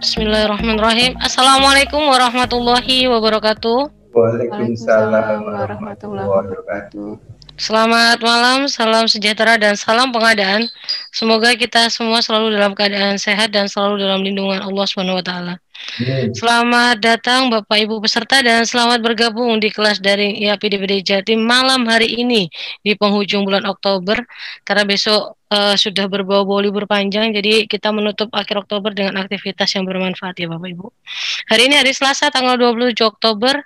Bismillahirrahmanirrahim. Assalamualaikum warahmatullahi wabarakatuh. Waalaikumsalam warahmatullahi wabarakatuh. Selamat malam, salam sejahtera dan salam pengadaan. Semoga kita semua selalu dalam keadaan sehat dan selalu dalam lindungan Allah Subhanahu wa taala. Selamat datang Bapak Ibu peserta dan selamat bergabung di kelas dari IAP DPD Jatim malam hari ini di penghujung bulan Oktober karena besok uh, sudah berbau-bau libur panjang jadi kita menutup akhir Oktober dengan aktivitas yang bermanfaat ya Bapak Ibu. Hari ini hari Selasa tanggal 27 Oktober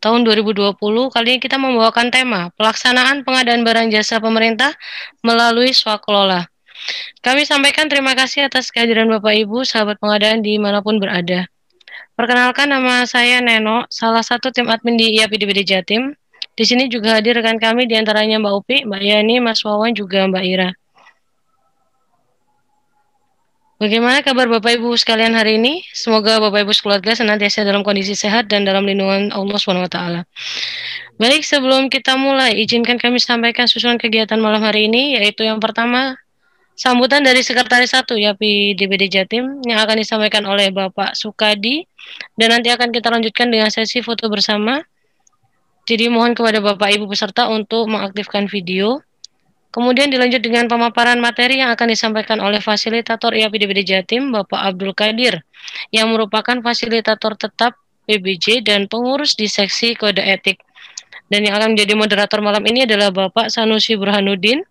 tahun 2020 kali ini kita membawakan tema pelaksanaan pengadaan barang jasa pemerintah melalui swakelola. Kami sampaikan terima kasih atas kehadiran Bapak Ibu, sahabat pengadaan dimanapun berada. Perkenalkan nama saya Neno, salah satu tim admin di IAPDBD Jatim. Di sini juga hadir rekan kami diantaranya Mbak Upi, Mbak Yani, Mas Wawan, juga Mbak Ira. Bagaimana kabar Bapak Ibu sekalian hari ini? Semoga Bapak Ibu gas senantiasa dalam kondisi sehat dan dalam lindungan Allah SWT. Baik, sebelum kita mulai, izinkan kami sampaikan susunan kegiatan malam hari ini, yaitu yang pertama, Sambutan dari Sekretaris 1 YAPI DPD Jatim yang akan disampaikan oleh Bapak Sukadi dan nanti akan kita lanjutkan dengan sesi foto bersama. Jadi mohon kepada Bapak Ibu peserta untuk mengaktifkan video. Kemudian dilanjut dengan pemaparan materi yang akan disampaikan oleh fasilitator Yapi DPD Jatim, Bapak Abdul Kadir, yang merupakan fasilitator tetap PBJ dan pengurus di seksi kode etik. Dan yang akan menjadi moderator malam ini adalah Bapak Sanusi Burhanuddin,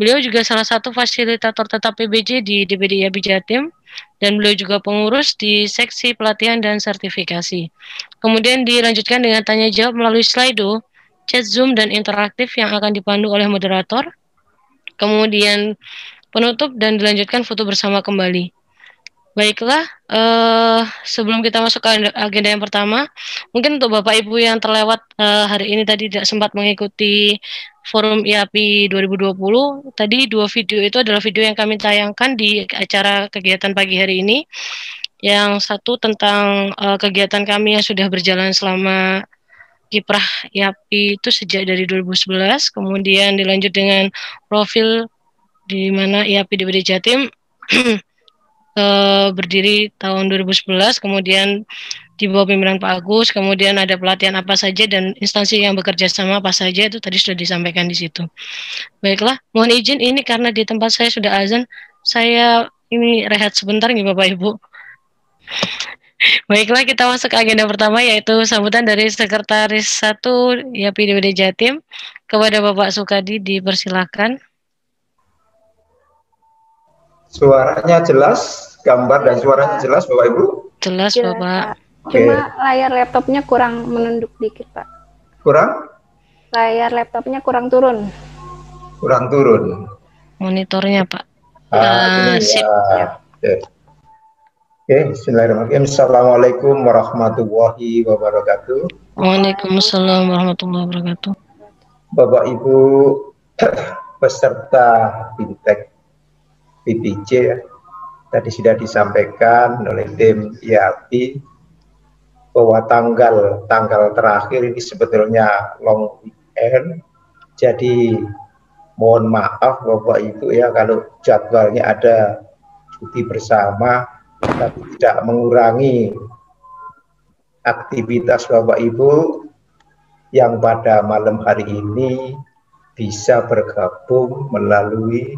Beliau juga salah satu fasilitator tetap PBJ di DPD IAB Jatim dan beliau juga pengurus di seksi pelatihan dan sertifikasi. Kemudian dilanjutkan dengan tanya jawab melalui Slido, chat Zoom dan interaktif yang akan dipandu oleh moderator. Kemudian penutup dan dilanjutkan foto bersama kembali. Baiklah, uh, sebelum kita masuk ke agenda yang pertama, mungkin untuk Bapak Ibu yang terlewat uh, hari ini tadi tidak sempat mengikuti Forum IAP 2020. Tadi dua video itu adalah video yang kami tayangkan di acara kegiatan pagi hari ini. Yang satu tentang uh, kegiatan kami yang sudah berjalan selama kiprah IAP itu sejak dari 2011, kemudian dilanjut dengan profil di mana IAP DPD Jatim uh, berdiri tahun 2011, kemudian di bawah pimpinan Pak Agus, kemudian ada pelatihan apa saja dan instansi yang bekerja sama apa saja itu tadi sudah disampaikan di situ. Baiklah, mohon izin ini karena di tempat saya sudah azan, saya ini rehat sebentar nih Bapak Ibu. Baiklah, kita masuk ke agenda pertama yaitu sambutan dari Sekretaris 1 YPDWD ya, Jatim kepada Bapak Sukadi dipersilahkan. Suaranya jelas, gambar dan suaranya jelas Bapak Ibu? Jelas Bapak. Okay. Cuma layar laptopnya kurang menunduk dikit, Pak. Kurang? Layar laptopnya kurang turun. Kurang turun. Monitornya, Pak. Ah, uh, Oke. Okay. Bismillahirrahmanirrahim. Assalamualaikum warahmatullahi wabarakatuh. Waalaikumsalam warahmatullahi wabarakatuh. Bapak Ibu peserta fintech PPJ ya. Tadi sudah disampaikan oleh tim IAPI bahwa tanggal tanggal terakhir ini sebetulnya long weekend. Jadi mohon maaf Bapak Ibu ya kalau jadwalnya ada cuti bersama tapi tidak mengurangi aktivitas Bapak Ibu yang pada malam hari ini bisa bergabung melalui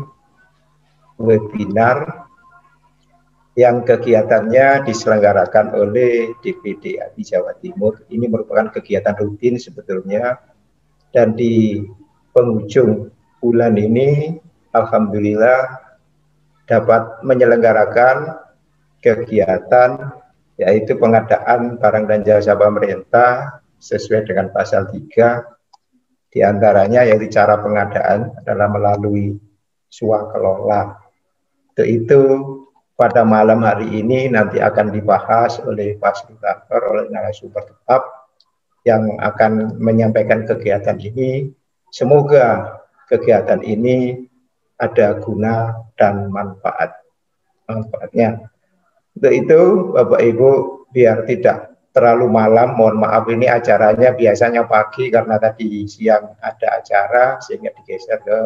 webinar yang kegiatannya diselenggarakan oleh DPD di Jawa Timur. Ini merupakan kegiatan rutin sebetulnya dan di penghujung bulan ini alhamdulillah dapat menyelenggarakan kegiatan yaitu pengadaan barang dan jasa pemerintah sesuai dengan pasal 3 di antaranya yaitu cara pengadaan adalah melalui kelola. kelola, itu pada malam hari ini nanti akan dibahas oleh fasilitator, oleh narasumber tetap yang akan menyampaikan kegiatan ini. Semoga kegiatan ini ada guna dan manfaat manfaatnya. Untuk itu Bapak Ibu biar tidak terlalu malam, mohon maaf ini acaranya biasanya pagi karena tadi siang ada acara sehingga digeser ke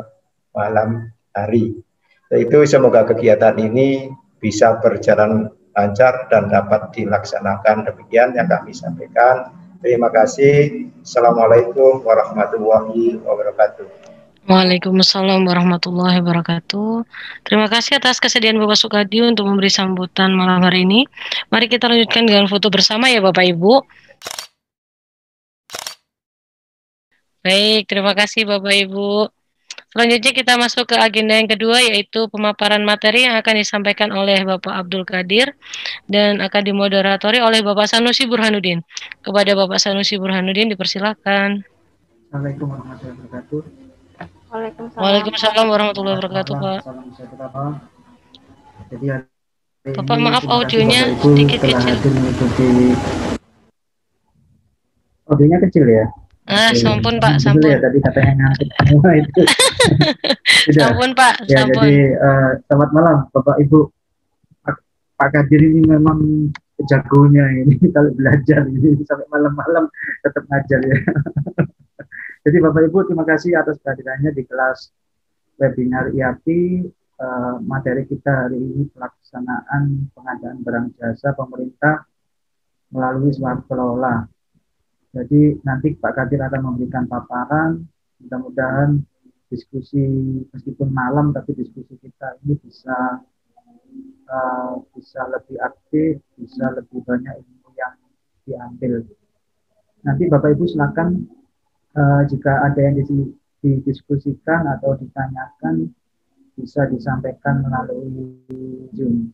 malam hari. Untuk itu semoga kegiatan ini bisa berjalan lancar dan dapat dilaksanakan. Demikian yang kami sampaikan. Terima kasih. Assalamualaikum warahmatullahi wabarakatuh. Waalaikumsalam warahmatullahi wabarakatuh. Terima kasih atas kesediaan Bapak Sukadi untuk memberi sambutan malam hari ini. Mari kita lanjutkan dengan foto bersama ya Bapak Ibu. Baik, terima kasih Bapak Ibu. Selanjutnya kita masuk ke agenda yang kedua yaitu pemaparan materi yang akan disampaikan oleh Bapak Abdul Qadir dan akan dimoderatori oleh Bapak Sanusi Burhanuddin. Kepada Bapak Sanusi Burhanuddin dipersilakan. Assalamualaikum warahmatullahi wabarakatuh. Waalaikumsalam, Waalaikumsalam warahmatullahi wabarakatuh, Pak. Jadi Bapak maaf audionya sedikit kecil. Audionya kecil ya? Ah, sampun Pak, sampun. Ya, tadi katanya ngantuk itu. sampun Pak, ya, sampun. Jadi uh, eh, selamat malam Bapak Ibu. Pak, Pak Kadir ini memang jagonya ini kalau belajar ini sampai malam-malam tetap ngajar ya. jadi Bapak Ibu terima kasih atas kehadirannya di kelas webinar IAP uh, eh, materi kita hari ini pelaksanaan pengadaan barang jasa pemerintah melalui smart kelola jadi nanti Pak Kadir akan memberikan paparan, mudah-mudahan diskusi meskipun malam tapi diskusi kita ini bisa uh, bisa lebih aktif, bisa lebih banyak ilmu yang diambil. Nanti Bapak Ibu silakan uh, jika ada yang didiskusikan atau ditanyakan bisa disampaikan melalui Zoom.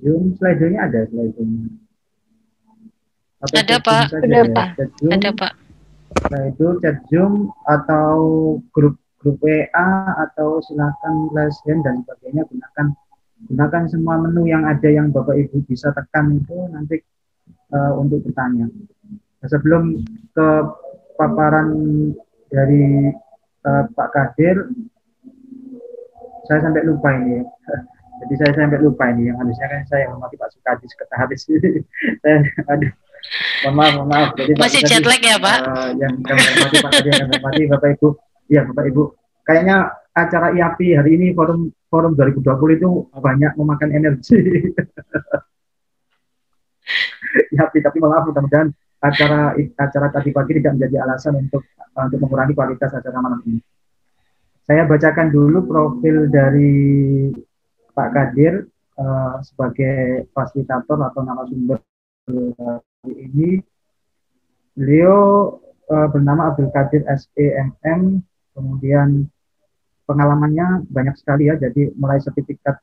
Zoom slide-nya ada slide-nya. Atau ya. ada Pak, ada ya. Pak, ada Pak. Nah itu chat Zoom atau grup grup WA atau silakan lesbian dan sebagainya gunakan gunakan semua menu yang ada yang Bapak Ibu bisa tekan itu nanti uh, untuk bertanya. Nah, sebelum ke paparan dari uh, Pak Kadir, saya sampai lupa ini. Ya. Jadi saya sampai lupa ini yang harusnya kan saya hormati Pak Sukadi sekretaris. saya aduh mohon maaf, mohon maaf. Jadi, masih jet lag ya Pak? Uh, yang kami hormati Pak Adi, yang hormati Bapak Ibu. ya Bapak Ibu, kayaknya acara IAPI hari ini forum forum 2020 itu banyak memakan energi. IAPI, tapi maaf mudah-mudahan acara acara tadi pagi tidak menjadi alasan untuk eh, untuk mengurangi kualitas acara malam ini. Saya bacakan dulu profil dari Pak Kadir uh, sebagai fasilitator atau narasumber uh, ini beliau uh, bernama Abdul Qadir SEMM kemudian pengalamannya banyak sekali ya jadi mulai sertifikat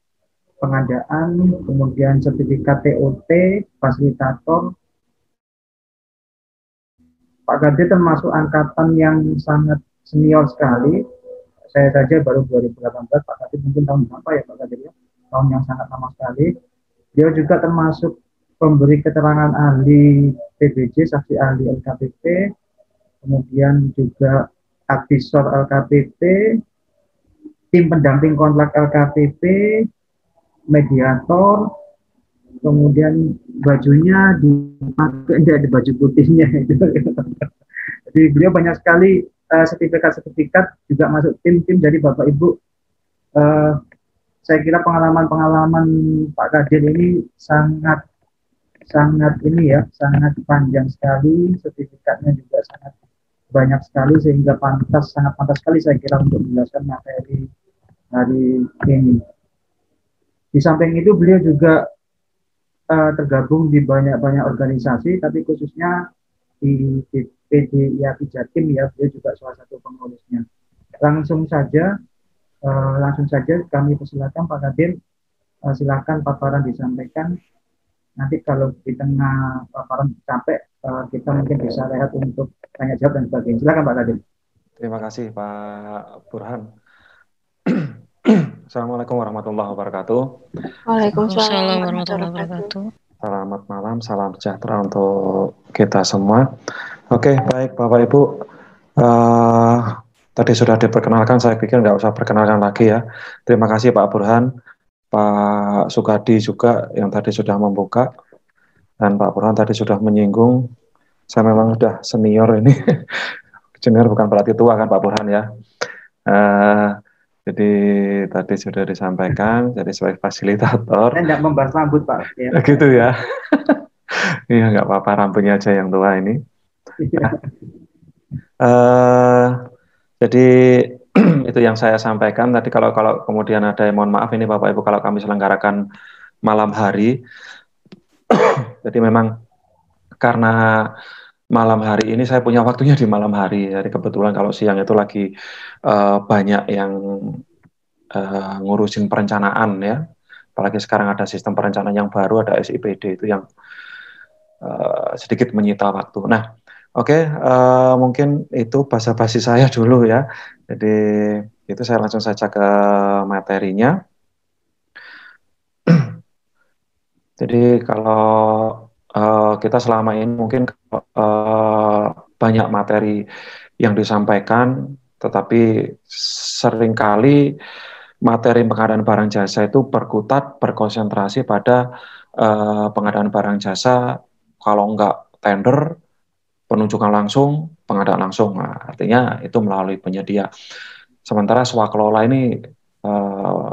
pengadaan kemudian sertifikat TOT fasilitator Pak Gade termasuk angkatan yang sangat senior sekali. Saya saja baru 2018, Pak Gade mungkin tahun berapa ya Pak Gade ya? Tahun yang sangat lama sekali. Dia juga termasuk pemberi keterangan ahli PBJ, saksi ahli LKPP, kemudian juga advisor LKPP, tim pendamping kontrak LKPP, mediator, kemudian bajunya dipakai enggak ada baju putihnya Jadi beliau banyak sekali eh, sertifikat-sertifikat uh, juga masuk tim-tim dari Bapak Ibu uh, saya kira pengalaman-pengalaman Pak Kadir ini sangat sangat ini ya, sangat panjang sekali, sertifikatnya juga sangat banyak sekali sehingga pantas sangat pantas sekali saya kira untuk menjelaskan materi hari ini. Di samping itu beliau juga uh, tergabung di banyak-banyak organisasi, tapi khususnya di, di PDIAP Jatim ya, beliau juga salah satu pengurusnya. Langsung saja, uh, langsung saja kami persilakan Pak Kadir, uh, silakan paparan disampaikan nanti kalau di tengah paparan capek eh, kita mungkin bisa rehat untuk tanya jawab dan sebagainya. Silakan Pak Kadir. Terima kasih Pak Burhan. Assalamualaikum warahmatullahi wabarakatuh. Waalaikumsalam warahmatullahi wabarakatuh. Selamat malam, salam sejahtera untuk kita semua. Oke, baik Bapak Ibu. Uh, tadi sudah diperkenalkan, saya pikir nggak usah perkenalkan lagi ya. Terima kasih Pak Burhan Pak Sukadi juga yang tadi sudah membuka dan Pak Burhan tadi sudah menyinggung saya memang sudah senior ini senior bukan berarti tua kan Pak Burhan ya uh, jadi tadi sudah disampaikan jadi sebagai fasilitator saya tidak membahas rambut Pak ya. gitu ya iya nggak apa-apa rambutnya aja yang tua ini uh, jadi itu yang saya sampaikan tadi kalau kalau kemudian ada mohon maaf ini Bapak Ibu kalau kami selenggarakan malam hari. Jadi memang karena malam hari ini saya punya waktunya di malam hari. Jadi kebetulan kalau siang itu lagi uh, banyak yang uh, ngurusin perencanaan ya. Apalagi sekarang ada sistem perencanaan yang baru ada SIPD itu yang uh, sedikit menyita waktu. Nah, Oke, okay, uh, mungkin itu basa-basi saya dulu ya. Jadi itu saya langsung saja ke materinya. Jadi kalau uh, kita selama ini mungkin uh, banyak materi yang disampaikan, tetapi seringkali materi pengadaan barang jasa itu berkutat, berkonsentrasi pada uh, pengadaan barang jasa, kalau enggak tender, penunjukan langsung, pengadaan langsung. Nah, artinya itu melalui penyedia. Sementara swakelola ini uh,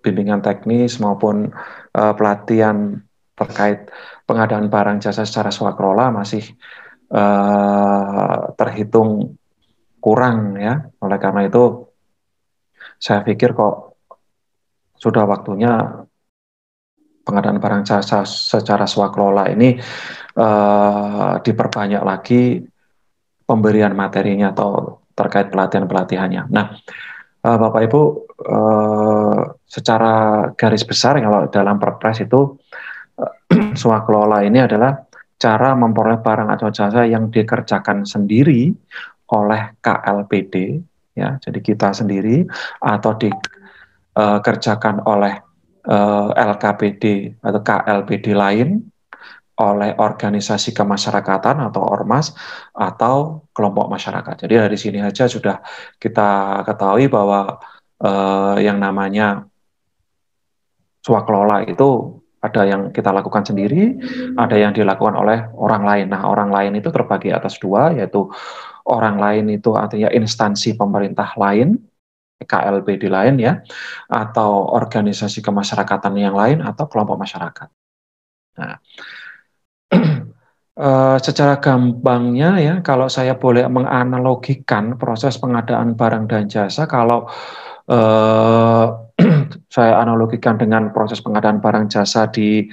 bimbingan teknis maupun uh, pelatihan terkait pengadaan barang jasa secara swakelola masih uh, terhitung kurang ya. Oleh karena itu saya pikir kok sudah waktunya pengadaan barang jasa secara swakelola ini uh, diperbanyak lagi pemberian materinya atau terkait pelatihan-pelatihannya. Nah, eh, Bapak Ibu, eh, secara garis besar kalau dalam Perpres itu eh, swakelola ini adalah cara memperoleh barang atau jasa yang dikerjakan sendiri oleh KLPD, ya, jadi kita sendiri atau dikerjakan oleh LKPD atau KLPD lain oleh organisasi kemasyarakatan atau ormas atau kelompok masyarakat. Jadi dari sini aja sudah kita ketahui bahwa eh, yang namanya swakelola itu ada yang kita lakukan sendiri, ada yang dilakukan oleh orang lain. Nah, orang lain itu terbagi atas dua, yaitu orang lain itu artinya instansi pemerintah lain, KLB di lain ya, atau organisasi kemasyarakatan yang lain atau kelompok masyarakat. Nah, Eh, secara gampangnya ya kalau saya boleh menganalogikan proses pengadaan barang dan jasa kalau uh, saya analogikan dengan proses pengadaan barang jasa di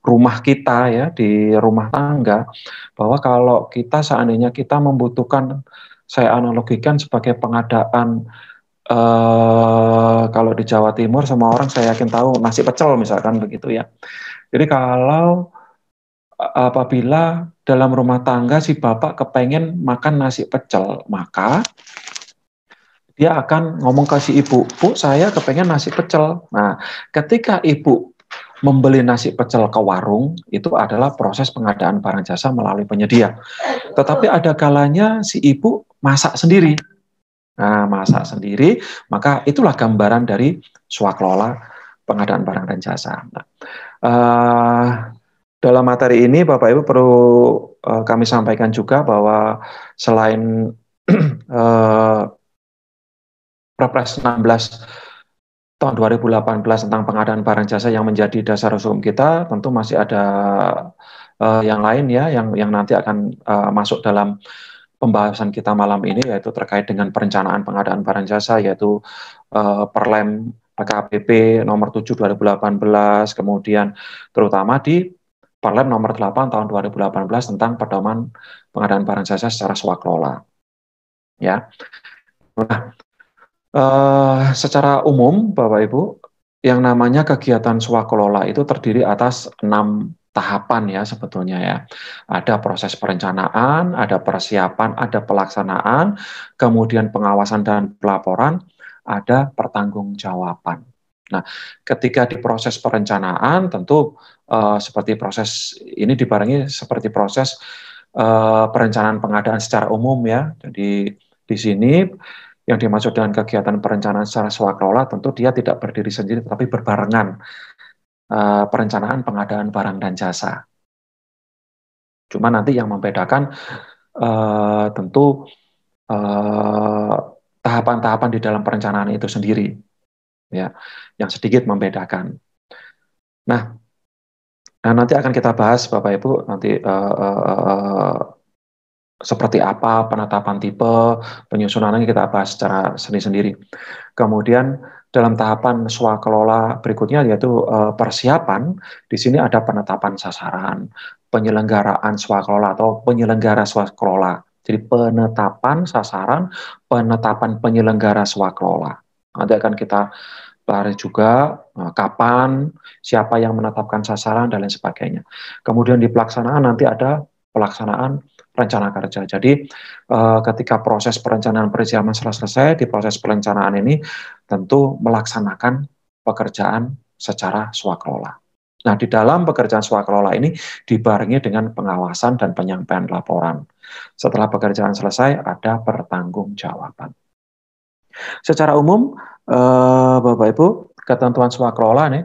rumah kita ya di rumah tangga bahwa kalau kita seandainya kita membutuhkan saya analogikan sebagai pengadaan Uh, kalau di Jawa Timur semua orang saya yakin tahu nasi pecel misalkan begitu ya. Jadi kalau apabila dalam rumah tangga si bapak kepengen makan nasi pecel, maka dia akan ngomong ke si ibu, Bu, saya kepengen nasi pecel. Nah, ketika ibu membeli nasi pecel ke warung, itu adalah proses pengadaan barang jasa melalui penyedia. Tetapi ada kalanya si ibu masak sendiri. Nah, masak sendiri, maka itulah gambaran dari swaklola pengadaan barang dan jasa. Nah, uh, dalam materi ini, Bapak Ibu perlu uh, kami sampaikan juga bahwa selain uh, Perpres 16 tahun 2018 tentang pengadaan barang jasa yang menjadi dasar hukum kita, tentu masih ada uh, yang lain ya, yang yang nanti akan uh, masuk dalam pembahasan kita malam ini yaitu terkait dengan perencanaan pengadaan barang jasa yaitu uh, Perlem KPP nomor 7 2018 kemudian terutama di Parlem nomor 8 tahun 2018 tentang pedoman pengadaan barang jasa secara swakelola. Ya. Nah, eh, secara umum, Bapak Ibu, yang namanya kegiatan swakelola itu terdiri atas enam tahapan ya sebetulnya ya. Ada proses perencanaan, ada persiapan, ada pelaksanaan, kemudian pengawasan dan pelaporan, ada pertanggungjawaban. Nah, ketika diproses perencanaan tentu uh, seperti proses ini dibarengi seperti proses uh, perencanaan pengadaan secara umum ya. Jadi di sini yang dimaksud dengan kegiatan perencanaan secara swakelola tentu dia tidak berdiri sendiri tetapi berbarengan uh, perencanaan pengadaan barang dan jasa. Cuma nanti yang membedakan uh, tentu tahapan-tahapan uh, tahapan -tahapan di dalam perencanaan itu sendiri ya yang sedikit membedakan. Nah, nah nanti akan kita bahas Bapak Ibu nanti uh, uh, uh, seperti apa penetapan tipe penyusunannya kita bahas secara sendiri-sendiri. Kemudian dalam tahapan swakelola berikutnya yaitu uh, persiapan di sini ada penetapan sasaran penyelenggaraan swakelola atau penyelenggara swakelola jadi penetapan sasaran penetapan penyelenggara swakelola Nanti akan kita bahas juga eh, kapan, siapa yang menetapkan sasaran dan lain sebagainya. Kemudian di pelaksanaan nanti ada pelaksanaan rencana kerja. Jadi eh, ketika proses perencanaan perizinan sudah selesai, di proses perencanaan ini tentu melaksanakan pekerjaan secara swakelola. Nah, di dalam pekerjaan swakelola ini dibarengi dengan pengawasan dan penyampaian laporan. Setelah pekerjaan selesai, ada pertanggungjawaban. Secara umum, uh, Bapak Ibu, ketentuan swakrola nih,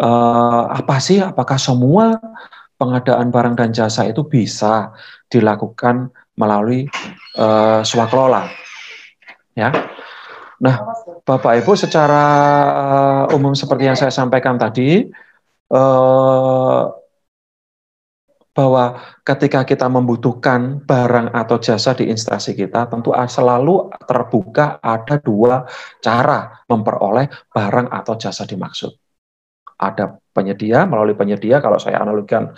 uh, apa sih? Apakah semua pengadaan barang dan jasa itu bisa dilakukan melalui uh, eh, swakrola? Ya. Nah, Bapak Ibu, secara uh, umum seperti yang saya sampaikan tadi, uh, bahwa ketika kita membutuhkan barang atau jasa di instansi kita, tentu selalu terbuka ada dua cara memperoleh barang atau jasa dimaksud. Ada penyedia melalui penyedia, kalau saya analogikan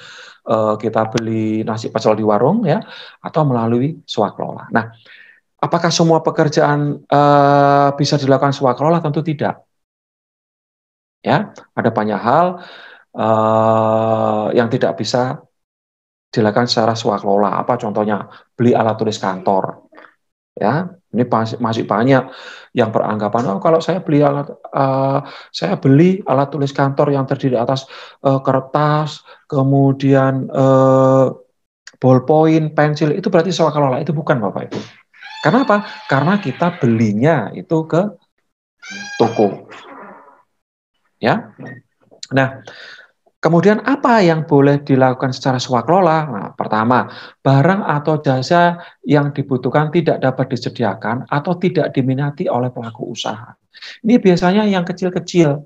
eh, kita beli nasi pecel di warung ya, atau melalui swakelola. Nah, apakah semua pekerjaan eh, bisa dilakukan swakelola? Tentu tidak. Ya, ada banyak hal eh, yang tidak bisa dilakukan secara swakelola. Apa contohnya? Beli alat tulis kantor. Ya, ini masih banyak yang beranggapan oh kalau saya beli alat uh, saya beli alat tulis kantor yang terdiri atas uh, kertas, kemudian uh, ballpoint, pensil itu berarti swakelola. Itu bukan Bapak Ibu. Karena apa? Karena kita belinya itu ke toko. Ya. Nah, Kemudian apa yang boleh dilakukan secara swaklola? Nah, pertama, barang atau jasa yang dibutuhkan tidak dapat disediakan atau tidak diminati oleh pelaku usaha. Ini biasanya yang kecil-kecil.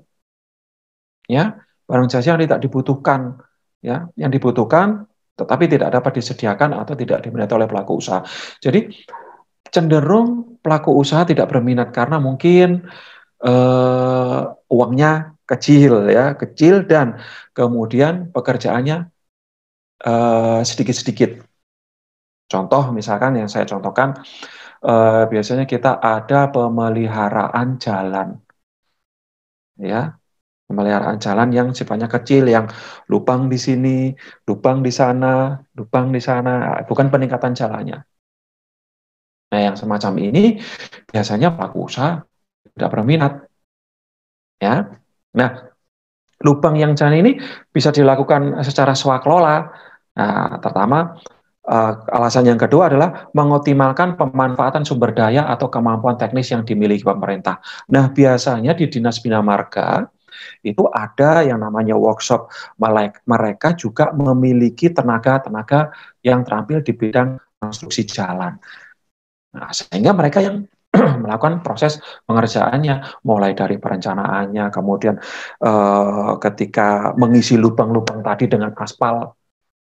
Ya, barang jasa yang tidak dibutuhkan, ya, yang dibutuhkan tetapi tidak dapat disediakan atau tidak diminati oleh pelaku usaha. Jadi cenderung pelaku usaha tidak berminat karena mungkin eh, uangnya kecil ya, kecil dan kemudian pekerjaannya eh, sedikit-sedikit. Uh, Contoh misalkan yang saya contohkan uh, biasanya kita ada pemeliharaan jalan. Ya, pemeliharaan jalan yang sifatnya kecil yang lubang di sini, lubang di sana, lubang di sana, bukan peningkatan jalannya. Nah, yang semacam ini biasanya pelaku usaha tidak berminat. Ya, Nah, lubang yang jalan ini bisa dilakukan secara swakelola. Nah, terutama Uh, eh, alasan yang kedua adalah mengoptimalkan pemanfaatan sumber daya atau kemampuan teknis yang dimiliki pemerintah. Nah, biasanya di Dinas Bina Marga itu ada yang namanya workshop. Mereka juga memiliki tenaga-tenaga yang terampil di bidang konstruksi jalan. Nah, sehingga mereka yang melakukan proses pengerjaannya mulai dari perencanaannya kemudian eh, ketika mengisi lubang-lubang tadi dengan aspal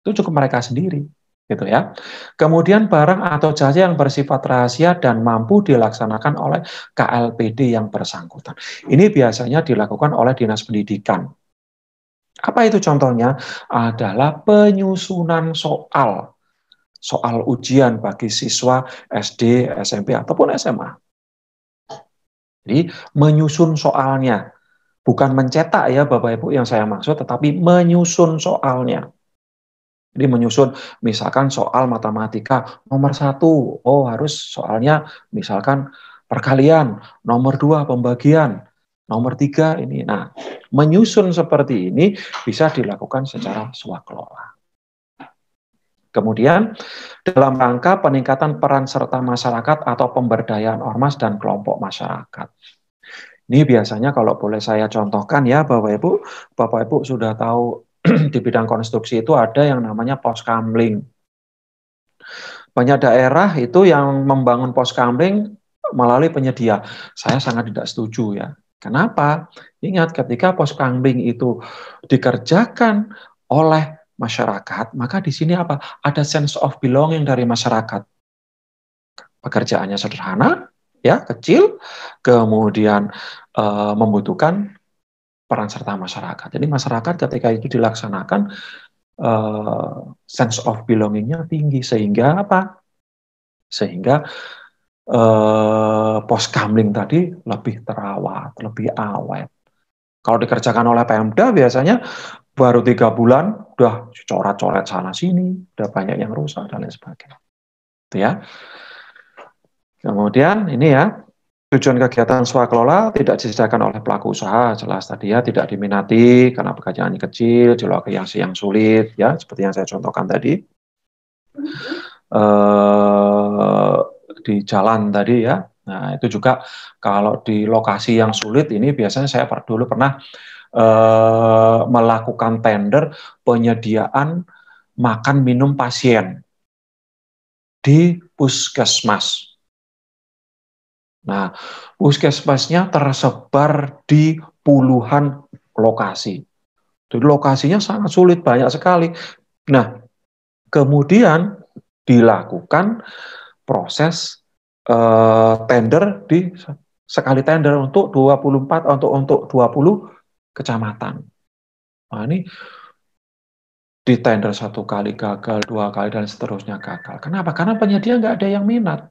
itu cukup mereka sendiri gitu ya. Kemudian barang atau jasa yang bersifat rahasia dan mampu dilaksanakan oleh KLPD yang bersangkutan. Ini biasanya dilakukan oleh Dinas Pendidikan. Apa itu contohnya? Adalah penyusunan soal soal ujian bagi siswa SD, SMP, ataupun SMA. Jadi menyusun soalnya, bukan mencetak ya Bapak Ibu yang saya maksud, tetapi menyusun soalnya. Jadi menyusun misalkan soal matematika nomor satu, oh harus soalnya misalkan perkalian, nomor dua pembagian, nomor tiga ini. Nah, menyusun seperti ini bisa dilakukan secara swaklola. Kemudian dalam rangka peningkatan peran serta masyarakat atau pemberdayaan ormas dan kelompok masyarakat. Ini biasanya kalau boleh saya contohkan ya Bapak Ibu, Bapak Ibu sudah tahu di bidang konstruksi itu ada yang namanya pos kamling. Banyak daerah itu yang membangun pos kamling melalui penyedia. Saya sangat tidak setuju ya. Kenapa? Ingat ketika pos kamling itu dikerjakan oleh masyarakat, maka di sini apa? Ada sense of belonging dari masyarakat. Pekerjaannya sederhana, ya kecil, kemudian e, membutuhkan peran serta masyarakat. Jadi masyarakat ketika itu dilaksanakan e, sense of belongingnya tinggi sehingga apa? Sehingga e, pos kamling tadi lebih terawat, lebih awet. Kalau dikerjakan oleh Pemda biasanya baru tiga bulan udah coret-coret sana sini, udah banyak yang rusak dan lain sebagainya. Itu ya. Kemudian ini ya, tujuan kegiatan swakelola tidak disediakan oleh pelaku usaha, jelas tadi ya tidak diminati karena pekerjaannya kecil, jelas yang yang sulit ya, seperti yang saya contohkan tadi. Eh, di jalan tadi ya. Nah, itu juga kalau di lokasi yang sulit ini biasanya saya dulu pernah Eh, melakukan tender penyediaan makan minum pasien di puskesmas. Nah, puskesmasnya tersebar di puluhan lokasi. Jadi lokasinya sangat sulit, banyak sekali. Nah, kemudian dilakukan proses eh, tender di sekali tender untuk 24 untuk untuk 20 kecamatan. Nah, ini di tender satu kali gagal, dua kali, dan seterusnya gagal. Kenapa? Karena penyedia nggak ada yang minat.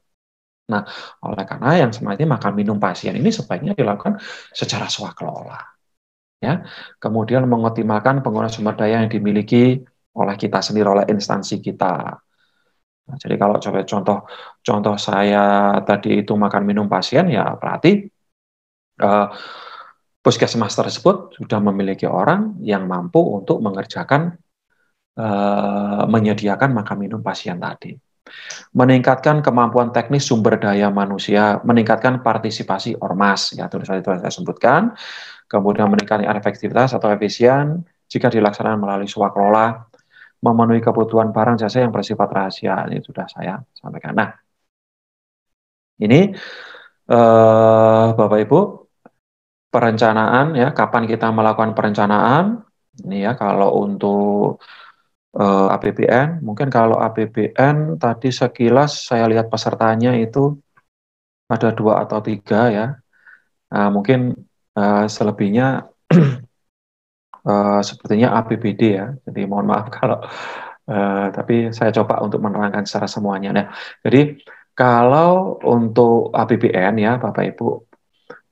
Nah, oleh karena yang semacam makan minum pasien ini sebaiknya dilakukan secara swakelola. Ya, kemudian mengoptimalkan penggunaan sumber daya yang dimiliki oleh kita sendiri, oleh instansi kita. Nah, jadi kalau coba contoh contoh saya tadi itu makan minum pasien ya berarti uh, puskesmas tersebut sudah memiliki orang yang mampu untuk mengerjakan uh, menyediakan makan minum pasien tadi. Meningkatkan kemampuan teknis sumber daya manusia, meningkatkan partisipasi ormas ya tulisan itu saya sebutkan, kemudian meningkatkan efektivitas atau efisien jika dilaksanakan melalui swakelola, memenuhi kebutuhan barang jasa yang bersifat rahasia ini sudah saya sampaikan. Nah, ini eh, Bapak Ibu perencanaan ya kapan kita melakukan perencanaan ini ya kalau untuk uh, eh, APBN mungkin kalau APBN tadi sekilas saya lihat pesertanya itu ada dua atau tiga ya nah, mungkin uh, selebihnya uh, sepertinya APBD ya jadi mohon maaf kalau uh, tapi saya coba untuk menerangkan secara semuanya ya. jadi kalau untuk APBN ya Bapak Ibu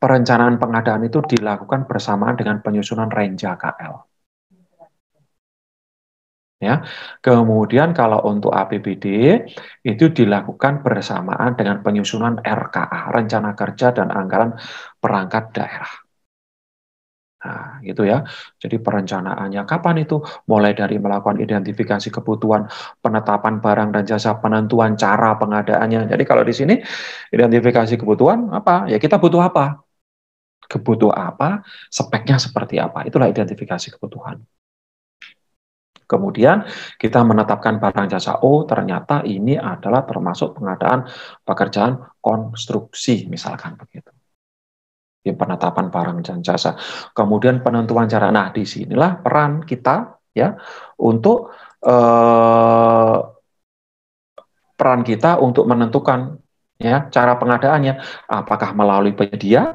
perencanaan pengadaan itu dilakukan bersamaan dengan penyusunan renja KL. Ya. Kemudian kalau untuk APBD itu dilakukan bersamaan dengan penyusunan RKA, rencana kerja dan anggaran perangkat daerah. Nah, gitu ya. Jadi perencanaannya kapan itu? Mulai dari melakukan identifikasi kebutuhan, penetapan barang dan jasa, penentuan cara pengadaannya. Jadi kalau di sini identifikasi kebutuhan apa? Ya kita butuh apa? kebutuh apa, speknya seperti apa. Itulah identifikasi kebutuhan. Kemudian kita menetapkan barang jasa, oh ternyata ini adalah termasuk pengadaan pekerjaan konstruksi, misalkan begitu. Di penetapan barang dan jasa. Kemudian penentuan cara. Nah, disinilah peran kita ya untuk eh, peran kita untuk menentukan ya cara pengadaannya apakah melalui penyedia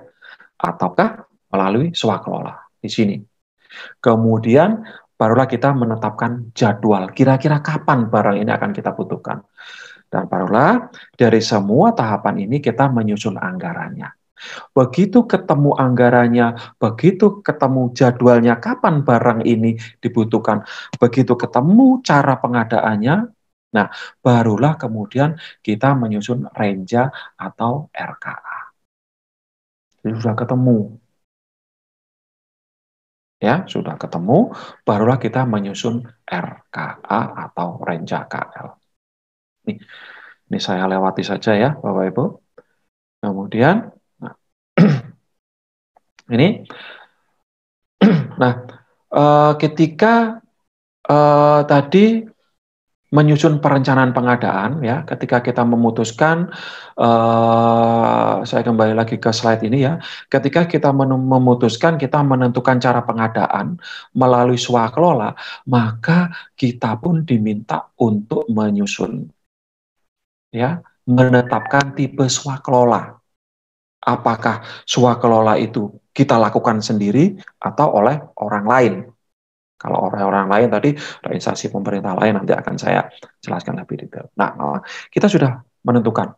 ataukah melalui swakelola di sini. Kemudian barulah kita menetapkan jadwal kira-kira kapan barang ini akan kita butuhkan. Dan barulah dari semua tahapan ini kita menyusun anggarannya. Begitu ketemu anggarannya, begitu ketemu jadwalnya kapan barang ini dibutuhkan, begitu ketemu cara pengadaannya, nah barulah kemudian kita menyusun renja atau RKA. Jadi sudah ketemu. Ya, sudah ketemu, barulah kita menyusun RKA atau renca KL. Ini, ini saya lewati saja ya, Bapak Ibu. Kemudian, nah, ini, nah, eh, ketika e, tadi menyusun perencanaan pengadaan ya ketika kita memutuskan uh, saya kembali lagi ke slide ini ya ketika kita memutuskan kita menentukan cara pengadaan melalui swakelola maka kita pun diminta untuk menyusun ya menetapkan tipe swakelola apakah swakelola itu kita lakukan sendiri atau oleh orang lain kalau orang-orang lain tadi, organisasi pemerintah lain nanti akan saya jelaskan lebih detail. Nah, oh, kita sudah menentukan.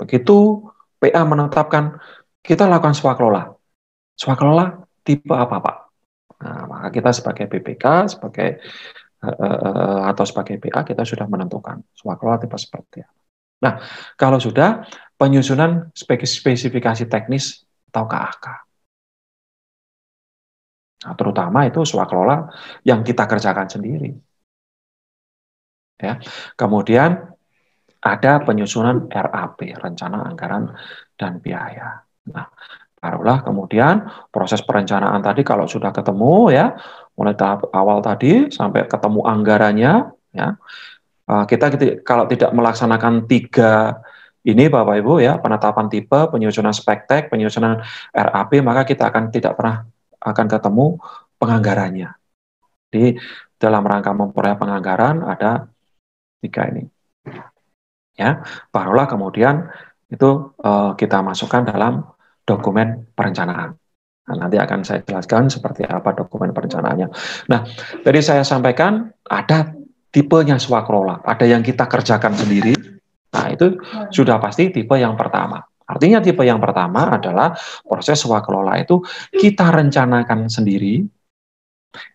Begitu PA menetapkan, kita lakukan swakelola. Swakelola tipe apa, Pak? Nah, maka kita sebagai BPK, sebagai eh, eh, eh, atau sebagai PA kita sudah menentukan swakelola tipe seperti apa. Nah, kalau sudah penyusunan spesifikasi teknis atau KAK. Nah, terutama itu swakelola yang kita kerjakan sendiri. Ya. Kemudian ada penyusunan RAP, rencana anggaran dan biaya. Nah, barulah kemudian proses perencanaan tadi kalau sudah ketemu ya, mulai tahap awal tadi sampai ketemu anggarannya ya. Eh, kita, kita kalau tidak melaksanakan tiga ini Bapak Ibu ya penetapan tipe, penyusunan spektek, penyusunan RAP maka kita akan tidak pernah akan ketemu penganggarannya. Jadi dalam rangka memperoleh penganggaran ada tiga ini. Ya, barulah kemudian itu uh, kita masukkan dalam dokumen perencanaan. Nah, nanti akan saya jelaskan seperti apa dokumen perencanaannya. Nah, tadi saya sampaikan ada tipenya swakrola, ada yang kita kerjakan sendiri. Nah, itu hmm. sudah pasti tipe yang pertama. Artinya tipe yang pertama adalah proses swakelola itu kita rencanakan sendiri,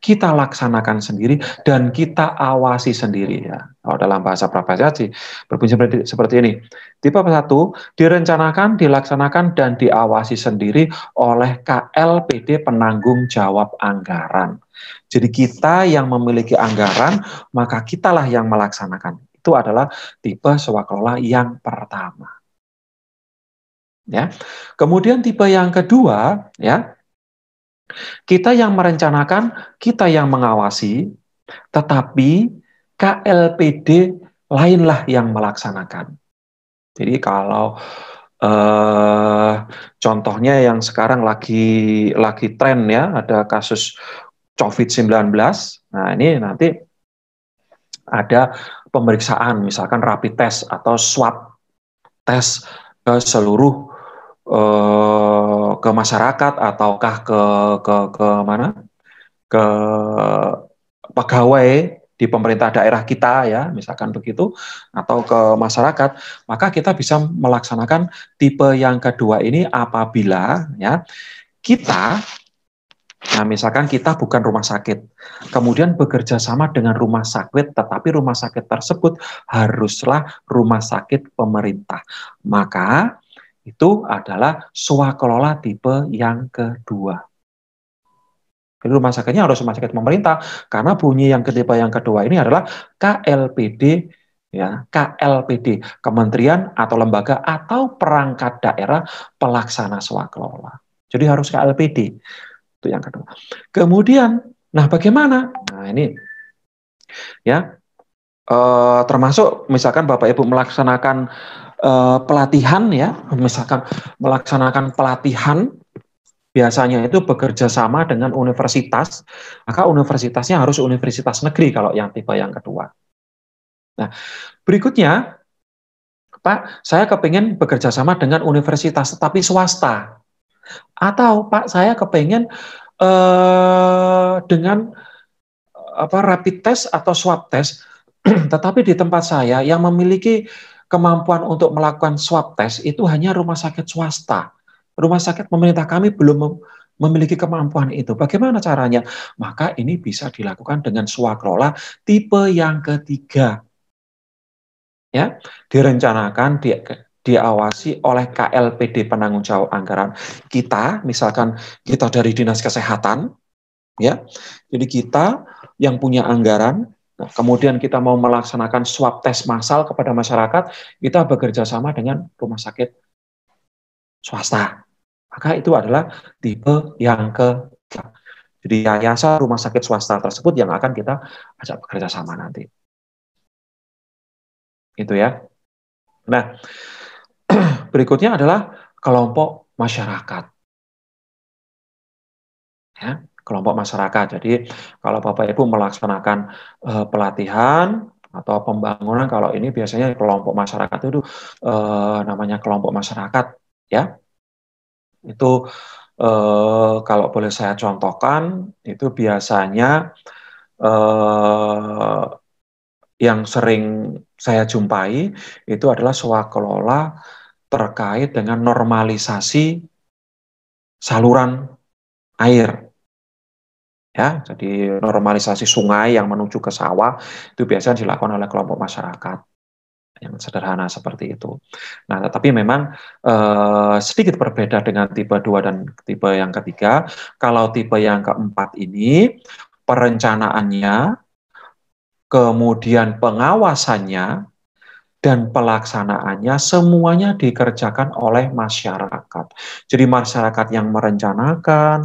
kita laksanakan sendiri dan kita awasi sendiri ya. Kalau dalam bahasa prapacaci berbunyi seperti, seperti ini. Tipe satu direncanakan, dilaksanakan dan diawasi sendiri oleh KLPD penanggung jawab anggaran. Jadi kita yang memiliki anggaran, maka kitalah yang melaksanakan. Itu adalah tipe swakelola yang pertama ya. Kemudian tipe yang kedua ya kita yang merencanakan, kita yang mengawasi, tetapi KLPD lainlah yang melaksanakan. Jadi kalau eh, contohnya yang sekarang lagi lagi tren ya, ada kasus COVID-19. Nah, ini nanti ada pemeriksaan misalkan rapid test atau swab test ke seluruh Eh, ke masyarakat ataukah ke ke ke mana ke pegawai di pemerintah daerah kita ya misalkan begitu atau ke masyarakat maka kita bisa melaksanakan tipe yang kedua ini apabila ya kita Nah, misalkan kita bukan rumah sakit, kemudian bekerja sama dengan rumah sakit, tetapi rumah sakit tersebut haruslah rumah sakit pemerintah. Maka itu adalah swakelola tipe yang kedua. Jadi rumah sakitnya harus rumah sakit pemerintah karena bunyi yang ketipe yang kedua ini adalah KLPD ya KLPD Kementerian atau lembaga atau perangkat daerah pelaksana swakelola. Jadi harus KLPD itu yang kedua. Kemudian, nah bagaimana? Nah ini ya e, termasuk misalkan bapak ibu melaksanakan Eh, pelatihan ya, misalkan melaksanakan pelatihan biasanya itu bekerja sama dengan universitas, maka universitasnya harus universitas negeri kalau yang tipe yang kedua. Nah, berikutnya, Pak, saya kepengen bekerja sama dengan universitas tetapi swasta, atau Pak, saya kepengen eh, dengan apa rapid test atau swab test, tetapi di tempat saya yang memiliki kemampuan untuk melakukan swab test itu hanya rumah sakit swasta. Rumah sakit pemerintah kami belum memiliki kemampuan itu. Bagaimana caranya? Maka ini bisa dilakukan dengan swakrola tipe yang ketiga. Ya, direncanakan di, diawasi oleh KLPD penanggung jawab anggaran. Kita misalkan kita dari Dinas Kesehatan ya. Jadi kita yang punya anggaran Nah, kemudian kita mau melaksanakan swab test massal kepada masyarakat, kita bekerja sama dengan rumah sakit swasta. Maka itu adalah tipe yang ke Jadi yayasan rumah sakit swasta tersebut yang akan kita ajak bekerja sama nanti. Itu ya. Nah, berikutnya adalah kelompok masyarakat. Ya kelompok masyarakat. Jadi kalau Bapak Ibu melaksanakan uh, pelatihan atau pembangunan kalau ini biasanya kelompok masyarakat itu uh, namanya kelompok masyarakat ya. Itu uh, kalau boleh saya contohkan itu biasanya uh, yang sering saya jumpai itu adalah swakelola terkait dengan normalisasi saluran air ya jadi normalisasi sungai yang menuju ke sawah itu biasanya dilakukan oleh kelompok masyarakat yang sederhana seperti itu. Nah, tetapi memang eh, sedikit berbeda dengan tipe dua dan tipe yang ketiga. Kalau tipe yang keempat ini perencanaannya kemudian pengawasannya dan pelaksanaannya semuanya dikerjakan oleh masyarakat. Jadi masyarakat yang merencanakan,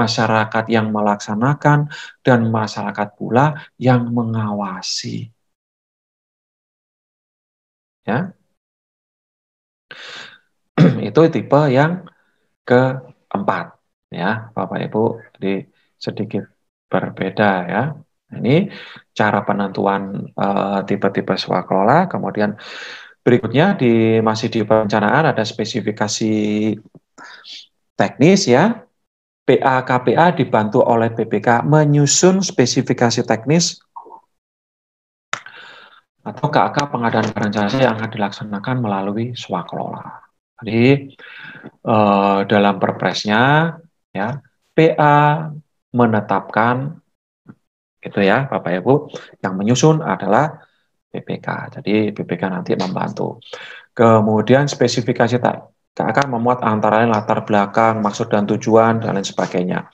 masyarakat yang melaksanakan, dan masyarakat pula yang mengawasi. Ya. Itu tipe yang keempat ya Bapak Ibu, di sedikit berbeda ya. Nah, ini cara penentuan eh, tipe-tipe uh, kelola. Kemudian berikutnya di masih di perencanaan ada spesifikasi teknis ya. PA KPA dibantu oleh PPK menyusun spesifikasi teknis atau KAK pengadaan perencanaan yang akan dilaksanakan melalui swakelola. Jadi eh, dalam perpresnya ya PA menetapkan gitu ya Bapak Ibu. Yang menyusun adalah BPK. Jadi BPK nanti membantu. Kemudian spesifikasi tak akan memuat antara lain latar belakang, maksud dan tujuan dan lain sebagainya.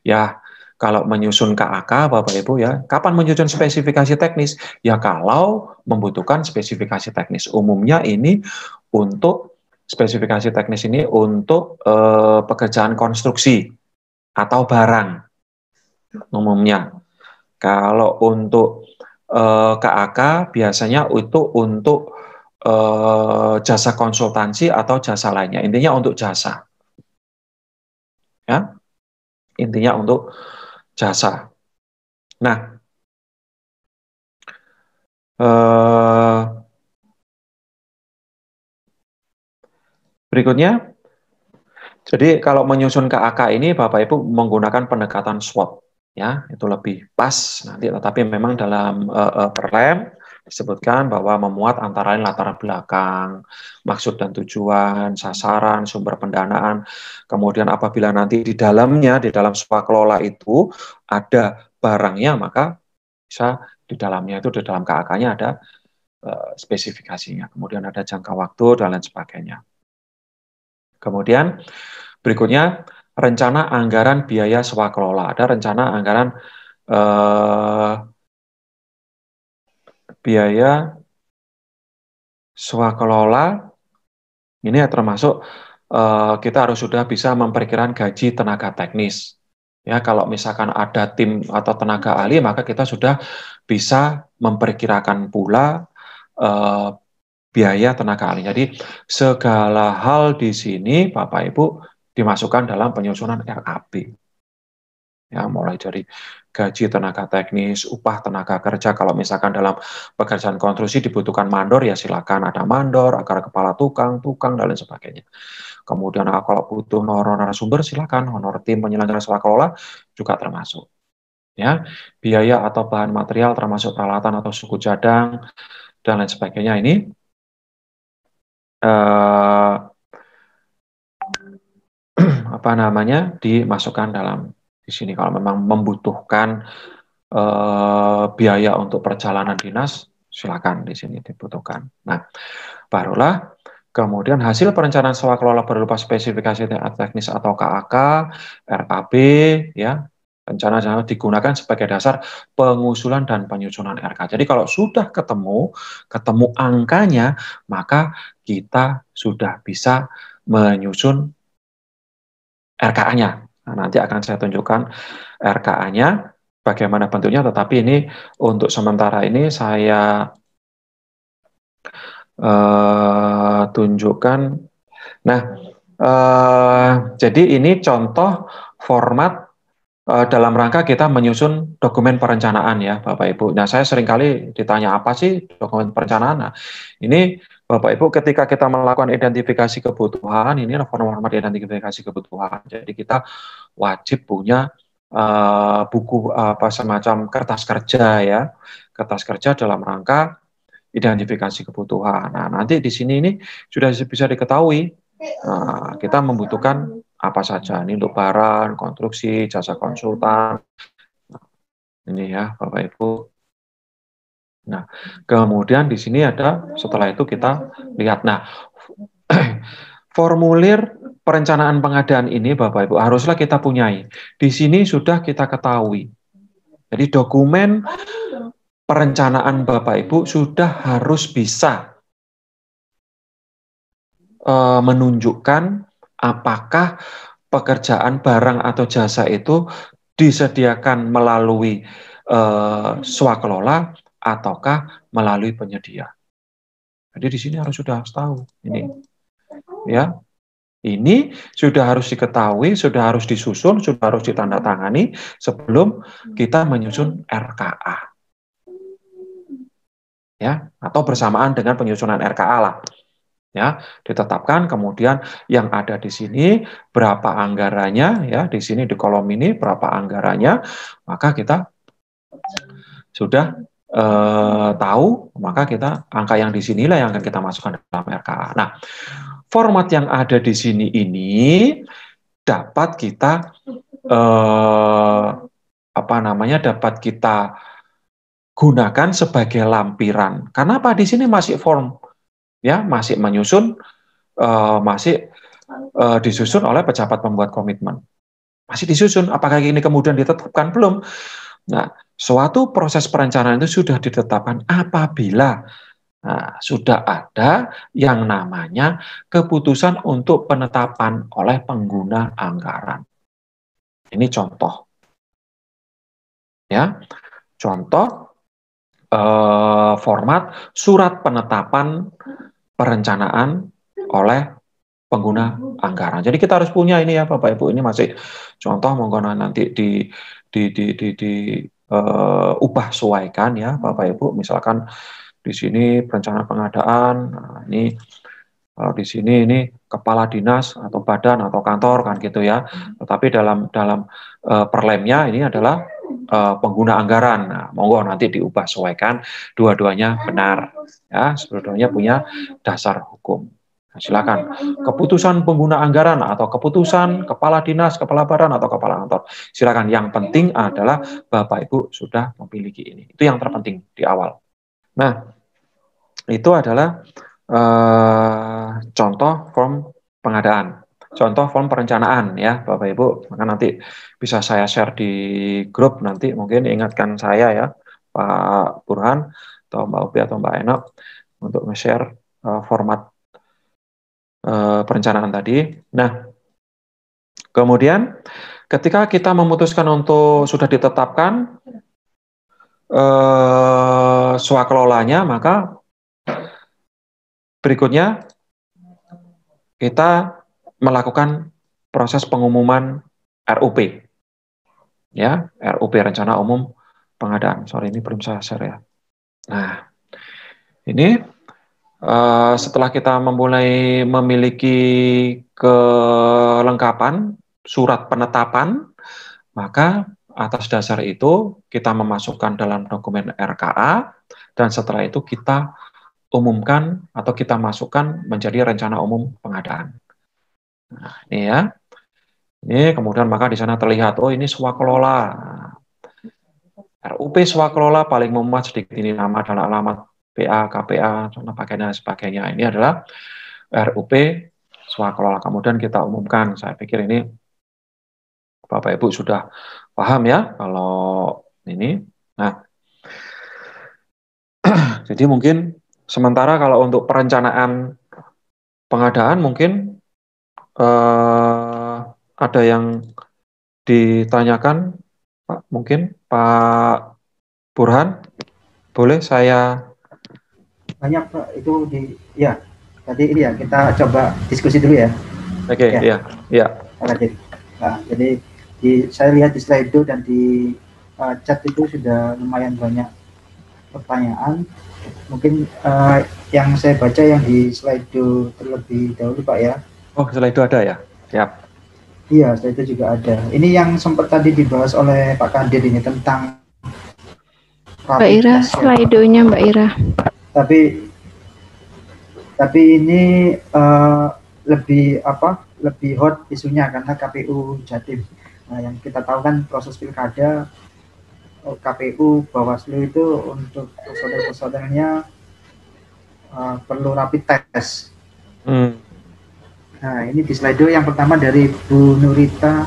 Ya, kalau menyusun KAK Bapak Ibu ya, kapan menyusun spesifikasi teknis? Ya kalau membutuhkan spesifikasi teknis. Umumnya ini untuk spesifikasi teknis ini untuk eh, pekerjaan konstruksi atau barang umumnya kalau untuk uh, eh, KAK biasanya itu untuk uh, jasa konsultansi atau jasa lainnya. Intinya untuk jasa. Ya. Intinya untuk jasa. Nah, uh, berikutnya jadi kalau menyusun KAK ini Bapak Ibu menggunakan pendekatan SWOT ya itu lebih pas nanti tetapi memang dalam uh, uh, perlem disebutkan bahwa memuat antara lain latar belakang, maksud dan tujuan, sasaran, sumber pendanaan. Kemudian apabila nanti di dalamnya di dalam swakelola itu ada barangnya maka bisa di dalamnya itu di dalam KAK-nya ada uh, spesifikasinya. Kemudian ada jangka waktu dan lain sebagainya. Kemudian berikutnya rencana anggaran biaya swakelola, ada rencana anggaran eh, biaya swakelola. Ini ya termasuk eh, kita harus sudah bisa memperkirakan gaji tenaga teknis. Ya, kalau misalkan ada tim atau tenaga ahli, maka kita sudah bisa memperkirakan pula eh, biaya tenaga ahli. Jadi segala hal di sini Bapak Ibu dimasukkan dalam penyusunan RAP. Ya, mulai dari gaji tenaga teknis, upah tenaga kerja. Kalau misalkan dalam pekerjaan konstruksi dibutuhkan mandor, ya silakan ada mandor, agar kepala tukang, tukang, dan lain sebagainya. Kemudian ah, kalau butuh honor narasumber, silakan honor tim penyelenggara sekolah kelola juga termasuk. Ya, biaya atau bahan material termasuk peralatan atau suku cadang dan lain sebagainya ini eh, apa namanya dimasukkan dalam di sini kalau memang membutuhkan eh, biaya untuk perjalanan dinas silakan di sini dibutuhkan. Nah, barulah kemudian hasil perencanaan sewa kelola berupa spesifikasi teknis atau KAK, RKB ya, rencana jalan digunakan sebagai dasar pengusulan dan penyusunan RK. Jadi kalau sudah ketemu, ketemu angkanya, maka kita sudah bisa menyusun RKA-nya. Nah, nanti akan saya tunjukkan RKA-nya bagaimana bentuknya, tetapi ini untuk sementara ini saya uh, tunjukkan. Nah, uh, jadi ini contoh format eh, dalam rangka kita menyusun dokumen perencanaan ya Bapak Ibu. Nah, saya seringkali ditanya apa sih dokumen perencanaan? Nah, ini Bapak Ibu, ketika kita melakukan identifikasi kebutuhan, ini adalah format-format identifikasi kebutuhan. Jadi kita wajib punya uh, buku uh, apa semacam kertas kerja ya, kertas kerja dalam rangka identifikasi kebutuhan. Nah, nanti di sini ini sudah bisa diketahui uh, kita membutuhkan apa saja ini untuk barang, konstruksi, jasa konsultan. Nah, ini ya Bapak Ibu Nah, kemudian di sini ada setelah itu kita lihat. Nah, formulir perencanaan pengadaan ini Bapak Ibu haruslah kita punyai. Di sini sudah kita ketahui. Jadi dokumen perencanaan Bapak Ibu sudah harus bisa e, menunjukkan apakah pekerjaan barang atau jasa itu disediakan melalui e, swakelola ataukah melalui penyedia. Jadi di sini harus sudah harus tahu ini. Ya. Ini sudah harus diketahui, sudah harus disusun, sudah harus ditandatangani sebelum kita menyusun RKA. Ya, atau bersamaan dengan penyusunan RKA lah. Ya, ditetapkan kemudian yang ada di sini berapa anggarannya ya, di sini di kolom ini berapa anggarannya, maka kita sudah e, tahu, maka kita angka yang di sinilah yang akan kita masukkan dalam RKA. Nah, format yang ada di sini ini dapat kita e, apa namanya dapat kita gunakan sebagai lampiran. Karena apa di sini masih form ya masih menyusun e, masih e, disusun oleh pejabat pembuat komitmen masih disusun apakah ini kemudian ditetapkan belum nah Suatu proses perencanaan itu sudah ditetapkan apabila Nah, sudah ada yang namanya keputusan untuk penetapan oleh pengguna anggaran. Ini contoh. Ya. Contoh eh, format surat penetapan perencanaan oleh pengguna anggaran. Jadi kita harus punya ini ya Bapak Ibu, ini masih contoh monggo nanti di di di di, di uh, ubah sesuaikan ya Bapak Ibu misalkan di sini perencanaan pengadaan nah, ini kalau di sini ini kepala dinas atau badan atau kantor kan gitu ya tetapi dalam dalam uh, perlemnya ini adalah uh, pengguna anggaran nah, monggo nanti diubah sesuaikan dua-duanya benar ya sebetulnya punya dasar hukum Silakan. Keputusan pengguna anggaran atau keputusan kepala dinas, kepala badan atau kepala kantor. Silakan. Yang penting adalah Bapak Ibu sudah memiliki ini. Itu yang terpenting di awal. Nah, itu adalah eh, contoh form pengadaan. Contoh form perencanaan ya, Bapak Ibu. Maka nanti bisa saya share di grup nanti mungkin ingatkan saya ya, Pak Burhan atau Mbak Upi atau Mbak Enok untuk nge-share uh, format Eh, perencanaan tadi. Nah, kemudian ketika kita memutuskan untuk sudah ditetapkan uh, swakelolanya, maka berikutnya kita melakukan proses pengumuman RUP. Ya, RUP rencana umum pengadaan. Sorry ini belum saya share ya. Nah, ini Eh, setelah kita memulai memiliki kelengkapan surat penetapan, maka atas dasar itu kita memasukkan dalam dokumen RKA dan setelah itu kita umumkan atau kita masukkan menjadi rencana umum pengadaan. Nah, ini ya. Ini kemudian maka di sana terlihat oh ini swakelola. RUP swakelola paling memuat sedikit ini nama dan alamat PA, KPA, contoh pakaian sebagainya. Ini adalah RUP Swakelola. Kemudian kita umumkan. Saya pikir ini Bapak Ibu sudah paham ya kalau ini. Nah, jadi mungkin sementara kalau untuk perencanaan pengadaan mungkin eh, ada yang ditanyakan Pak mungkin Pak Burhan boleh saya banyak Pak itu di ya tadi ini ya kita coba diskusi dulu ya. Oke, okay, ya. Iya, iya. Nah, jadi di saya lihat di itu dan di uh, chat itu sudah lumayan banyak pertanyaan. Mungkin uh, yang saya baca yang di slide itu terlebih dahulu Pak ya. Oh, slide itu ada ya? Siap. Iya, slide itu juga ada. Ini yang sempat tadi dibahas oleh Pak Kadir ini tentang Mbak Ira, slide nya Mbak Ira tapi tapi ini uh, lebih apa lebih hot isunya karena KPU Jatim nah, yang kita tahu kan proses pilkada eh, KPU Bawaslu itu untuk saudara-saudaranya uh, eh, perlu rapid test hmm. nah ini di slide yang pertama dari Bu Nurita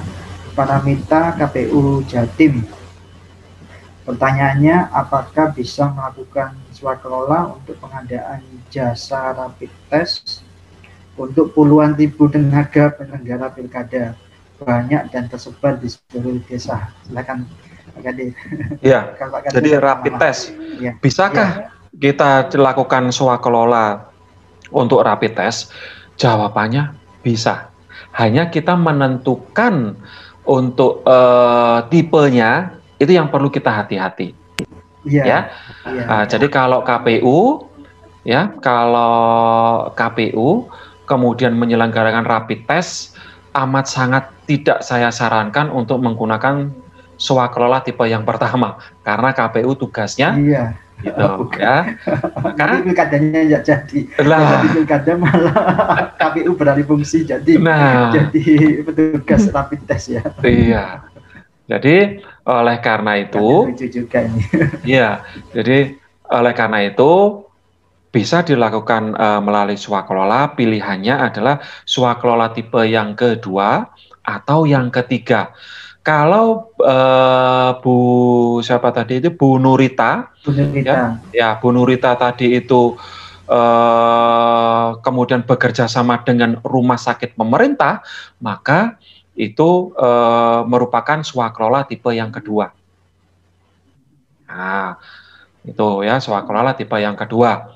Paramita KPU Jatim pertanyaannya apakah bisa melakukan Swakelola untuk pengadaan jasa rapid test untuk puluhan ribu tenaga penyelenggara pilkada banyak dan tersebar di seluruh desa. Silakan Pak Kadir. Iya. jadi rapid test. Ya. Bisakah ya. kita lakukan swakelola untuk rapid test? Jawabannya bisa. Hanya kita menentukan untuk uh, tipenya itu yang perlu kita hati-hati Iya. Ya. ya. Uh, jadi kalau KPU ya, kalau KPU kemudian menyelenggarakan rapid test amat sangat tidak saya sarankan untuk menggunakan swakelola tipe yang pertama karena KPU tugasnya iya gitu okay. ya karena pilkadanya ya jadi lah pilkada malah KPU beralih fungsi jadi nah, jadi petugas rapid test ya iya jadi oleh karena itu, ya, jadi oleh karena itu bisa dilakukan uh, melalui swakelola. Pilihannya adalah swakelola tipe yang kedua atau yang ketiga. Kalau uh, Bu siapa tadi itu Bu Nurita, Bu Nurita. ya, ya Bu Nurita tadi itu uh, kemudian bekerja sama dengan rumah sakit pemerintah, maka itu e, merupakan swakelola tipe yang kedua. Nah, itu ya swakelola tipe yang kedua.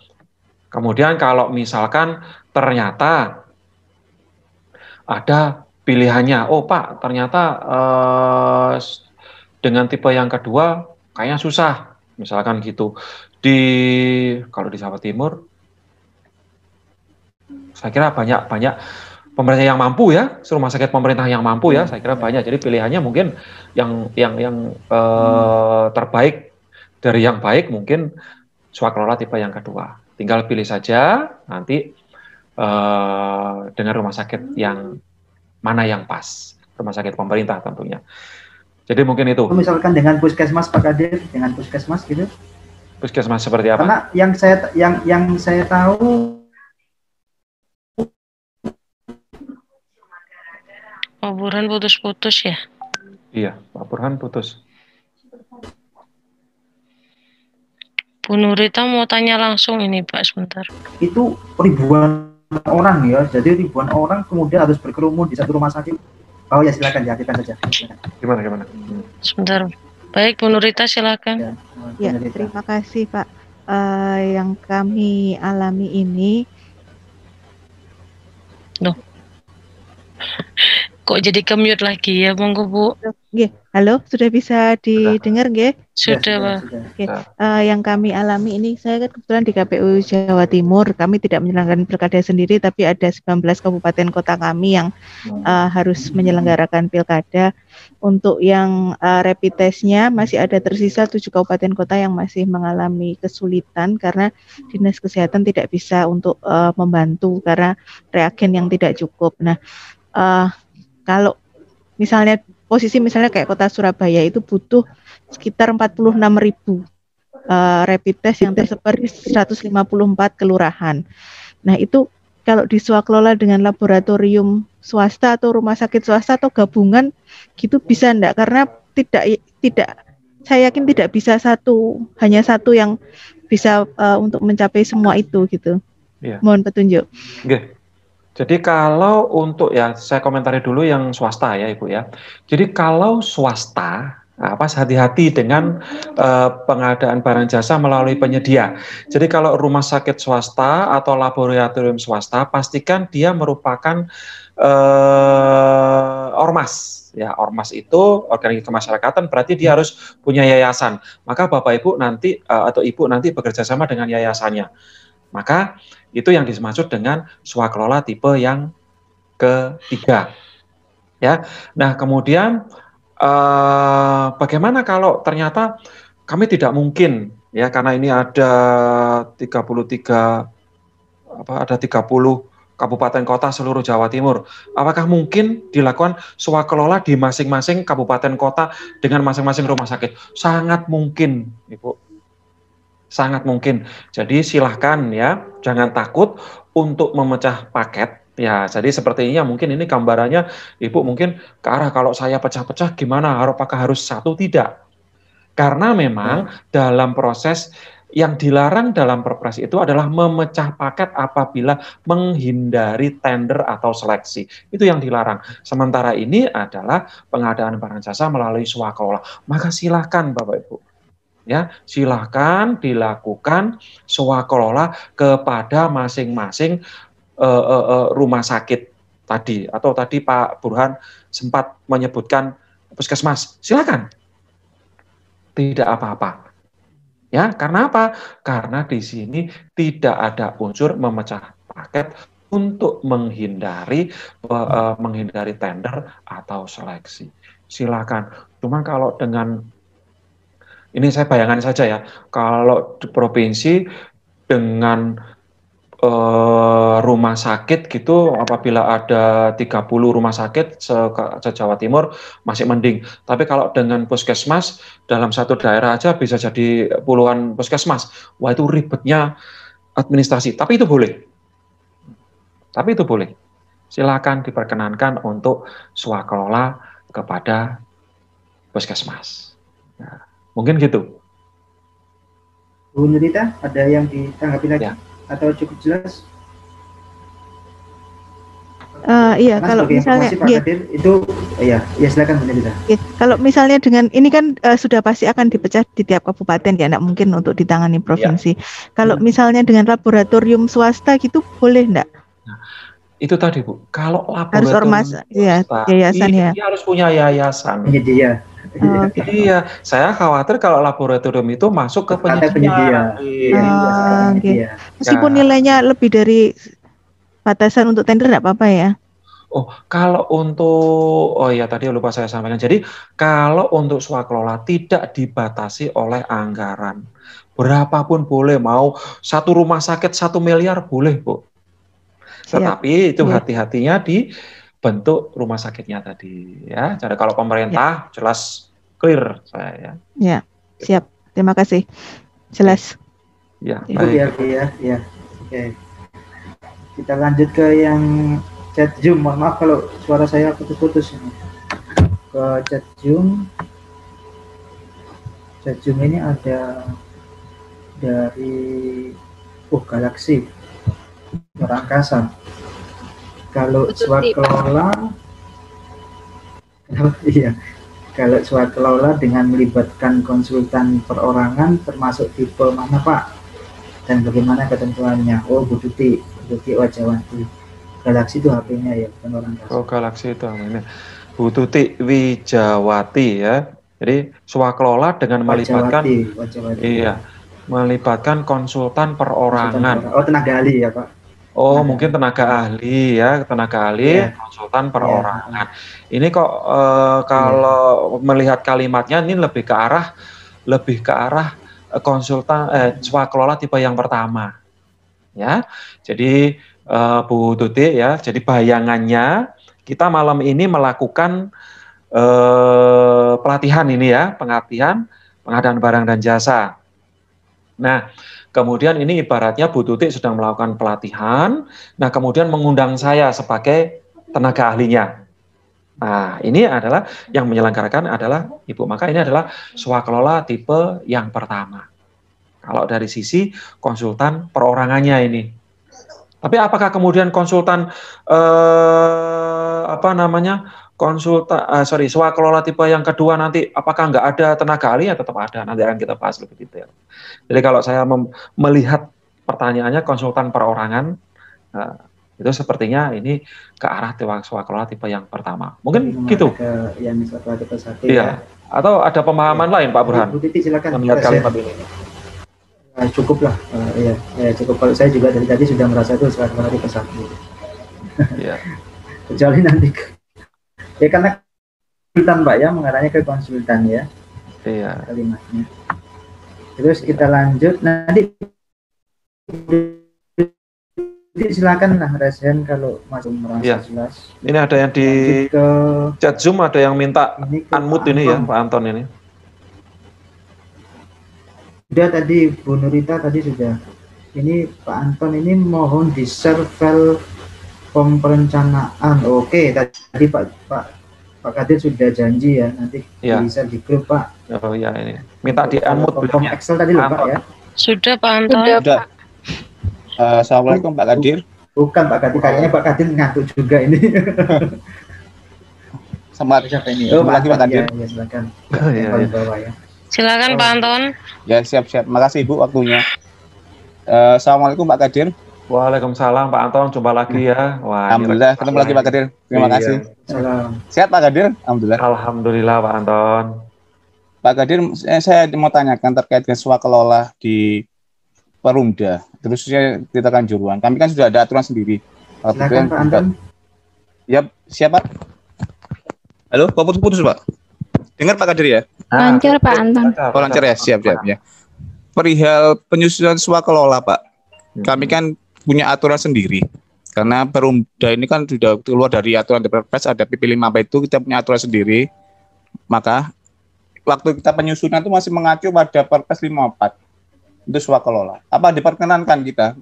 Kemudian kalau misalkan ternyata ada pilihannya, oh Pak, ternyata e, dengan tipe yang kedua kayaknya susah, misalkan gitu. Di kalau di Jawa Timur, saya kira banyak banyak pemerintah yang mampu ya, rumah sakit pemerintah yang mampu ya, iya. saya kira banyak. Jadi pilihannya mungkin yang yang yang uh, terbaik dari yang baik mungkin swakelola tipe yang kedua. Tinggal pilih saja nanti uh, dengan rumah sakit yang mana yang pas, rumah sakit pemerintah tentunya. Jadi mungkin itu. Misalkan dengan puskesmas Pak Kadir, dengan puskesmas gitu. Puskesmas seperti apa? Karena yang saya yang yang saya tahu Pak Burhan putus-putus ya? Iya, Pak Burhan putus. Bu Nurita mau tanya langsung ini Pak sebentar. Itu ribuan orang ya, jadi ribuan orang kemudian harus berkerumun di satu rumah sakit. Oh ya silakan kita saja. Gimana gimana? Sebentar. Baik Bu Nurita silakan. Ya, ya terima kasih Pak. Uh, yang kami alami ini. Loh. Kok jadi kemute lagi ya, monggo Bu. Halo, sudah bisa didengar nggih? Sudah, iya, Pak. uh, yang kami alami ini saya kan kebetulan di KPU Jawa Timur, kami tidak menyelenggarakan pilkada sendiri tapi ada 19 kabupaten kota kami yang uh, harus menyelenggarakan pilkada. Untuk yang uh, rapid testnya masih ada tersisa 7 kabupaten kota yang masih mengalami kesulitan karena dinas kesehatan tidak bisa untuk uh, membantu karena reagen yang tidak cukup. Nah, uh, kalau misalnya posisi misalnya kayak kota Surabaya itu butuh sekitar 46 ribu uh, rapid test yang tersebar di 154 kelurahan. Nah itu kalau di kelola dengan laboratorium swasta atau rumah sakit swasta atau gabungan gitu bisa enggak karena tidak tidak saya yakin tidak bisa satu hanya satu yang bisa uh, untuk mencapai semua itu gitu. Yeah. Mohon petunjuk. Okay. Jadi kalau untuk ya saya komentari dulu yang swasta ya Ibu ya. Jadi kalau swasta apa nah, hati-hati dengan uh, pengadaan barang jasa melalui penyedia. Jadi kalau rumah sakit swasta atau laboratorium swasta pastikan dia merupakan uh, ormas ya ormas itu organisasi kemasyarakatan berarti dia harus punya yayasan maka bapak ibu nanti uh, atau ibu nanti bekerja sama dengan yayasannya maka itu yang dimaksud dengan swakelola tipe yang ketiga. Ya. Nah, kemudian eh, bagaimana kalau ternyata kami tidak mungkin ya karena ini ada 33 apa ada 30 kabupaten kota seluruh Jawa Timur. Apakah mungkin dilakukan swakelola di masing-masing kabupaten kota dengan masing-masing rumah sakit? Sangat mungkin, Ibu sangat mungkin. Jadi silahkan ya, jangan takut untuk memecah paket. Ya, jadi sepertinya mungkin ini gambarannya Ibu mungkin ke arah kalau saya pecah-pecah gimana? Apakah harus satu? Tidak. Karena memang hmm. dalam proses yang dilarang dalam perpres itu adalah memecah paket apabila menghindari tender atau seleksi. Itu yang dilarang. Sementara ini adalah pengadaan barang jasa melalui swakelola. Maka silahkan Bapak Ibu ya silahkan dilakukan swakelola kepada masing-masing uh, uh, uh, rumah sakit tadi atau tadi Pak Burhan sempat menyebutkan puskesmas silakan tidak apa-apa ya karena apa karena di sini tidak ada unsur memecah paket untuk menghindari uh, menghindari tender atau seleksi silakan Cuma kalau dengan ini saya bayangkan saja ya, kalau di provinsi dengan uh, rumah sakit gitu, apabila ada 30 rumah sakit se, se Jawa Timur masih mending. Tapi kalau dengan puskesmas dalam satu daerah aja bisa jadi puluhan puskesmas. Wah itu ribetnya administrasi. Tapi itu boleh. Tapi itu boleh. Silakan diperkenankan untuk swakelola kepada puskesmas. Nah. Mungkin gitu. Bu Nurita, ada yang ditanggapi lagi? Ya. Atau cukup jelas? Uh, iya, Mas, kalau misalnya Pak iya. Kadir, itu oh, iya, ya silakan Bu Nurita. Kalau misalnya dengan ini kan uh, sudah pasti akan dipecah di tiap kabupaten ya, tidak mungkin untuk ditangani ya. provinsi. Yeah. Kalau yeah. misalnya dengan laboratorium swasta gitu boleh enggak? Nah, itu tadi Bu, kalau laboratorium harus ormas, iya, swasta, iya, ya, yayasan, ya. harus punya yayasan. Iya, iya Oh, iya. okay. Iya, saya khawatir kalau laboratorium itu masuk ke penyedia. Iya, oh, iya, okay. Iya, Meskipun ya. nilainya lebih dari batasan untuk tender tidak apa-apa ya? Oh, kalau untuk oh ya tadi lupa saya sampaikan. Jadi kalau untuk swakelola tidak dibatasi oleh anggaran. Berapapun boleh mau satu rumah sakit satu miliar boleh, Bu. Tetapi ya. itu ya. hati-hatinya di bentuk rumah sakitnya tadi ya. Jadi kalau pemerintah ya. jelas clear saya. Ya, Ya, siap. Terima kasih. Jelas. Ya, Oke, oke, ya, ya. Oke. Kita lanjut ke yang chat Zoom. Mohon maaf kalau suara saya putus-putus ini. Ke chat Zoom. Chat Zoom ini ada dari oh Galaxy Merangkasan. Kalau suara kelola. iya kalau suatu kelola dengan melibatkan konsultan perorangan termasuk tipe mana Pak? Dan bagaimana ketentuannya? Oh, Bu Tuti Wijawati Galaxy itu HP-nya ya, bukan orang kasus. Oh, Galaxy itu HP-nya. Bututi Wijawati ya. Jadi swakelola dengan melibatkan Wajawati, Wajawati. Iya. Melibatkan konsultan perorangan. Konsultan Oh, tenaga ahli ya, Pak. Oh, hmm. mungkin tenaga ahli ya, tenaga ahli yeah. konsultan iya. perorangan. Yeah. Ini kok e, kalau yeah. melihat kalimatnya ini lebih ke arah lebih ke arah eh, konsultan eh, swakelola tipe yang pertama. Ya. Jadi e, Bu Tuti ya, jadi bayangannya kita malam ini melakukan e, pelatihan ini ya, pengadilan pengadaan barang dan jasa. Nah, Kemudian ini ibaratnya Bu Tutik sedang melakukan pelatihan, nah kemudian mengundang saya sebagai tenaga ahlinya. Nah, ini adalah yang menyelenggarakan adalah Ibu. Maka ini adalah swakelola tipe yang pertama. Kalau dari sisi konsultan perorangannya ini. Tapi apakah kemudian konsultan eh, apa namanya konsulta uh, sorry swakelola tipe yang kedua nanti apakah nggak ada tenaga ahli ya tetap ada nanti akan kita bahas lebih detail jadi kalau saya melihat pertanyaannya konsultan perorangan uh, itu sepertinya ini ke arah tipe swakelola tipe yang pertama mungkin Memang gitu yang tipe satu iya. ya atau ada pemahaman ya. lain Pak Burhan Bu Titi silakan melihat kali ini ya, cukup lah uh, ya, ya cukup kalau saya juga dari tadi sudah merasa itu swakelola tipe satu ya kecuali nanti ya karena konsultan pak ya mengarahnya ke konsultan ya iya kalimatnya terus kita lanjut nanti jadi silakan lah resen kalau masuk merasa ya. jelas. Ini ada yang di ke, chat Zoom ada yang minta ini unmute ini ya Pak Anton ini. Sudah tadi Bu Nurita tadi sudah. Ini Pak Anton ini mohon di server pemperencanaan. Oke, tadi Pak Pak Pak Kadir sudah janji ya nanti ya. bisa di grup Pak. Oh ya ini. Minta di unmute belum Excel tadi lupa ya. Sudah Pak Anton. Sudah. Pak. Uh, eh, Assalamualaikum Pak Kadir. Bukan Pak Kadir, kayaknya Pak Kadir ngantuk juga ini. Sama siapa ini? Ya? Oh, lagi Pak Kadir. Ya, ya silakan. Oh, ya, ya. Bawah, ya. Silakan oh. Pak Anton. Ya siap-siap. Makasih Ibu waktunya. Uh, Assalamualaikum Pak Kadir. Waalaikumsalam Pak Anton, jumpa lagi ya. Wah, Alhamdulillah, ketemu lagi Pak Kadir. Terima iya. kasih. Salam. Sehat Pak Kadir? Alhamdulillah. Alhamdulillah Pak Anton. Pak Kadir, eh, saya mau tanyakan terkait dengan siswa kelola di Perumda, terusnya kita kan juruan. Kami kan sudah ada aturan sendiri. Silakan Pak Anton. Ya, siapa? Halo, kok putus-putus Pak? Dengar Pak Kadir ya? Ah, lancar Pak Anton. Oh, lancar ya, siap-siap ya. Perihal penyusunan siswa kelola Pak. Kami kan punya aturan sendiri karena perumda ini kan sudah keluar dari aturan Perpres ada PP 5 itu kita punya aturan sendiri maka waktu kita penyusunan itu masih mengacu pada Perpres 54 untuk kelola apa diperkenankan kita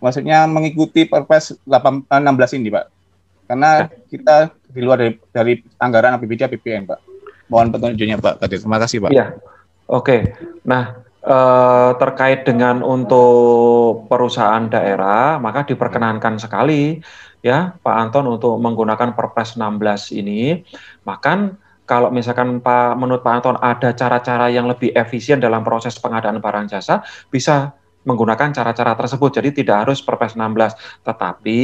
maksudnya mengikuti Perpres 16 eh, ini Pak karena ya. kita di luar dari, dari anggaran APBD APBN Pak mohon petunjuknya Pak Kadir terima kasih Pak ya oke nah eh, terkait dengan untuk perusahaan daerah, maka diperkenankan sekali ya Pak Anton untuk menggunakan Perpres 16 ini. maka kalau misalkan Pak menurut Pak Anton ada cara-cara yang lebih efisien dalam proses pengadaan barang jasa, bisa menggunakan cara-cara tersebut. Jadi tidak harus Perpres 16, tetapi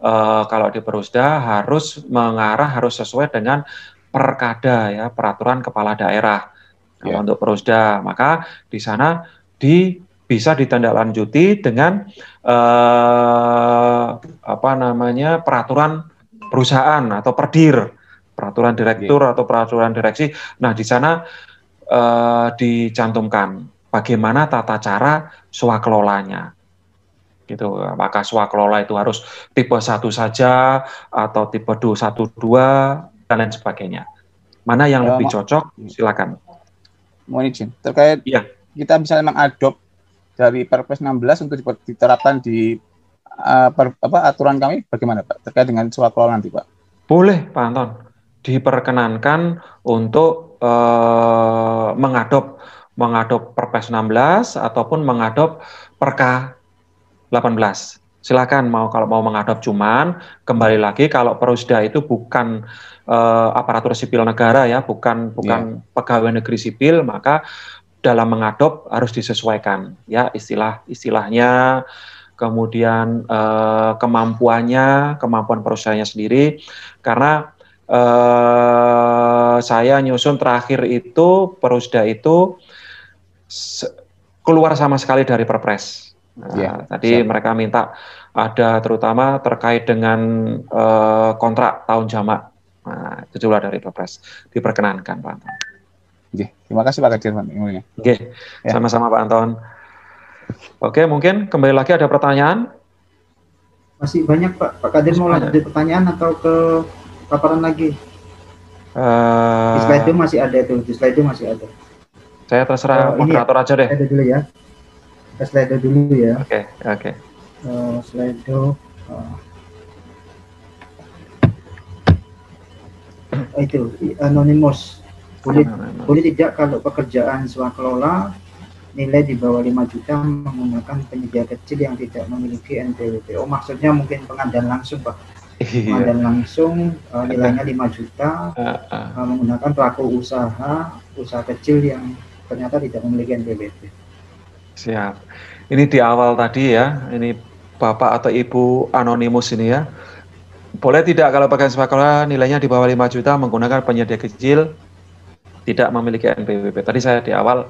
eh, kalau di Perusda harus mengarah harus sesuai dengan Perkada ya, peraturan kepala daerah kalau yeah. untuk perusda maka di sana di bisa ditandatangani dengan eh, apa namanya peraturan perusahaan atau perdir, peraturan direktur yeah. atau peraturan direksi. Nah, di sana eh, dicantumkan bagaimana tata cara swakelolanya gitu. Apakah swakelola itu harus tipe satu saja atau tipe dua satu dua dan lain sebagainya. Mana yang ya, lebih cocok? Silakan mohon izin terkait ya. kita bisa mengadop dari Perpres 16 untuk diterapkan di uh, per, apa, aturan kami bagaimana Pak terkait dengan suatu kelola nanti Pak? Boleh Pak Anton diperkenankan untuk uh, mengadop mengadop Perpres 16 ataupun mengadop Perka 18. Silakan mau kalau mau mengadop cuman kembali lagi kalau perusda itu bukan uh, aparatur sipil negara ya, bukan bukan yeah. pegawai negeri sipil, maka dalam mengadop harus disesuaikan ya istilah istilahnya kemudian uh, kemampuannya kemampuan perusahaannya sendiri karena uh, saya nyusun terakhir itu perusda itu keluar sama sekali dari perpres nah, yeah, tadi siap. mereka minta ada terutama terkait dengan uh, kontrak tahun jamak Nah, itu dari Perpres diperkenankan Pak Anton. Oke, terima kasih Pak Kadir Oke, sama ya. sama-sama Pak Anton. Oke, mungkin kembali lagi ada pertanyaan. Masih banyak Pak. Pak Kadir mau lanjut pertanyaan atau ke paparan lagi? Uh, di slide itu masih ada itu, di slide itu masih ada. Saya terserah uh, moderator aja deh. Ada dulu ya. slide dulu ya. Oke, okay, oke. Okay. Uh, eh, slide uh, Eh, itu anonimus boleh anonymous. boleh tidak kalau pekerjaan swakelola nilai di bawah 5 juta menggunakan penyedia kecil yang tidak memiliki NPWP. Oh maksudnya mungkin pengadaan langsung Pak. Iya. Pengadaan langsung uh, nilainya 5 juta uh, uh. Uh, menggunakan pelaku usaha usaha kecil yang ternyata tidak memiliki NPWP. Siap. Ini di awal tadi ya, ini Bapak atau Ibu anonimus ini ya boleh tidak kalau pakaian sekolah nilainya di bawah 5 juta menggunakan penyedia kecil tidak memiliki NPWP. Tadi saya di awal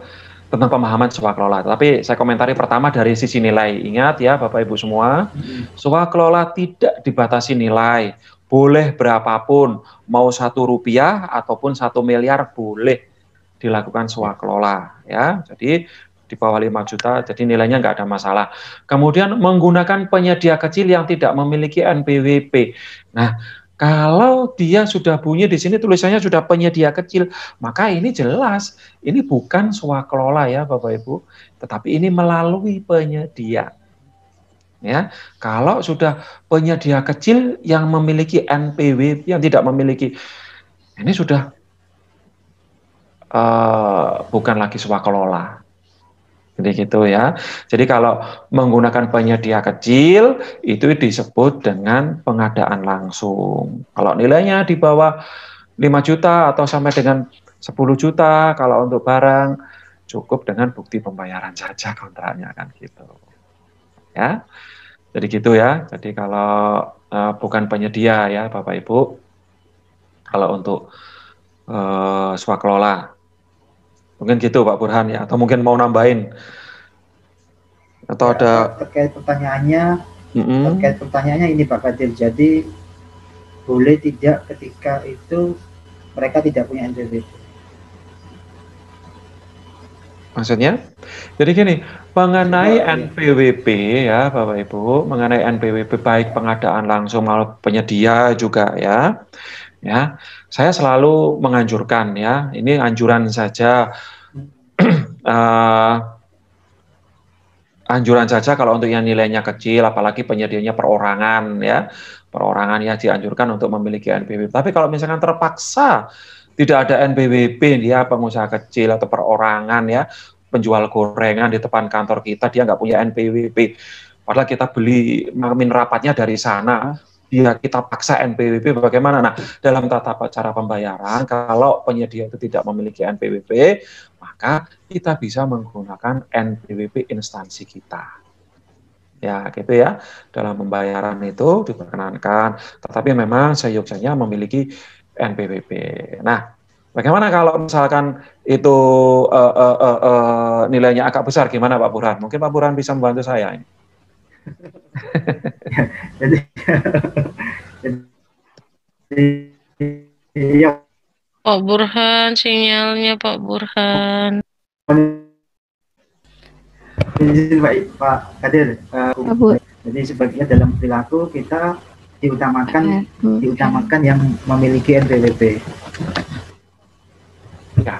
tentang pemahaman kelola, Tapi saya komentari pertama dari sisi nilai. Ingat ya Bapak Ibu semua, hmm. kelola tidak dibatasi nilai. Boleh berapapun, mau satu rupiah ataupun satu miliar boleh dilakukan kelola. Ya, jadi di bawah 5 juta, jadi nilainya nggak ada masalah. Kemudian menggunakan penyedia kecil yang tidak memiliki NPWP. Nah, kalau dia sudah bunyi di sini tulisannya sudah penyedia kecil, maka ini jelas ini bukan swakelola ya Bapak Ibu, tetapi ini melalui penyedia. Ya, kalau sudah penyedia kecil yang memiliki NPWP yang tidak memiliki ini sudah uh, bukan lagi swakelola jadi gitu ya. Jadi kalau menggunakan penyedia kecil itu disebut dengan pengadaan langsung. Kalau nilainya di bawah 5 juta atau sampai dengan 10 juta kalau untuk barang cukup dengan bukti pembayaran saja kontraknya kan gitu. Ya. Jadi gitu ya. Jadi kalau uh, bukan penyedia ya Bapak Ibu. Kalau untuk uh, swakelola Mungkin gitu Pak Burhan ya, atau mungkin mau nambahin atau ya, ada terkait pertanyaannya mm -hmm. terkait pertanyaannya ini Pak Fadil Jadi boleh tidak ketika itu mereka tidak punya NPWP? Maksudnya? Jadi gini, mengenai ya, NPWP ya Bapak Ibu, mengenai NPWP baik pengadaan langsung maupun penyedia juga ya ya. Saya selalu menganjurkan ya, ini anjuran saja uh, anjuran saja kalau untuk yang nilainya kecil apalagi penyediaannya perorangan ya. Perorangan ya dianjurkan untuk memiliki NPWP. Tapi kalau misalkan terpaksa tidak ada NPWP dia pengusaha kecil atau perorangan ya penjual gorengan di depan kantor kita dia nggak punya NPWP padahal kita beli min rapatnya dari sana dia kita paksa NPWP bagaimana? Nah, dalam tata cara pembayaran, kalau penyedia itu tidak memiliki NPWP, maka kita bisa menggunakan NPWP instansi kita. Ya, gitu ya. Dalam pembayaran itu diperkenankan, tetapi memang seyogyanya memiliki NPWP. Nah, bagaimana kalau misalkan itu uh, uh, uh, uh, nilainya agak besar, gimana Pak Burhan? Mungkin Pak Burhan bisa membantu saya ini jadi, Iya. Pak Burhan sinyalnya Pak Burhan izin Pak, Pak Kadir uh, eh, jadi sebagian dalam perilaku kita diutamakan diutamakan yang memiliki NPWP ya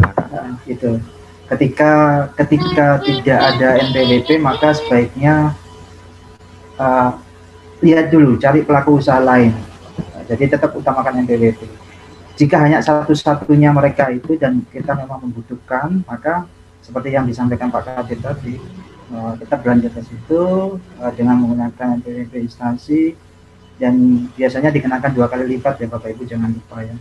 Nah, itu gitu ketika ketika tidak ada NPWP maka sebaiknya uh, lihat dulu cari pelaku usaha lain jadi tetap utamakan NPWP jika hanya satu-satunya mereka itu dan kita memang membutuhkan maka seperti yang disampaikan Pak Kadir tadi uh, kita belanja ke situ eh, dengan menggunakan NPWP instansi dan biasanya dikenakan dua kali lipat ya Bapak Ibu jangan lupa ya,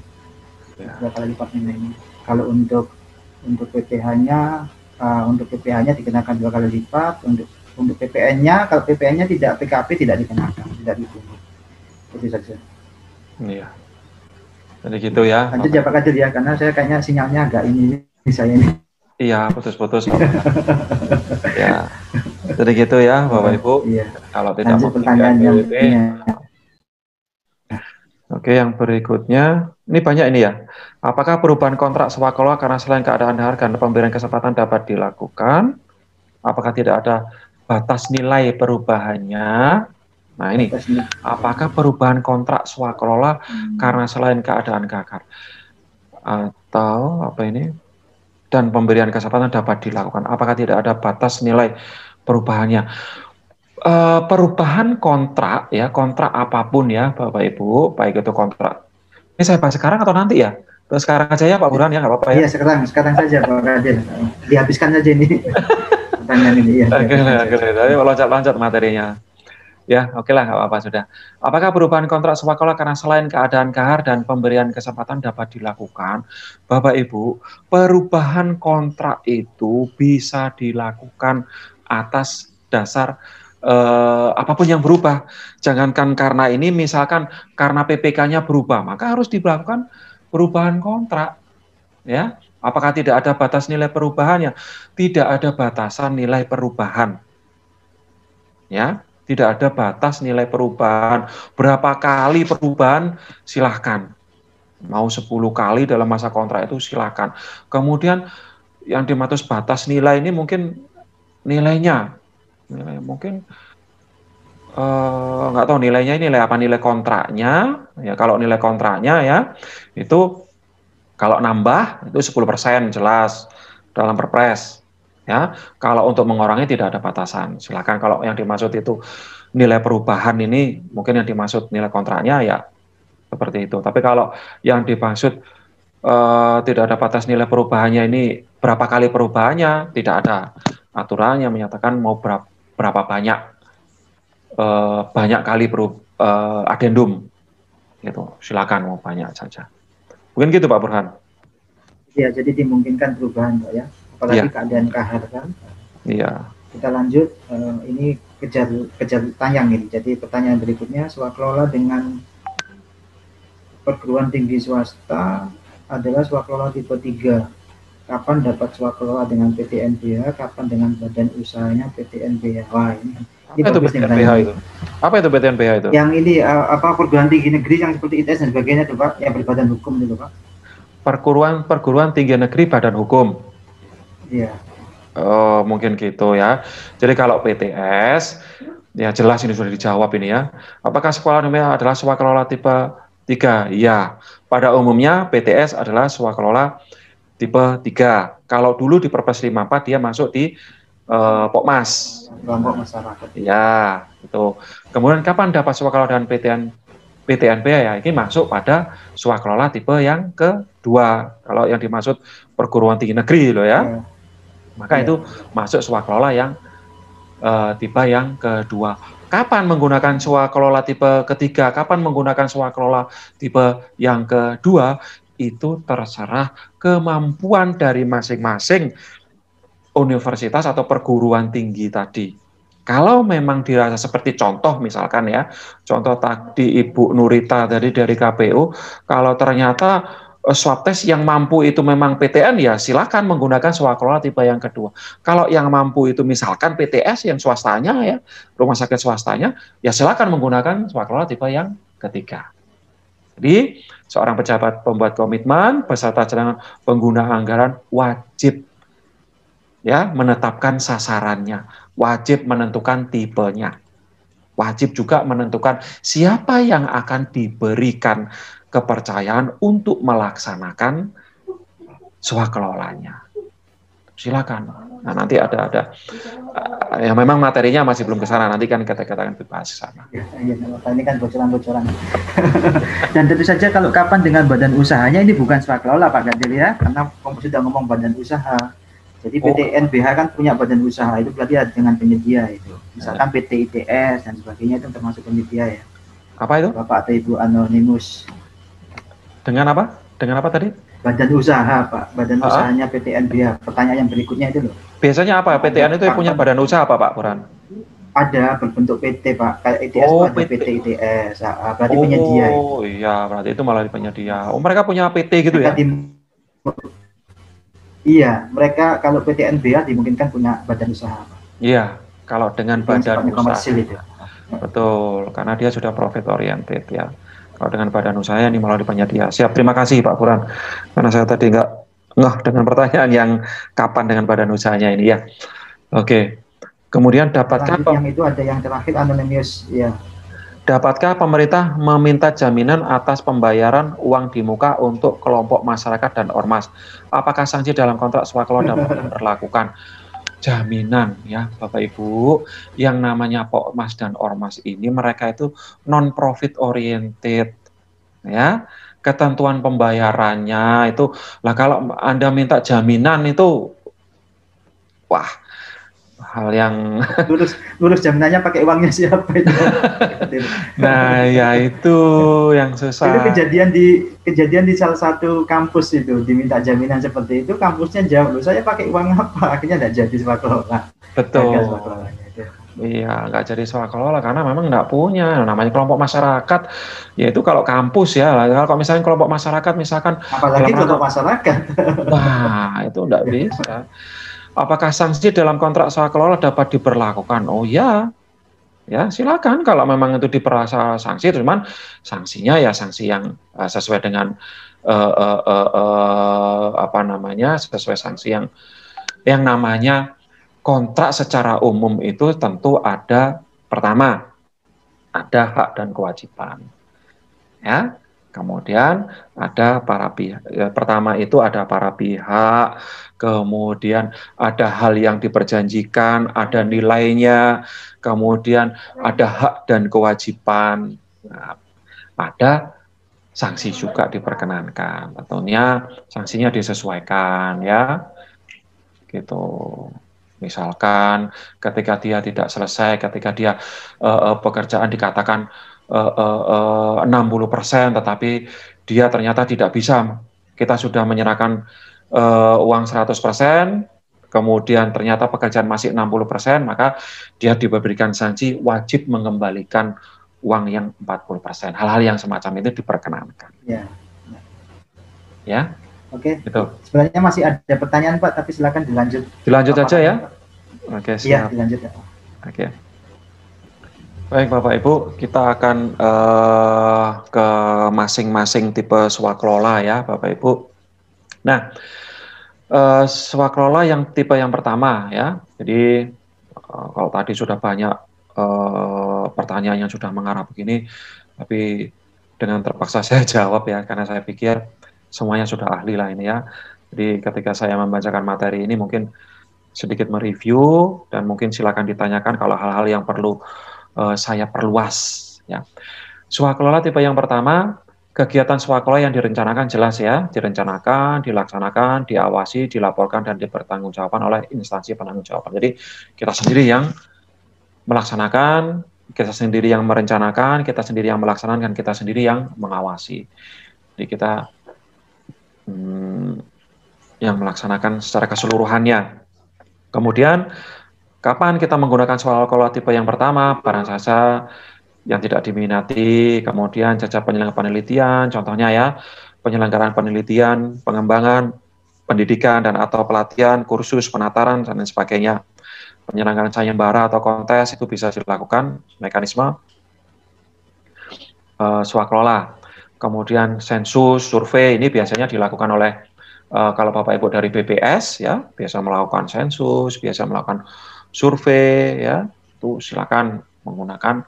ya. dua kali lipat ini. kalau untuk untuk PPh-nya uh, untuk PPh-nya dikenakan dua kali lipat untuk untuk PPN-nya kalau PPN-nya tidak PKP tidak dikenakan tidak dipungut itu saja iya jadi gitu ya lanjut ya Pak Kadir ya karena saya kayaknya sinyalnya agak ini saya ini iya putus-putus ya jadi gitu ya Bapak Ibu iya. kalau tidak mau mau yang ya. Oke, yang berikutnya, ini banyak ini ya. Apakah perubahan kontrak swakolola karena selain keadaan harga dan pemberian kesempatan dapat dilakukan? Apakah tidak ada batas nilai perubahannya? Nah ini, apakah perubahan kontrak swakolola hmm. karena selain keadaan gagal atau apa ini dan pemberian kesempatan dapat dilakukan? Apakah tidak ada batas nilai perubahannya? uh, perubahan kontrak ya kontrak apapun ya Bapak Ibu baik itu kontrak ini saya bahas sekarang atau nanti ya terus sekarang aja ya Pak Burhan ya nggak apa-apa ya iya sekarang sekarang saja Pak Raden dihabiskan saja ini pertanyaan ini ya oke oke tapi loncat-loncat materinya ya oke lah nggak apa-apa sudah apakah perubahan kontrak sekolah karena selain keadaan kahar dan pemberian kesempatan dapat dilakukan Bapak Ibu perubahan kontrak itu bisa dilakukan atas dasar uh, apapun yang berubah. Jangankan karena ini, misalkan karena PPK-nya berubah, maka harus dilakukan perubahan kontrak. Ya, apakah tidak ada batas nilai perubahannya? Tidak ada batasan nilai perubahan. Ya, tidak ada batas nilai perubahan. Berapa kali perubahan silahkan. Mau 10 kali dalam masa kontrak itu silahkan. Kemudian yang dimaksud batas nilai ini mungkin nilainya nilai ya, mungkin eh, nggak uh, tahu nilainya ini nilai apa nilai kontraknya ya kalau nilai kontraknya ya itu kalau nambah itu 10% jelas dalam perpres ya kalau untuk mengurangi tidak ada batasan silakan kalau yang dimaksud itu nilai perubahan ini mungkin yang dimaksud nilai kontraknya ya seperti itu tapi kalau yang dimaksud uh, tidak ada batas nilai perubahannya ini berapa kali perubahannya tidak ada aturan yang menyatakan mau berapa berapa banyak uh, banyak kali per uh, eh, adendum gitu silakan mau banyak saja mungkin gitu Pak Burhan ya jadi dimungkinkan perubahan Pak ya apalagi ya. keadaan kahar kan iya kita lanjut uh, ini kejar kejar tayang ini jadi pertanyaan berikutnya swakelola dengan perguruan tinggi swasta adalah swakelola tipe 3 kapan dapat suap kelola dengan PT NBH, kapan dengan badan usahanya PT NBH. Wah, ini apa itu PT NBH itu? Apa itu PT NBH itu? Yang ini uh, apa perguruan tinggi negeri yang seperti ITS dan sebagainya itu Pak, yang berbadan hukum itu Pak. Perguruan perguruan tinggi negeri badan hukum. Iya. Oh, mungkin gitu ya. Jadi kalau PTS ya jelas ini sudah dijawab ini ya. Apakah sekolah namanya adalah swakelola tipe 3? Iya. Pada umumnya PTS adalah swakelola kelola tipe 3. Kalau dulu di Perpres 54 dia masuk di uh, Pokmas. Kelompok masyarakat. Ya, itu. Kemudian kapan dapat swakelola dan PTN PTNP ya ini masuk pada swakelola tipe yang kedua. Kalau yang dimaksud perguruan tinggi negeri loh ya. ya. Maka ya. itu masuk swakelola yang uh, tipe yang kedua. Kapan menggunakan swakelola tipe ketiga? Kapan menggunakan swakelola tipe yang kedua? itu terserah kemampuan dari masing-masing universitas atau perguruan tinggi tadi. Kalau memang dirasa seperti contoh misalkan ya, contoh tadi Ibu Nurita tadi dari KPU, kalau ternyata eh, swab test yang mampu itu memang PTN ya silakan menggunakan swakelola tipe yang kedua. Kalau yang mampu itu misalkan PTS yang swastanya ya, rumah sakit swastanya ya silakan menggunakan swakelola tipe yang ketiga. Jadi seorang pejabat pembuat komitmen beserta cadangan pengguna anggaran wajib ya menetapkan sasarannya, wajib menentukan tipenya. Wajib juga menentukan siapa yang akan diberikan kepercayaan untuk melaksanakan swakelolanya silakan. Nah, nanti ada ada eh, ya memang materinya masih belum ke sana. Nanti kan kata katakan dibahas sana. Ya, ini iya, kan bocoran-bocoran. Dan tentu saja kalau kapan dengan badan usahanya ini bukan swaklola Pak Gandil ya, karena kamu sudah ngomong badan usaha. Jadi PT oh. NBH kan punya badan usaha itu berarti dengan penyedia itu. Misalkan PTITS iya. PT ITS dan sebagainya itu termasuk penyedia ya. Apa itu? Bapak atau Ibu Anonimus. Dengan apa? Dengan apa tadi? badan usaha Pak, badan uh -huh. usahanya dia Pertanyaan yang berikutnya itu loh. Biasanya apa? PTN itu punya badan usaha apa Pak Quran Ada berbentuk PT Pak, kayak ITS e oh, ada PT. PT ITS, ah, ah, berarti oh, penyedia. Oh iya, berarti itu malah penyedia. Oh mereka punya PT gitu ya? mereka ya? Di, iya, mereka kalau PTN dia dimungkinkan punya badan usaha Pak. Iya, kalau dengan badan usaha. Komersil itu. Betul, karena dia sudah profit oriented ya. Kalau dengan badan usaha ya, ini melalui penyedia. Siap, terima kasih Pak Furan. Karena saya tadi nggak ngeh dengan pertanyaan yang kapan dengan badan usahanya ini ya. Oke. Kemudian dapatkan yang itu ada yang terakhir anonymous ya. Dapatkah pemerintah meminta jaminan atas pembayaran uang di muka untuk kelompok masyarakat dan ormas? Apakah sanksi dalam kontrak swakelo dapat diperlakukan? jaminan ya Bapak Ibu yang namanya Pokmas dan Ormas ini mereka itu non profit oriented ya ketentuan pembayarannya itu lah kalau Anda minta jaminan itu wah hal yang lulus lulus jaminannya pakai uangnya siapa itu nah ya itu yang susah itu kejadian di kejadian di salah satu kampus itu diminta jaminan seperti itu kampusnya jawab lu saya pakai uang apa akhirnya tidak jadi swakelola betul Iya, nggak jadi kelola karena memang nggak punya. Namanya kelompok masyarakat, yaitu kalau kampus ya. Kalau misalnya kelompok masyarakat, misalkan apalagi kelompok masyarakat, wah itu nggak bisa. Apakah sanksi dalam kontrak sewa kelola dapat diberlakukan? Oh ya, ya silakan kalau memang itu diperasa sanksi, cuman sanksinya ya sanksi yang eh, sesuai dengan uh, uh, uh, uh, apa namanya sesuai sanksi yang yang namanya kontrak secara umum itu tentu ada pertama ada hak dan kewajiban, ya Kemudian ada para pihak. Ya, pertama itu ada para pihak, kemudian ada hal yang diperjanjikan, ada nilainya, kemudian ada hak dan kewajiban. Nah, ada sanksi juga diperkenankan. Tentunya sanksinya disesuaikan ya. Gitu. Misalkan ketika dia tidak selesai, ketika dia uh, pekerjaan dikatakan uh, uh, 60%, tetapi dia ternyata tidak bisa. Kita sudah menyerahkan uh, uang 100%, kemudian ternyata pekerjaan masih 60%, maka dia diberikan sanksi wajib mengembalikan uang yang 40%. Hal-hal yang semacam itu diperkenankan. Ya. Ya. Oke. Itu. Sebenarnya masih ada pertanyaan Pak, tapi silakan dilanjut. Dilanjut saja aja ya. Oke, iya, siap. Iya, dilanjut ya. Oke. Baik Bapak Ibu, kita akan uh, ke masing-masing tipe swaklola ya Bapak Ibu. Nah, uh, eh, swaklola yang tipe yang pertama ya. Jadi uh, kalau tadi sudah banyak uh, pertanyaan yang sudah mengarah begini, tapi dengan terpaksa saya jawab ya karena saya pikir semuanya sudah ahli lah ini ya. Jadi ketika saya membacakan materi ini mungkin sedikit mereview dan mungkin silakan ditanyakan kalau hal-hal yang perlu uh, saya perluas. Ya. Swakelola tipe yang pertama, kegiatan swakelola yang direncanakan jelas ya, direncanakan, dilaksanakan, diawasi, dilaporkan, dan dipertanggungjawabkan oleh instansi penanggung penanggungjawaban. Jadi kita sendiri yang melaksanakan, kita sendiri yang merencanakan, kita sendiri yang melaksanakan, kita sendiri yang mengawasi. Jadi kita hmm, yang melaksanakan secara keseluruhannya. Kemudian Kapan kita menggunakan soal alkohol tipe yang pertama, barang sasa yang tidak diminati, kemudian jajah penyelenggara penelitian, contohnya ya, penyelenggaraan penelitian, pengembangan, pendidikan dan atau pelatihan, kursus, penataran, dan lain sebagainya. Penyelenggaraan bara atau kontes itu bisa dilakukan mekanisme uh, swakelola. Kemudian sensus, survei ini biasanya dilakukan oleh uh, kalau Bapak Ibu dari BPS ya, biasa melakukan sensus, biasa melakukan survei ya itu silakan menggunakan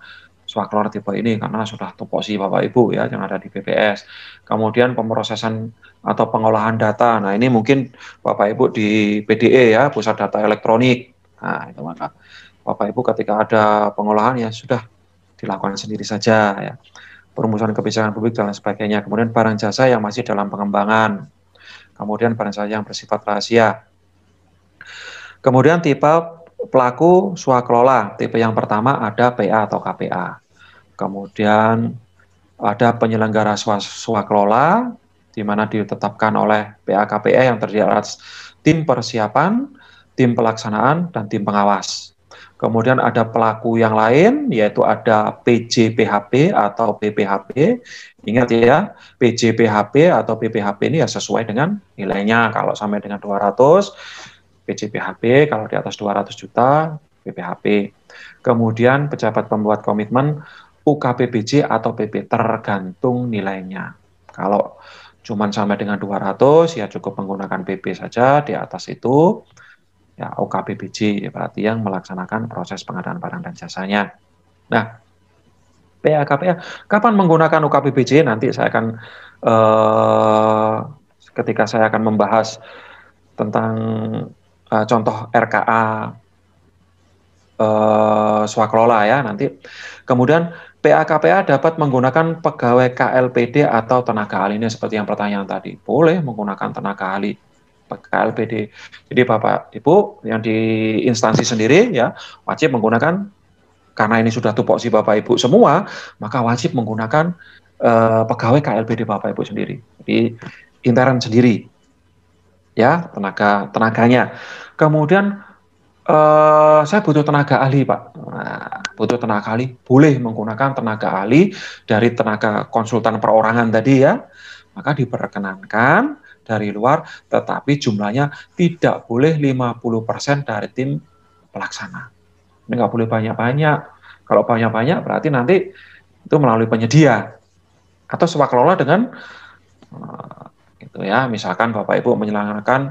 swaklor tipe ini karena sudah tupoksi Bapak Ibu ya yang ada di BPS. Kemudian pemrosesan atau pengolahan data. Nah, ini mungkin Bapak Ibu di PDE ya, Pusat Data Elektronik. Nah, itu maka Bapak Ibu ketika ada pengolahan ya sudah dilakukan sendiri saja ya. Perumusan kebijakan publik dan sebagainya. Kemudian barang jasa yang masih dalam pengembangan. Kemudian barang jasa yang bersifat rahasia. Kemudian tipe pelaku swakelola tipe yang pertama ada PA atau KPA. Kemudian ada penyelenggara swakelola di mana ditetapkan oleh PA KPA e yang terdiri atas tim persiapan, tim pelaksanaan dan tim pengawas. Kemudian ada pelaku yang lain yaitu ada PJPHP atau PPHP. Ingat ya, PJPHP atau PPHP ini ya sesuai dengan nilainya. Kalau sampai dengan 200 PJPHP kalau di atas 200 juta PPHP. Kemudian pejabat pembuat komitmen UKPBJ atau PP tergantung nilainya. Kalau cuma sama dengan 200 ya cukup menggunakan PP saja di atas itu ya UKPBJ ya berarti yang melaksanakan proses pengadaan barang dan jasanya. Nah, PAKP kapan menggunakan UKPBJ nanti saya akan eh, ketika saya akan membahas tentang uh, contoh RKA uh, eh, swakelola ya nanti. Kemudian PAKPA dapat menggunakan pegawai KLPD atau tenaga ahlinya seperti yang pertanyaan tadi. Boleh menggunakan tenaga ahli KLPD. Jadi Bapak Ibu yang di instansi sendiri ya wajib menggunakan karena ini sudah tupoksi Bapak Ibu semua, maka wajib menggunakan uh, pegawai KLPD Bapak Ibu sendiri. Jadi intern sendiri ya tenaga tenaganya. Kemudian Uh, saya butuh tenaga ahli, Pak. Nah, butuh tenaga ahli, boleh menggunakan tenaga ahli dari tenaga konsultan perorangan tadi ya. Maka diperkenankan dari luar, tetapi jumlahnya tidak boleh 50% dari tim pelaksana. Ini nggak boleh banyak-banyak. Kalau banyak-banyak berarti nanti itu melalui penyedia atau sewa kelola dengan eh, gitu ya. Misalkan Bapak Ibu menyelenggarakan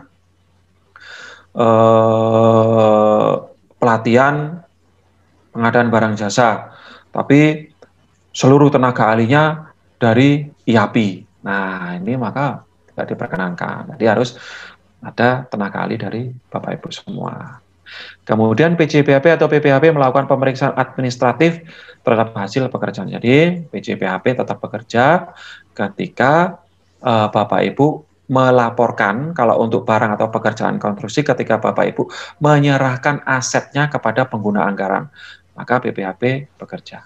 eh, pelatihan pengadaan barang jasa, tapi seluruh tenaga ahlinya dari IAPI. Nah, ini maka tidak diperkenankan. Jadi harus ada tenaga ahli dari Bapak Ibu semua. Kemudian PJPHP atau PPHP melakukan pemeriksaan administratif terhadap hasil pekerjaan. Jadi PJPHP tetap bekerja ketika uh, Bapak Ibu melaporkan kalau untuk barang atau pekerjaan konstruksi ketika Bapak Ibu menyerahkan asetnya kepada pengguna anggaran, maka BPHP bekerja.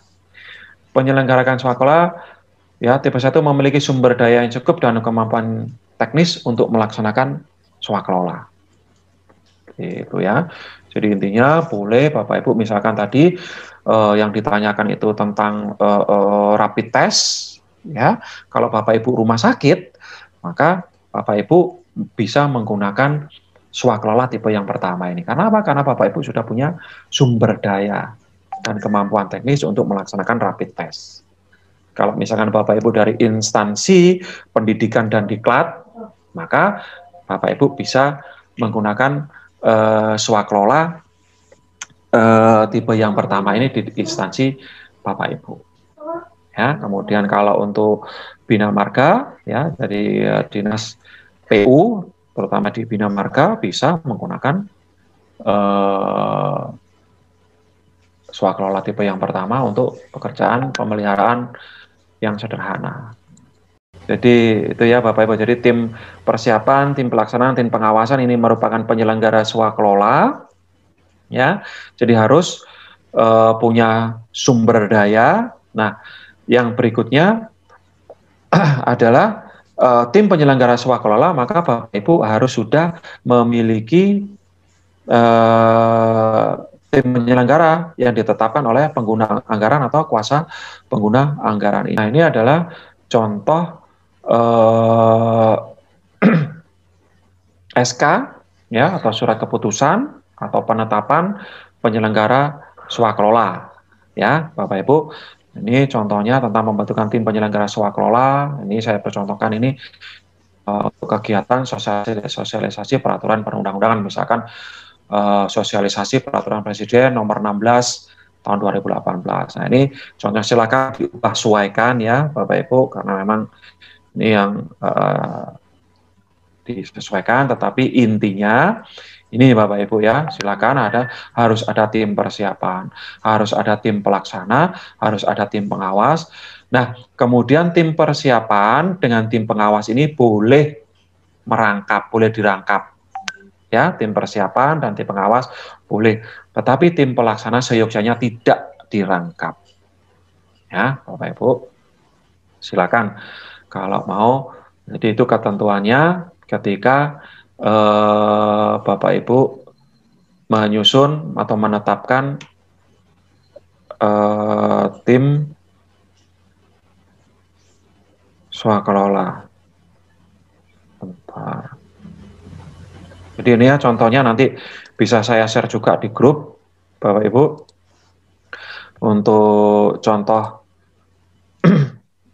Penyelenggarakan swakola ya tipe satu memiliki sumber daya yang cukup dan kemampuan teknis untuk melaksanakan swakelola. Itu ya. Jadi intinya boleh Bapak Ibu misalkan tadi eh, yang ditanyakan itu tentang eh, eh, rapid test ya. Kalau Bapak Ibu rumah sakit, maka Bapak Ibu bisa menggunakan swaklala tipe yang pertama ini. Karena apa? Karena Bapak Ibu sudah punya sumber daya dan kemampuan teknis untuk melaksanakan rapid test. Kalau misalkan Bapak Ibu dari instansi pendidikan dan diklat, maka Bapak Ibu bisa menggunakan uh, eh, swaklola uh, eh, tipe yang pertama ini di instansi Bapak Ibu ya kemudian kalau untuk bina marga ya dari uh, dinas PU terutama di bina marga bisa menggunakan uh, swakelola tipe yang pertama untuk pekerjaan pemeliharaan yang sederhana. Jadi itu ya Bapak Ibu. Jadi tim persiapan, tim pelaksanaan, tim pengawasan ini merupakan penyelenggara swakelola, ya. Jadi harus uh, punya sumber daya. Nah, yang berikutnya adalah uh, tim penyelenggara swakelola maka Bapak Ibu harus sudah memiliki uh, tim penyelenggara yang ditetapkan oleh pengguna anggaran atau kuasa pengguna anggaran ini. Nah, ini adalah contoh uh, eh, SK ya atau surat keputusan atau penetapan penyelenggara swakelola ya Bapak Ibu ini contohnya tentang pembentukan tim penyelenggara swakelola. Ini saya percontohkan ini uh, kegiatan sosialisasi, sosialisasi peraturan perundang-undangan misalkan uh, sosialisasi peraturan presiden nomor 16 tahun 2018. Nah, ini contoh silakan diubah sesuaikan ya Bapak Ibu karena memang ini yang uh, disesuaikan tetapi intinya ini Bapak Ibu ya, silakan ada harus ada tim persiapan, harus ada tim pelaksana, harus ada tim pengawas. Nah, kemudian tim persiapan dengan tim pengawas ini boleh merangkap, boleh dirangkap. Ya, tim persiapan dan tim pengawas boleh, tetapi tim pelaksana seyogyanya tidak dirangkap. Ya, Bapak Ibu. Silakan kalau mau. Jadi itu ketentuannya ketika eh, Bapak Ibu menyusun atau menetapkan eh, tim swakelola. Jadi ini ya contohnya nanti bisa saya share juga di grup Bapak Ibu untuk contoh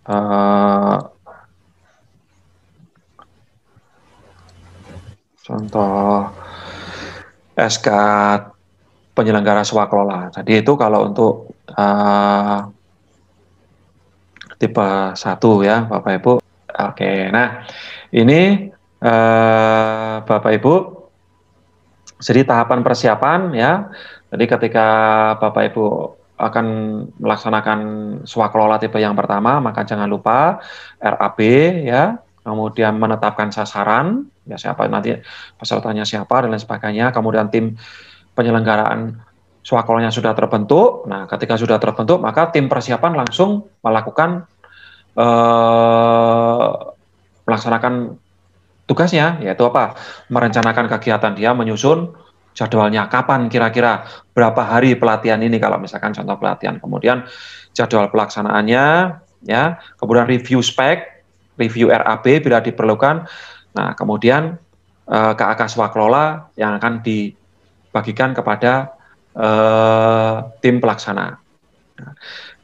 eh, Contoh SK penyelenggara swakelola. Tadi itu kalau untuk uh, tipe satu ya Bapak Ibu. Oke, nah ini uh, Bapak Ibu jadi tahapan persiapan ya. Jadi ketika Bapak Ibu akan melaksanakan swakelola tipe yang pertama, maka jangan lupa RAB ya, kemudian menetapkan sasaran, ya siapa nanti pesertanya siapa dan lain sebagainya, kemudian tim penyelenggaraan swakolnya sudah terbentuk. Nah, ketika sudah terbentuk, maka tim persiapan langsung melakukan eh, melaksanakan tugasnya, yaitu apa? Merencanakan kegiatan dia, menyusun jadwalnya kapan kira-kira berapa hari pelatihan ini kalau misalkan contoh pelatihan kemudian jadwal pelaksanaannya ya kemudian review spek review RAB bila diperlukan. Nah, kemudian eh, ke Akaswa Kelola yang akan dibagikan kepada eh, tim pelaksana. Nah,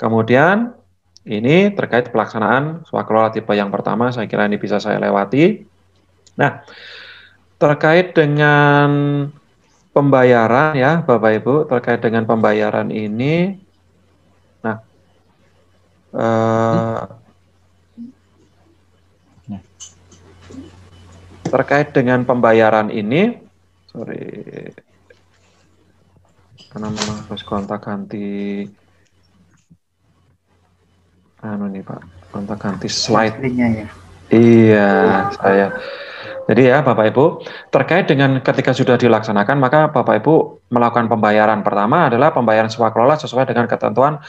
kemudian ini terkait pelaksanaan swakelola tipe yang pertama, saya kira ini bisa saya lewati. Nah, terkait dengan pembayaran ya Bapak Ibu, terkait dengan pembayaran ini, nah, eh, hmm. terkait dengan pembayaran ini, sorry, karena memang harus kontak ganti, anu nih Pak, kontak ganti slide. Ya. Iya, saya. Jadi ya Bapak Ibu, terkait dengan ketika sudah dilaksanakan, maka Bapak Ibu melakukan pembayaran. Pertama adalah pembayaran sewa kelola sesuai dengan ketentuan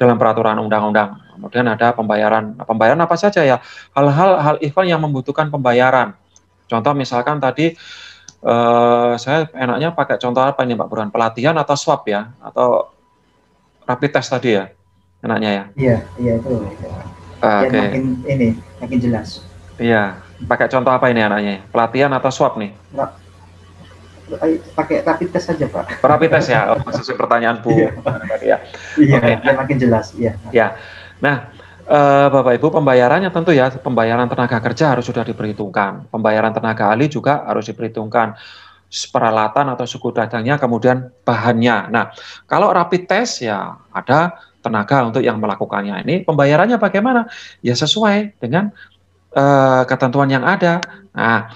dalam peraturan undang-undang. Kemudian ada pembayaran. Pembayaran apa saja ya? Hal-hal hal event yang membutuhkan pembayaran. Contoh misalkan tadi eh, saya enaknya pakai contoh apa ini, Pak Burhan? Pelatihan atau swab ya? Atau rapid test tadi ya? Enaknya ya? Iya, iya itu. Uh, Oke. Okay. Makin ini makin jelas. Iya. Pakai contoh apa ini anaknya? Pelatihan atau swab nih? Eh, pakai rapid test saja Pak. Rapid test ya, oh, sesuai pertanyaan Bu. Iya. ya. Iya, okay. makin jelas. Iya. Ya. Nah, Eh, Bapak Ibu pembayarannya tentu ya pembayaran tenaga kerja harus sudah diperhitungkan, pembayaran tenaga ahli juga harus diperhitungkan, peralatan atau suku dagangnya kemudian bahannya. Nah kalau rapid test ya ada tenaga untuk yang melakukannya ini pembayarannya bagaimana? Ya sesuai dengan uh, ketentuan yang ada. Nah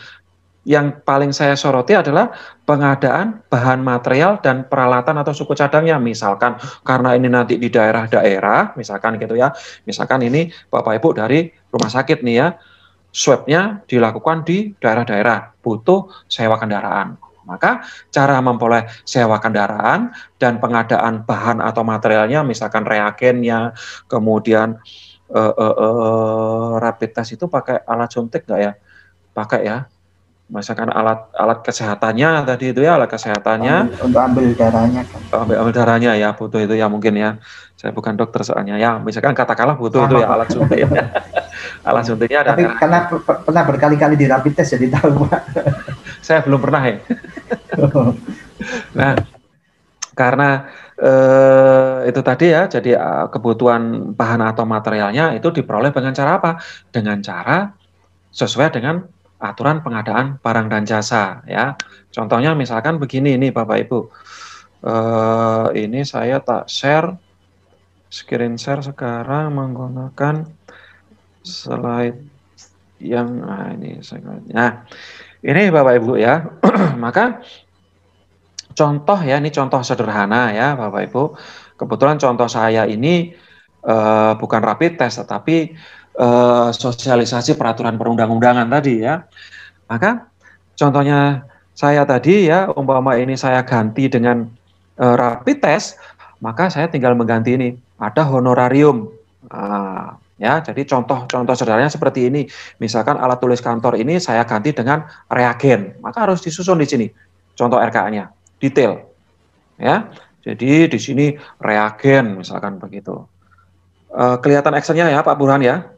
yang paling saya soroti adalah pengadaan bahan material dan peralatan atau suku cadangnya misalkan karena ini nanti di daerah-daerah misalkan gitu ya misalkan ini Bapak Ibu dari rumah sakit nih ya swabnya dilakukan di daerah-daerah butuh sewa kendaraan maka cara memperoleh sewa kendaraan dan pengadaan bahan atau materialnya misalkan reagennya kemudian uh, uh, uh, rapid test itu pakai alat suntik nggak ya pakai ya Misalkan alat alat kesehatannya tadi itu ya alat kesehatannya untuk ambil darahnya kan. ambil ambil darahnya ya butuh itu ya mungkin ya saya bukan dokter soalnya ya misalkan katakanlah butuh Sama. itu ya alat suntik ya. alat suntiknya ada tapi kan? karena pernah berkali-kali di rapid test jadi tahu pak saya belum pernah ya nah karena eh, itu tadi ya jadi eh, kebutuhan bahan atau materialnya itu diperoleh dengan cara apa dengan cara sesuai dengan aturan pengadaan barang dan jasa ya. Contohnya misalkan begini ini Bapak Ibu. Uh, ini saya tak share screen share sekarang menggunakan slide yang nah ini saya Nah, ini Bapak Ibu ya. Maka contoh ya ini contoh sederhana ya Bapak Ibu. Kebetulan contoh saya ini uh, bukan rapid test tetapi Eh, sosialisasi peraturan perundang-undangan tadi ya. Maka contohnya saya tadi ya umpama ini saya ganti dengan e, rapid test, maka saya tinggal mengganti ini ada honorarium. Nah, ya, jadi contoh-contoh sederhananya seperti ini. Misalkan alat tulis kantor ini saya ganti dengan reagen, maka harus disusun di sini contoh RKA-nya, detail. Ya. Jadi di sini reagen misalkan begitu. E, kelihatan actionnya ya Pak Burhan ya.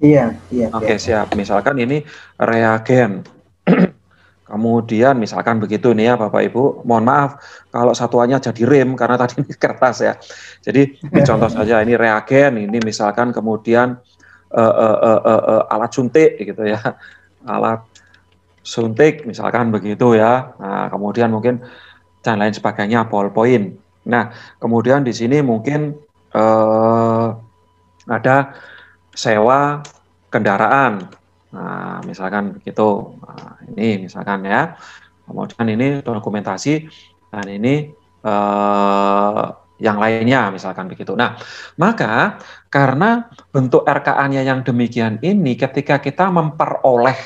Iya, iya, iya. Oke, okay, iya. siap. Misalkan ini reagen. Kemudian misalkan begitu nih ya Bapak Ibu, mohon maaf kalau satuannya jadi rem karena tadi ini kertas ya. Jadi ini contoh saja ini reagen, ini misalkan kemudian uh, uh, uh, uh, uh, alat suntik gitu ya, alat suntik misalkan begitu ya. Nah kemudian mungkin dan lain sebagainya ballpoint. Nah kemudian di sini mungkin uh, ada sewa kendaraan. Nah, misalkan begitu. Nah, ini misalkan ya. Kemudian ini dokumentasi dan ini eh, yang lainnya misalkan begitu. Nah, maka karena bentuk RKA-nya yang demikian ini ketika kita memperoleh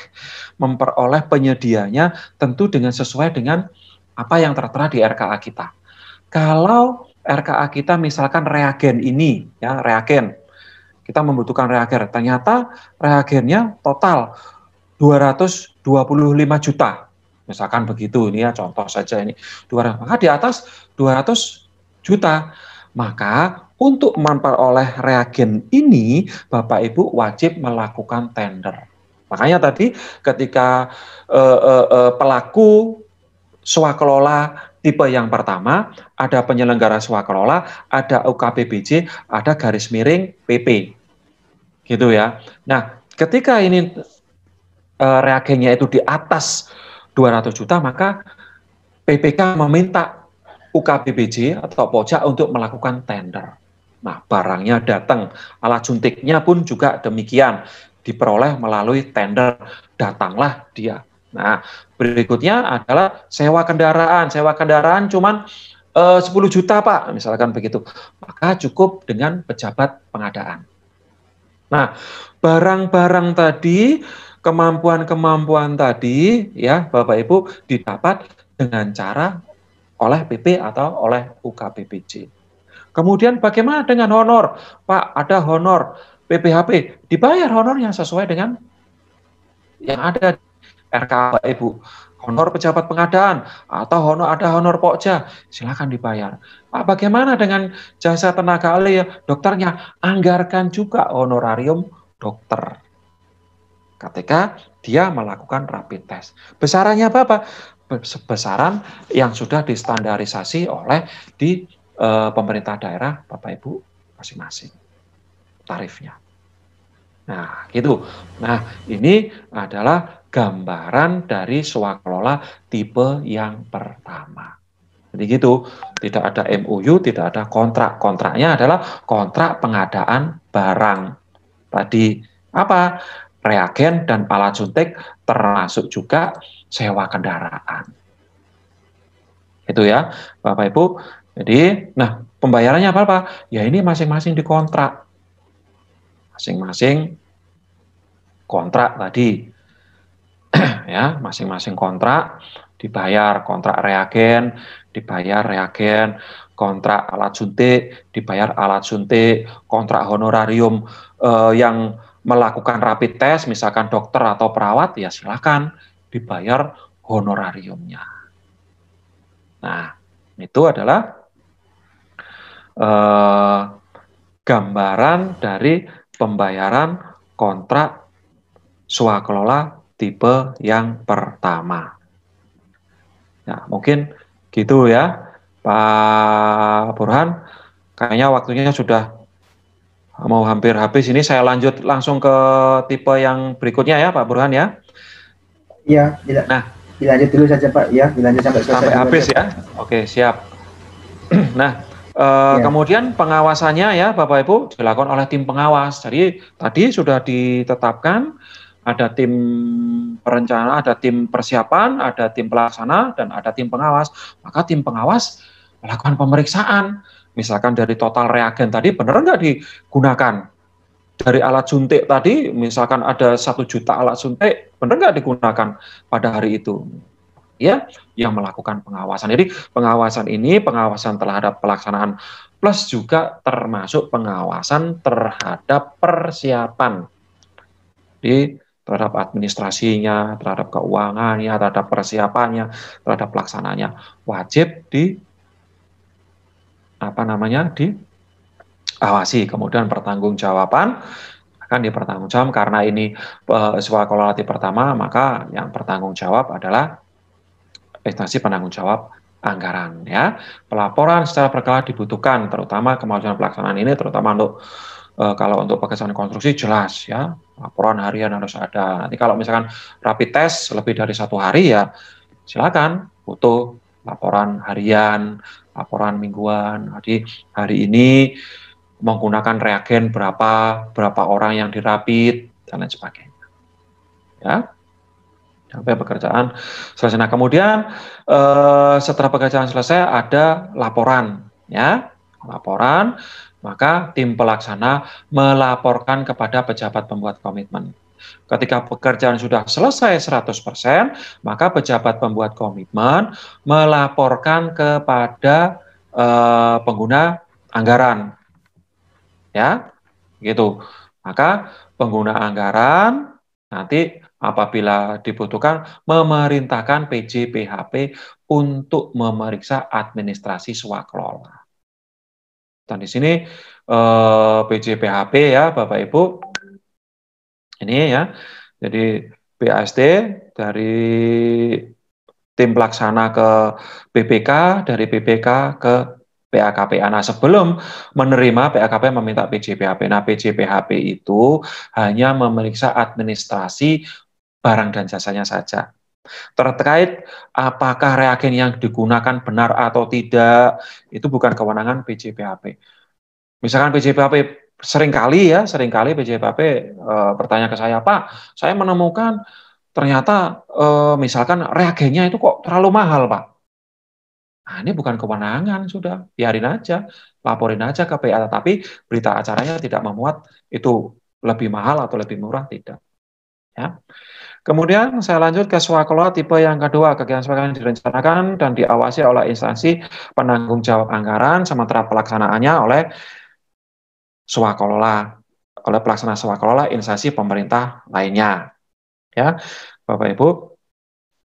memperoleh penyedianya tentu dengan sesuai dengan apa yang tertera di RKA kita. Kalau RKA kita misalkan reagen ini ya, reagen kita membutuhkan reagen. Ternyata reagennya total 225 juta. Misalkan begitu, ini ya contoh saja ini. 200, maka di atas 200 juta. Maka untuk memperoleh reagen ini, Bapak Ibu wajib melakukan tender. Makanya tadi ketika eh, eh, eh, pelaku swakelola tipe yang pertama, ada penyelenggara swakelola, ada UKPBJ, ada garis miring PP gitu ya. Nah, ketika ini e, reagennya itu di atas 200 juta, maka PPK meminta UKBBJ atau pojak untuk melakukan tender. Nah, barangnya datang, alat suntiknya pun juga demikian, diperoleh melalui tender, datanglah dia. Nah, berikutnya adalah sewa kendaraan. Sewa kendaraan cuman e, 10 juta, Pak, misalkan begitu. Maka cukup dengan pejabat pengadaan. Nah, barang-barang tadi, kemampuan-kemampuan tadi ya Bapak Ibu didapat dengan cara oleh PP atau oleh UKPPJ. Kemudian bagaimana dengan honor? Pak, ada honor PPHP, dibayar honor yang sesuai dengan yang ada RK Bapak Ibu honor pejabat pengadaan atau honor ada honor pokja silahkan dibayar Pak bagaimana dengan jasa tenaga ahli dokternya anggarkan juga honorarium dokter ketika dia melakukan rapid test besarannya berapa besaran yang sudah distandarisasi oleh di e, pemerintah daerah Bapak Ibu masing-masing tarifnya Nah, gitu. Nah, ini adalah gambaran dari swakelola tipe yang pertama. Jadi gitu, tidak ada MOU, tidak ada kontrak. Kontraknya adalah kontrak pengadaan barang. Tadi apa? Reagen dan alat suntik termasuk juga sewa kendaraan. Itu ya, Bapak Ibu. Jadi, nah pembayarannya apa Pak? Ya ini masing-masing di kontrak Masing-masing kontrak tadi. ya, masing-masing kontrak dibayar kontrak reagen, dibayar reagen, kontrak alat suntik, dibayar alat suntik, kontrak honorarium eh, yang melakukan rapid test misalkan dokter atau perawat ya silakan dibayar honorariumnya. Nah, itu adalah eh, gambaran dari pembayaran kontrak swakelola tipe yang pertama. Nah, mungkin gitu ya, Pak Burhan. Kayaknya waktunya sudah mau hampir habis. Ini saya lanjut langsung ke tipe yang berikutnya ya, Pak Burhan ya. Iya, tidak. Nah, dilanjut dulu saja Pak ya, dilanjut sampai selesai. Sampai habis ya. Oke, siap. nah, Uh, ya. Kemudian pengawasannya ya Bapak Ibu dilakukan oleh tim pengawas. Jadi tadi sudah ditetapkan ada tim perencana, ada tim persiapan, ada tim pelaksana, dan ada tim pengawas. Maka tim pengawas melakukan pemeriksaan. Misalkan dari total reagen tadi benar nggak digunakan? Dari alat suntik tadi, misalkan ada satu juta alat suntik, benar nggak digunakan pada hari itu? Ya, yang melakukan pengawasan. Jadi pengawasan ini pengawasan terhadap pelaksanaan plus juga termasuk pengawasan terhadap persiapan. Jadi terhadap administrasinya, terhadap keuangannya, terhadap persiapannya, terhadap pelaksananya wajib di apa namanya di awasi kemudian pertanggungjawaban akan dipertanggungjawab karena ini uh, eh, sebuah kolaborasi pertama maka yang bertanggung jawab adalah instansi penanggung jawab anggaran ya pelaporan secara berkala dibutuhkan terutama kemajuan pelaksanaan ini terutama untuk Eh, kalau untuk pekerjaan konstruksi jelas ya laporan harian harus ada. Nanti kalau misalkan rapid test lebih dari satu hari ya silakan butuh laporan harian, laporan mingguan. Jadi hari ini menggunakan reagen berapa, berapa orang yang dirapit dan lain sebagainya. Ya, sampai pekerjaan selesai. Nah kemudian eh, setelah pekerjaan selesai ada laporan, ya laporan maka tim pelaksana melaporkan kepada pejabat pembuat komitmen. Ketika pekerjaan sudah selesai 100%, maka pejabat pembuat komitmen melaporkan kepada eh, pengguna anggaran. Ya. Gitu. Maka pengguna anggaran nanti apabila dibutuhkan memerintahkan PJPHP untuk memeriksa administrasi swakelola. Dan di sini eh, PJPHP ya Bapak Ibu. Ini ya. Jadi BAST dari tim pelaksana ke BPK, dari BPK ke PAKPA. Nah, sebelum menerima PAKP meminta PJPHP. Nah, PJPHP itu hanya memeriksa administrasi barang dan jasanya saja terkait apakah reagen yang digunakan benar atau tidak itu bukan kewenangan PJPAP. Misalkan PJPAP seringkali ya, seringkali PJPAP e, eh, bertanya ke saya, "Pak, saya menemukan ternyata e, misalkan reagennya itu kok terlalu mahal, Pak." Nah, ini bukan kewenangan sudah, biarin aja, laporin aja ke PA, tapi berita acaranya tidak memuat itu lebih mahal atau lebih murah tidak. Ya. Kemudian saya lanjut ke swakelola tipe yang kedua, kegiatan swakelola yang direncanakan dan diawasi oleh instansi penanggung jawab anggaran, sementara pelaksanaannya oleh swakelola oleh pelaksana swakelola instansi pemerintah lainnya. Ya, Bapak Ibu.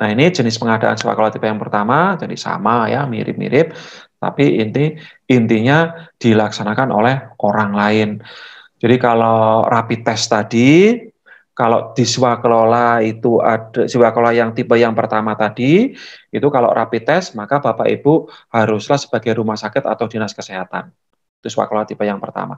Nah ini jenis pengadaan swakelola tipe yang pertama, jadi sama ya, mirip-mirip, tapi inti intinya dilaksanakan oleh orang lain. Jadi kalau rapid test tadi kalau di swakelola itu ada swakelola yang tipe yang pertama tadi itu kalau rapid test maka Bapak Ibu haruslah sebagai rumah sakit atau dinas kesehatan. Itu swakelola tipe yang pertama.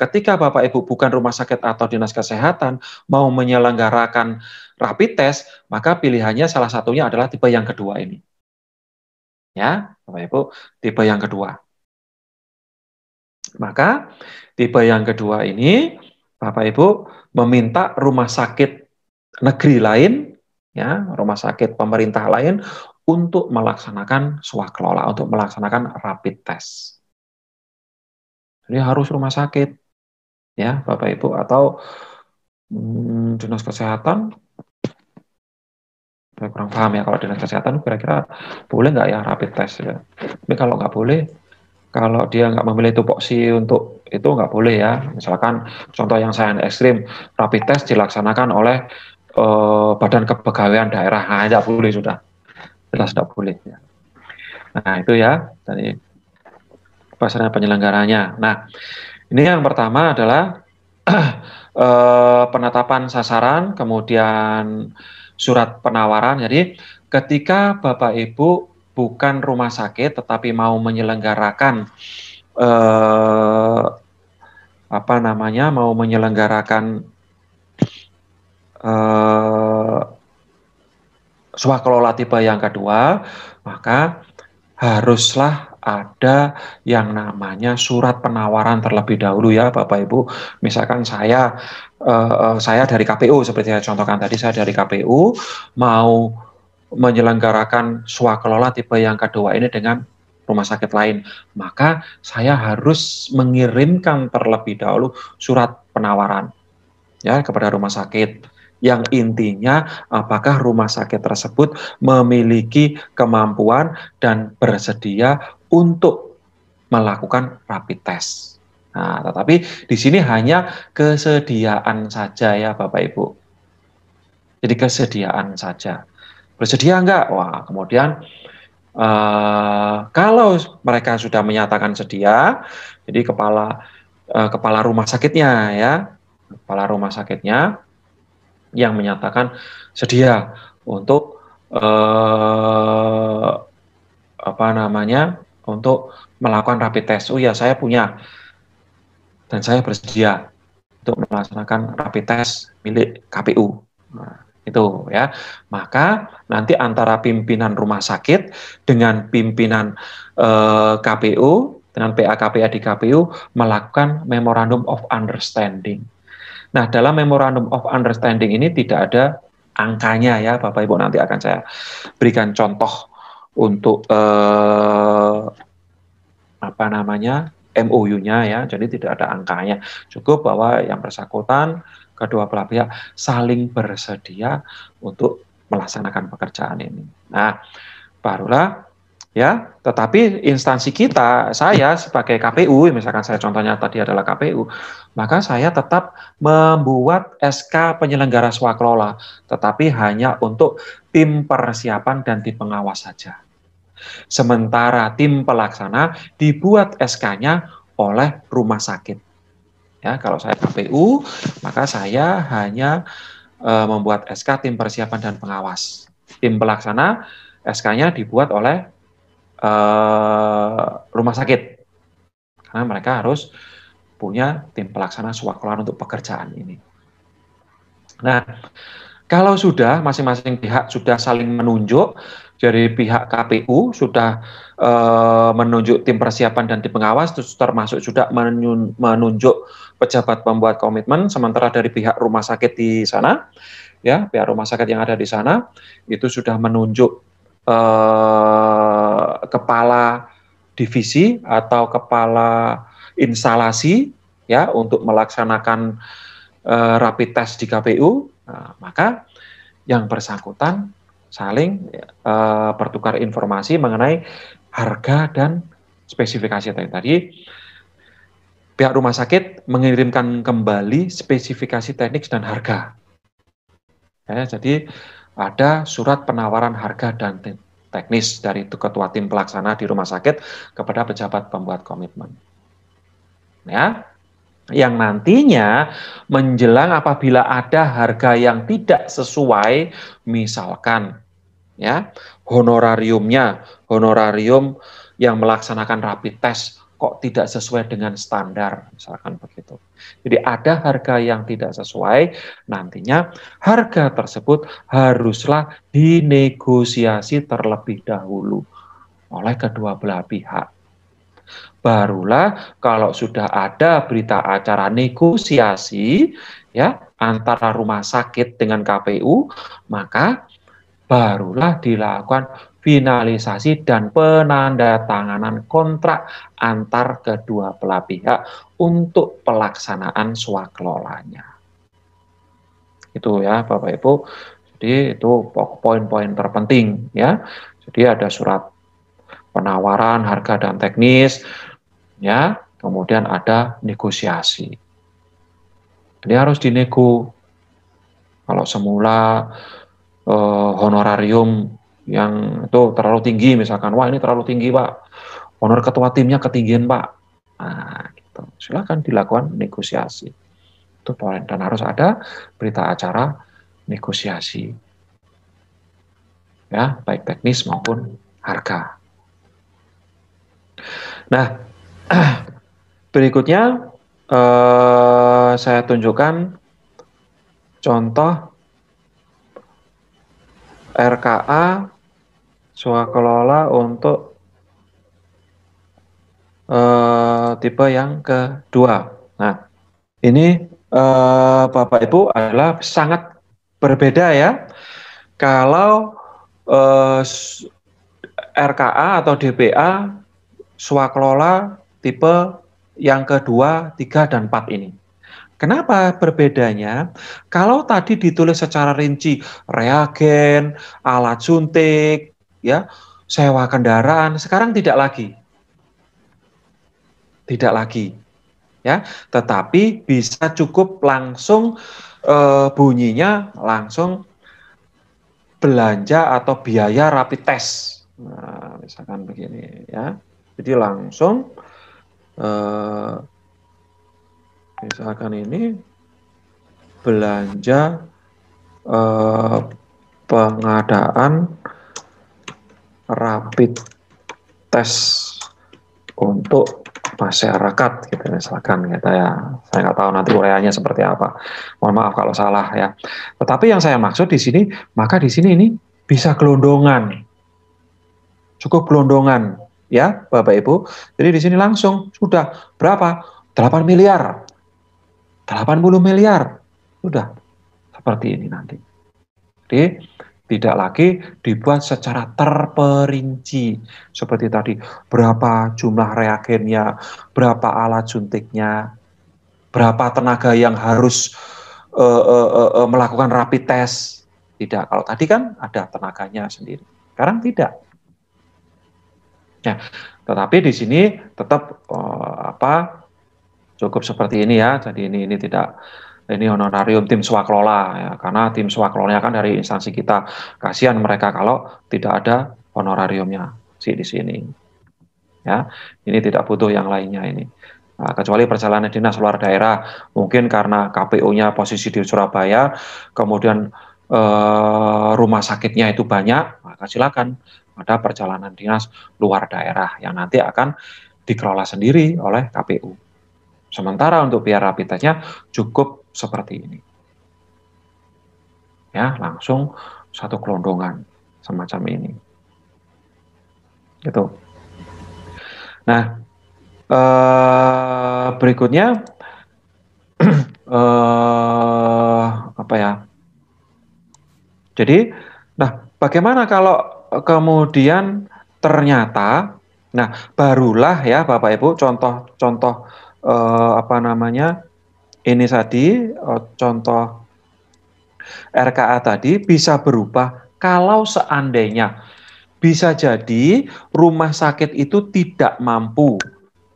Ketika Bapak Ibu bukan rumah sakit atau dinas kesehatan mau menyelenggarakan rapid test, maka pilihannya salah satunya adalah tipe yang kedua ini. Ya, Bapak Ibu, tipe yang kedua. Maka tipe yang kedua ini Bapak Ibu meminta rumah sakit negeri lain, ya rumah sakit pemerintah lain untuk melaksanakan swakelola, untuk melaksanakan rapid test. Jadi harus rumah sakit, ya Bapak Ibu atau hmm, dinas kesehatan. Saya kurang paham ya kalau dinas kesehatan kira-kira boleh nggak ya rapid test ya. Tapi kalau nggak boleh kalau dia nggak memilih tupoksi untuk itu nggak boleh ya. Misalkan contoh yang saya ekstrim, rapid test dilaksanakan oleh eh, Badan Kepegawaian Daerah, nah nggak boleh sudah, jelas nggak boleh. Ya. Nah itu ya, tadi pasaran penyelenggaranya. Nah ini yang pertama adalah eh, penetapan sasaran, kemudian surat penawaran. Jadi ketika Bapak Ibu bukan rumah sakit tetapi mau menyelenggarakan eh, apa namanya mau menyelenggarakan eh, swakelola tipe yang kedua maka haruslah ada yang namanya surat penawaran terlebih dahulu ya Bapak Ibu. Misalkan saya eh, eh saya dari KPU seperti saya contohkan tadi saya dari KPU mau menyelenggarakan swakelola tipe yang kedua ini dengan rumah sakit lain, maka saya harus mengirimkan terlebih dahulu surat penawaran ya kepada rumah sakit yang intinya apakah rumah sakit tersebut memiliki kemampuan dan bersedia untuk melakukan rapid test. Nah, tetapi di sini hanya kesediaan saja ya Bapak Ibu. Jadi kesediaan saja bersedia enggak? Wah, kemudian Uh, kalau mereka sudah menyatakan sedia, jadi kepala uh, kepala rumah sakitnya ya, kepala rumah sakitnya yang menyatakan sedia untuk uh, apa namanya untuk melakukan rapid test. Oh ya, saya punya dan saya bersedia untuk melaksanakan rapid test milik KPU. Nah, itu ya maka nanti antara pimpinan rumah sakit dengan pimpinan eh, KPU dengan KPA di KPU melakukan memorandum of understanding. Nah, dalam memorandum of understanding ini tidak ada angkanya ya, Bapak Ibu nanti akan saya berikan contoh untuk eh, apa namanya MOU-nya ya. Jadi tidak ada angkanya. Cukup bahwa yang bersangkutan kedua belah pihak saling bersedia untuk melaksanakan pekerjaan ini. Nah, barulah ya, tetapi instansi kita, saya sebagai KPU, misalkan saya contohnya tadi adalah KPU, maka saya tetap membuat SK penyelenggara swakelola, tetapi hanya untuk tim persiapan dan tim pengawas saja. Sementara tim pelaksana dibuat SK-nya oleh rumah sakit Ya, kalau saya KPU, maka saya hanya e, membuat SK tim persiapan dan pengawas. Tim pelaksana SK-nya dibuat oleh e, rumah sakit. Karena mereka harus punya tim pelaksana swakolan untuk pekerjaan ini. Nah, kalau sudah masing-masing pihak sudah saling menunjuk, dari pihak KPU sudah Eh, menunjuk tim persiapan dan tim pengawas termasuk juga menunjuk pejabat pembuat komitmen sementara dari pihak rumah sakit di sana ya pihak rumah sakit yang ada di sana itu sudah menunjuk eh, kepala divisi atau kepala instalasi ya untuk melaksanakan eh, rapid test di KPU nah, maka yang bersangkutan saling uh, eh, bertukar informasi mengenai harga dan spesifikasi tadi. tadi pihak rumah sakit mengirimkan kembali spesifikasi teknik dan harga. Ya, jadi ada surat penawaran harga dan teknis dari ketua tim pelaksana di rumah sakit kepada pejabat pembuat komitmen. Ya, yang nantinya menjelang apabila ada harga yang tidak sesuai, misalkan ya honorariumnya, honorarium yang melaksanakan rapid test kok tidak sesuai dengan standar, misalkan begitu. Jadi ada harga yang tidak sesuai, nantinya harga tersebut haruslah dinegosiasi terlebih dahulu oleh kedua belah pihak. Barulah kalau sudah ada berita acara negosiasi ya antara rumah sakit dengan KPU, maka barulah dilakukan finalisasi dan penandatanganan kontrak antar kedua belah pihak untuk pelaksanaan swakelolanya. Itu ya Bapak Ibu. Jadi itu poin-poin terpenting ya. Jadi ada surat penawaran, harga dan teknis ya. Kemudian ada negosiasi. Jadi harus dinego. Kalau semula eh, honorarium yang itu terlalu tinggi misalkan wah ini terlalu tinggi pak honor ketua timnya ketinggian pak nah, gitu. silahkan dilakukan negosiasi itu poin dan harus ada berita acara negosiasi ya baik teknis maupun harga nah berikutnya eh, saya tunjukkan contoh RKA kelola untuk uh, tipe yang kedua. Nah, ini uh, Bapak Ibu adalah sangat berbeda ya. Kalau uh, eh, RKA atau DPA kelola tipe yang kedua, tiga, dan empat ini. Kenapa berbedanya? Kalau tadi ditulis secara rinci reagen, alat suntik, ya, sewa kendaraan, sekarang tidak lagi. Tidak lagi. Ya, tetapi bisa cukup langsung e, bunyinya langsung belanja atau biaya rapid test. Nah, misalkan begini ya. Jadi langsung eh, Misalkan ini belanja eh, pengadaan rapid test untuk masyarakat gitu misalkan gitu ya saya nggak tahu nanti uraiannya seperti apa mohon maaf kalau salah ya tetapi yang saya maksud di sini maka di sini ini bisa gelondongan cukup gelondongan ya Bapak Ibu jadi di sini langsung sudah berapa 8 miliar 80 miliar. Sudah seperti ini nanti. Jadi tidak lagi dibuat secara terperinci seperti tadi berapa jumlah reagennya, berapa alat suntiknya, berapa tenaga yang harus uh, uh, uh, uh, melakukan rapid test. Tidak, kalau tadi kan ada tenaganya sendiri. Sekarang tidak. Nah, tetapi di sini tetap uh, apa cukup seperti ini ya. Jadi ini ini tidak ini honorarium tim swakelola ya karena tim swaklolanya kan dari instansi kita. Kasihan mereka kalau tidak ada honorariumnya sih di sini. Ya, ini tidak butuh yang lainnya ini. Nah, kecuali perjalanan dinas luar daerah, mungkin karena KPU-nya posisi di Surabaya, kemudian eh, rumah sakitnya itu banyak, maka silakan ada perjalanan dinas luar daerah yang nanti akan dikelola sendiri oleh KPU. Sementara untuk biar rapid cukup seperti ini. Ya, langsung satu kelondongan semacam ini. Gitu. Nah, eh, berikutnya eh, apa ya? Jadi, nah bagaimana kalau kemudian ternyata, nah barulah ya Bapak Ibu contoh-contoh uh, apa namanya ini tadi uh, contoh RKA tadi bisa berubah kalau seandainya bisa jadi rumah sakit itu tidak mampu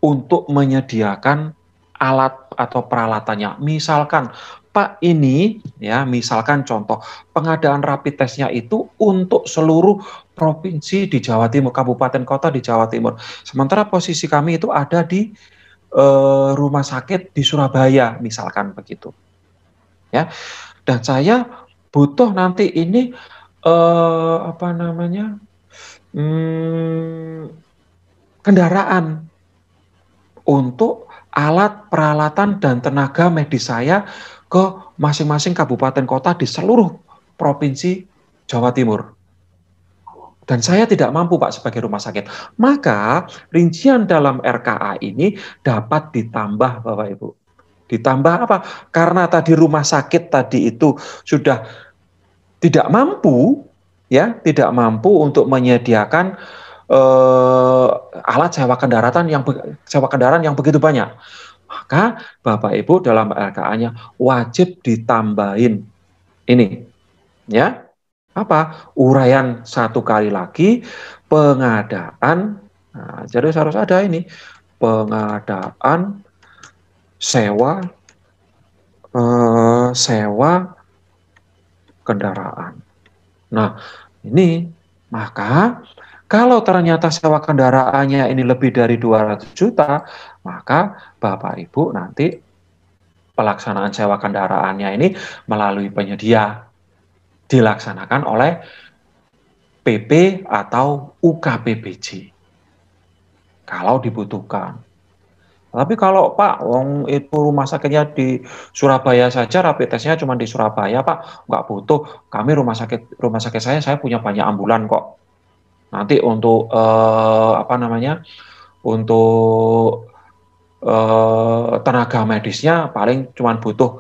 untuk menyediakan alat atau peralatannya. Misalkan Pak ini ya misalkan contoh pengadaan rapid testnya itu untuk seluruh provinsi di Jawa Timur, kabupaten kota di Jawa Timur. Sementara posisi kami itu ada di uh, rumah sakit di Surabaya misalkan begitu. Ya. Dan saya butuh nanti ini uh, apa namanya? Hmm, kendaraan untuk alat peralatan dan tenaga medis saya ke masing-masing kabupaten kota di seluruh provinsi Jawa Timur dan saya tidak mampu Pak sebagai rumah sakit. Maka rincian dalam RKA ini dapat ditambah Bapak Ibu. Ditambah apa? Karena tadi rumah sakit tadi itu sudah tidak mampu ya, tidak mampu untuk menyediakan eh, alat sewa kendaraan yang sewa kendaraan yang begitu banyak. Maka Bapak Ibu dalam RKA-nya wajib ditambahin ini ya apa uraian satu kali lagi pengadaan nah, jadi harus ada ini pengadaan sewa eh, sewa kendaraan nah ini maka kalau ternyata sewa kendaraannya ini lebih dari 200 juta, maka Bapak Ibu nanti pelaksanaan sewa kendaraannya ini melalui penyedia dilaksanakan oleh PP atau UKPBJ kalau dibutuhkan. Tapi kalau Pak, wong itu rumah sakitnya di Surabaya saja, rapid testnya cuma di Surabaya, Pak, nggak butuh. Kami rumah sakit rumah sakit saya, saya punya banyak ambulan kok. Nanti untuk eh, apa namanya, untuk eh, tenaga medisnya paling cuma butuh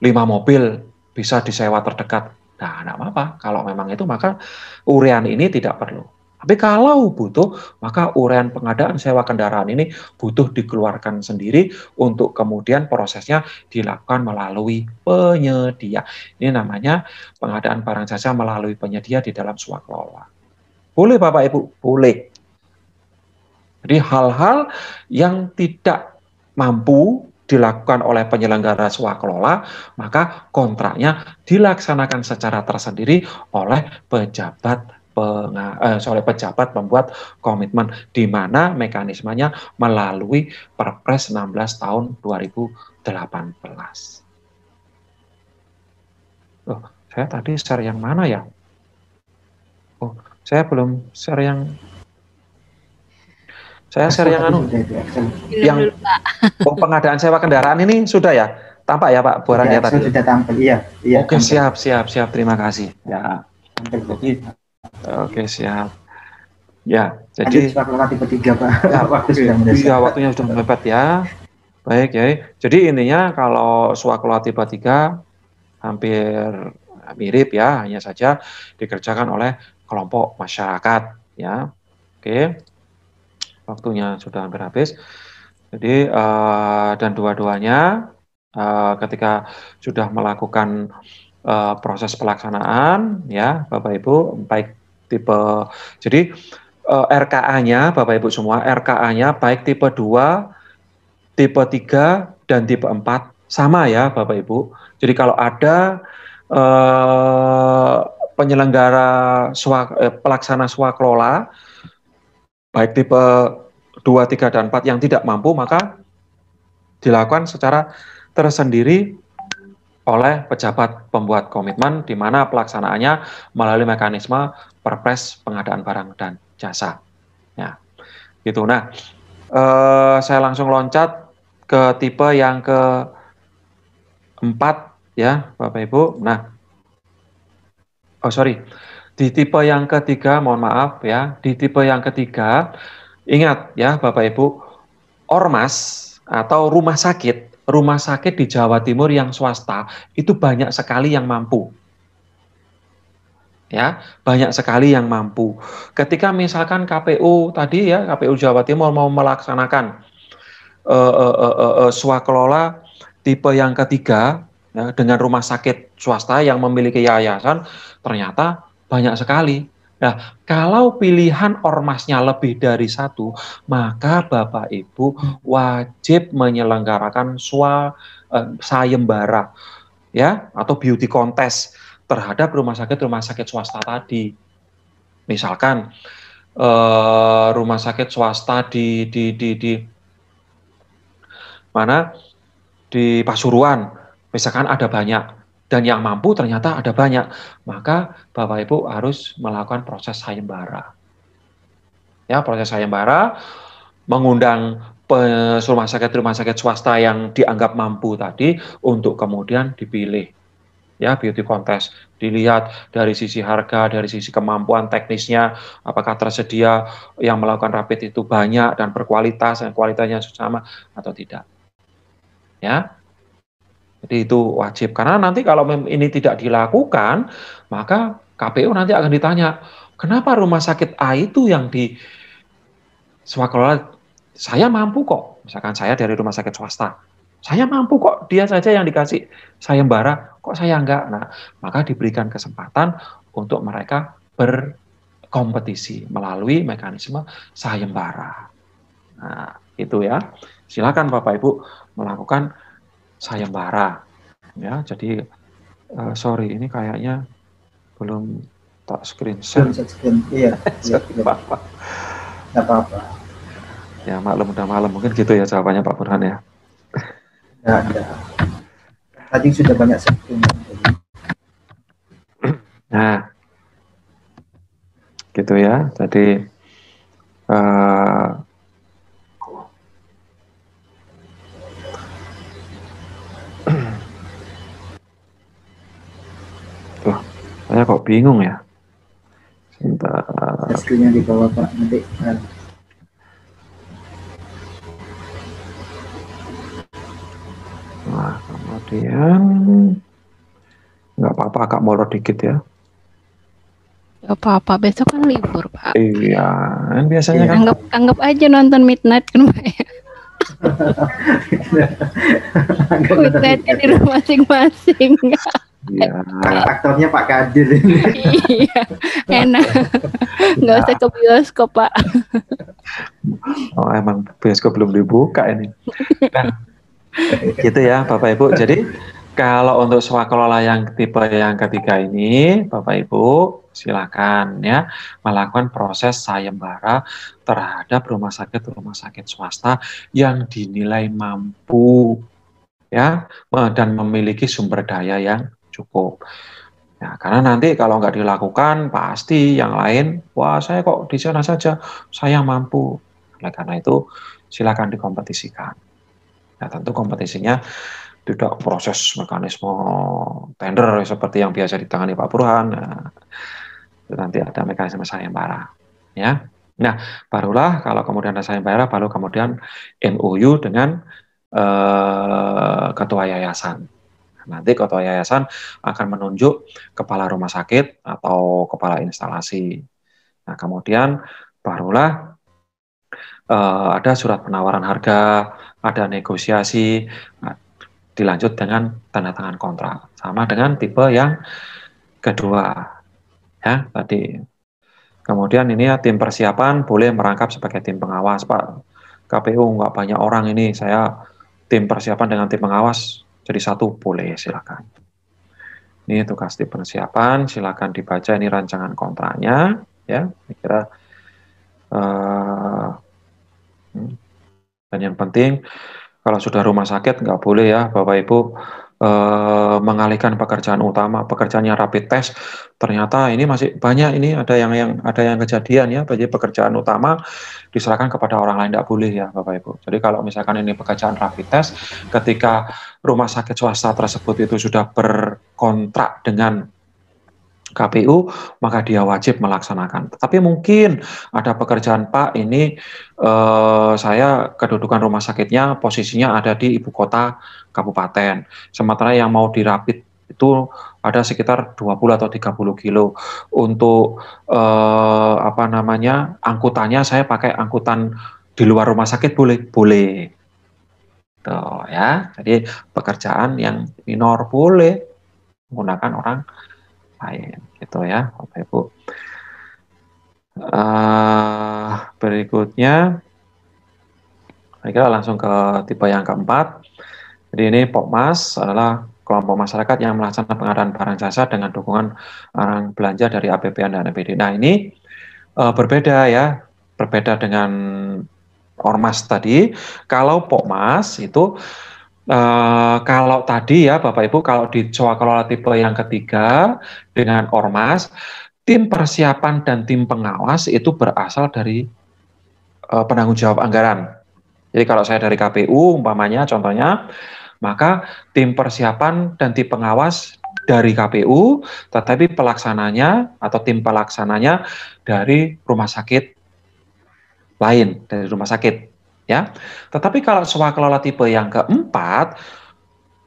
lima mobil bisa disewa terdekat. Nah, tidak apa-apa. Kalau memang itu, maka urean ini tidak perlu. Tapi kalau butuh, maka urean pengadaan sewa kendaraan ini butuh dikeluarkan sendiri untuk kemudian prosesnya dilakukan melalui penyedia. Ini namanya pengadaan barang jasa melalui penyedia di dalam swakelola. Boleh Bapak Ibu? Boleh. Jadi hal-hal yang tidak mampu dilakukan oleh penyelenggara swakelola, maka kontraknya dilaksanakan secara tersendiri oleh pejabat penga, eh, oleh pejabat pembuat komitmen di mana mekanismenya melalui Perpres 16 tahun 2018. Oh, saya tadi share yang mana ya? Oh, saya belum share yang saya share yang anu. Yang oh, pengadaan sewa kendaraan ini sudah ya? Tampak ya Pak Buaran ya, ya tadi? Sudah tampil, iya. iya Oke, tampil. siap, siap, siap. Terima kasih. Ya. Tampil, Oke, siap. Ya, jadi waktu ketiga Pak. Ya, waktu sudah Iya, waktunya sudah mepet ya. Baik ya. Jadi intinya kalau suakola tiba tiga hampir mirip ya, hanya saja dikerjakan oleh kelompok masyarakat ya. Oke waktunya sudah hampir habis. Jadi uh, dan dua-duanya uh, ketika sudah melakukan uh, proses pelaksanaan ya Bapak Ibu baik tipe jadi uh, RKA-nya Bapak Ibu semua RKA-nya baik tipe 2, tipe 3 dan tipe 4 sama ya Bapak Ibu. Jadi kalau ada uh, penyelenggara swa, eh, pelaksana swakelola baik tipe 2, 3, dan 4 yang tidak mampu, maka dilakukan secara tersendiri oleh pejabat pembuat komitmen, di mana pelaksanaannya melalui mekanisme perpres pengadaan barang dan jasa. Ya, gitu. Nah, eh, saya langsung loncat ke tipe yang ke empat ya, Bapak Ibu. Nah, oh sorry, di tipe yang ketiga, mohon maaf ya, di tipe yang ketiga, ingat ya Bapak Ibu, ormas atau rumah sakit, rumah sakit di Jawa Timur yang swasta itu banyak sekali yang mampu. Ya, banyak sekali yang mampu. Ketika misalkan KPU tadi ya, KPU Jawa Timur mau melaksanakan uh, eh, uh, eh, uh, eh, uh, swakelola tipe yang ketiga ya, dengan rumah sakit swasta yang memiliki yayasan, ternyata banyak sekali. Nah, kalau pilihan ormasnya lebih dari satu, maka Bapak Ibu wajib menyelenggarakan swa eh, sayembara ya atau beauty contest terhadap rumah sakit rumah sakit swasta tadi. Misalkan eh, rumah sakit swasta di di di di mana di Pasuruan, misalkan ada banyak dan yang mampu ternyata ada banyak. Maka Bapak Ibu harus melakukan proses sayembara. Ya, proses sayembara mengundang rumah sakit rumah sakit swasta yang dianggap mampu tadi untuk kemudian dipilih ya beauty contest dilihat dari sisi harga dari sisi kemampuan teknisnya apakah tersedia yang melakukan rapid itu banyak dan berkualitas dan kualitasnya sama atau tidak ya jadi itu wajib karena nanti kalau ini tidak dilakukan maka KPU nanti akan ditanya kenapa rumah sakit A itu yang di swakelola saya mampu kok misalkan saya dari rumah sakit swasta saya mampu kok dia saja yang dikasih sayembara kok saya enggak nah maka diberikan kesempatan untuk mereka berkompetisi melalui mekanisme sayembara nah itu ya silakan bapak ibu melakukan sayembara ya jadi uh, sorry ini kayaknya belum tak screenshot screen. iya iya tidak iya. apa apa ya maklum udah malam mungkin gitu ya jawabannya Pak Burhan ya ya, ya. tadi sudah banyak screen nah gitu ya jadi uh, saya kok bingung ya. Sebentar. Rescuenya di bawah Pak nanti. Nah, kemudian nggak apa-apa agak molor dikit ya. Gak apa-apa, besok kan libur, Pak. Iya, kan biasanya iya. kan. Anggap, anggap aja nonton Midnight kan, Pak. Ya. Kutetnya di rumah masing-masing. Iya. Aktornya Pak Kadir ini. iya, enak. Nggak usah ke bioskop, Pak. oh, emang bioskop belum dibuka ini. Nah, gitu ya, Bapak Ibu. Jadi kalau untuk swakelola yang tipe yang ketiga ini, Bapak Ibu, silakan ya melakukan proses sayembara terhadap rumah sakit-rumah sakit swasta yang dinilai mampu ya dan memiliki sumber daya yang cukup. Ya, karena nanti kalau nggak dilakukan pasti yang lain, wah saya kok di sana saja, saya mampu. Oleh karena itu silakan dikompetisikan. ya tentu kompetisinya tidak proses mekanisme tender seperti yang biasa ditangani Pak Burhan. Nah, itu nanti ada mekanisme sayembara ya nah barulah kalau kemudian ada sayembara baru kemudian MOU dengan eh, ketua yayasan nanti ketua yayasan akan menunjuk kepala rumah sakit atau kepala instalasi nah kemudian barulah eh, ada surat penawaran harga ada negosiasi nah, dilanjut dengan tanda tangan kontrak sama dengan tipe yang kedua ya tadi. Kemudian ini ya tim persiapan boleh merangkap sebagai tim pengawas Pak. KPU nggak banyak orang ini saya tim persiapan dengan tim pengawas jadi satu boleh silakan. Ini tugas tim persiapan silakan dibaca ini rancangan kontraknya ya saya kira uh, dan yang penting kalau sudah rumah sakit nggak boleh ya Bapak Ibu Eh, mengalihkan pekerjaan utama, pekerjaannya rapid test, ternyata ini masih banyak ini ada yang yang ada yang kejadian ya, jadi pekerjaan utama diserahkan kepada orang lain tidak boleh ya Bapak Ibu. Jadi kalau misalkan ini pekerjaan rapid test, ketika rumah sakit swasta tersebut itu sudah berkontrak dengan KPU maka dia wajib melaksanakan. Tapi mungkin ada pekerjaan Pak ini eh, saya kedudukan rumah sakitnya posisinya ada di ibu kota kabupaten. Sementara yang mau dirapit itu ada sekitar 20 atau 30 kilo. Untuk eh, apa namanya angkutannya saya pakai angkutan di luar rumah sakit boleh boleh. Tuh, ya. Jadi pekerjaan yang minor boleh menggunakan orang lain gitu ya Bapak Ibu. Uh, berikutnya, kita langsung ke tipe yang keempat, jadi ini POKMAS adalah kelompok masyarakat yang melaksanakan pengadaan barang jasa dengan dukungan orang belanja dari APBN dan APD. Nah ini uh, berbeda ya, berbeda dengan ormas tadi. Kalau POKMAS itu uh, kalau tadi ya Bapak Ibu kalau di kelola tipe yang ketiga dengan ormas tim persiapan dan tim pengawas itu berasal dari uh, penanggung jawab anggaran. Jadi kalau saya dari KPU umpamanya contohnya maka tim persiapan dan tim pengawas dari KPU, tetapi pelaksananya atau tim pelaksananya dari rumah sakit lain dari rumah sakit ya. Tetapi kalau kelola tipe yang keempat,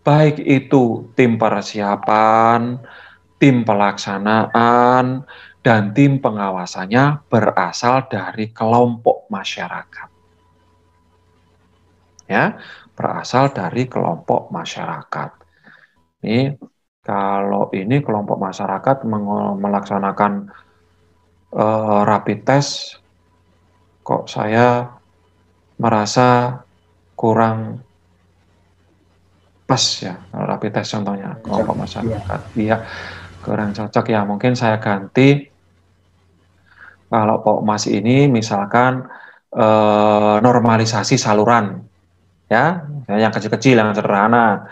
baik itu tim persiapan, tim pelaksanaan, dan tim pengawasannya berasal dari kelompok masyarakat. Ya, berasal dari kelompok masyarakat. Ini kalau ini kelompok masyarakat melaksanakan uh, rapid test, kok saya merasa kurang pas ya rapid test contohnya kelompok masyarakat iya kurang cocok ya mungkin saya ganti kalau masih ini misalkan eh, normalisasi saluran ya yang kecil-kecil yang sederhana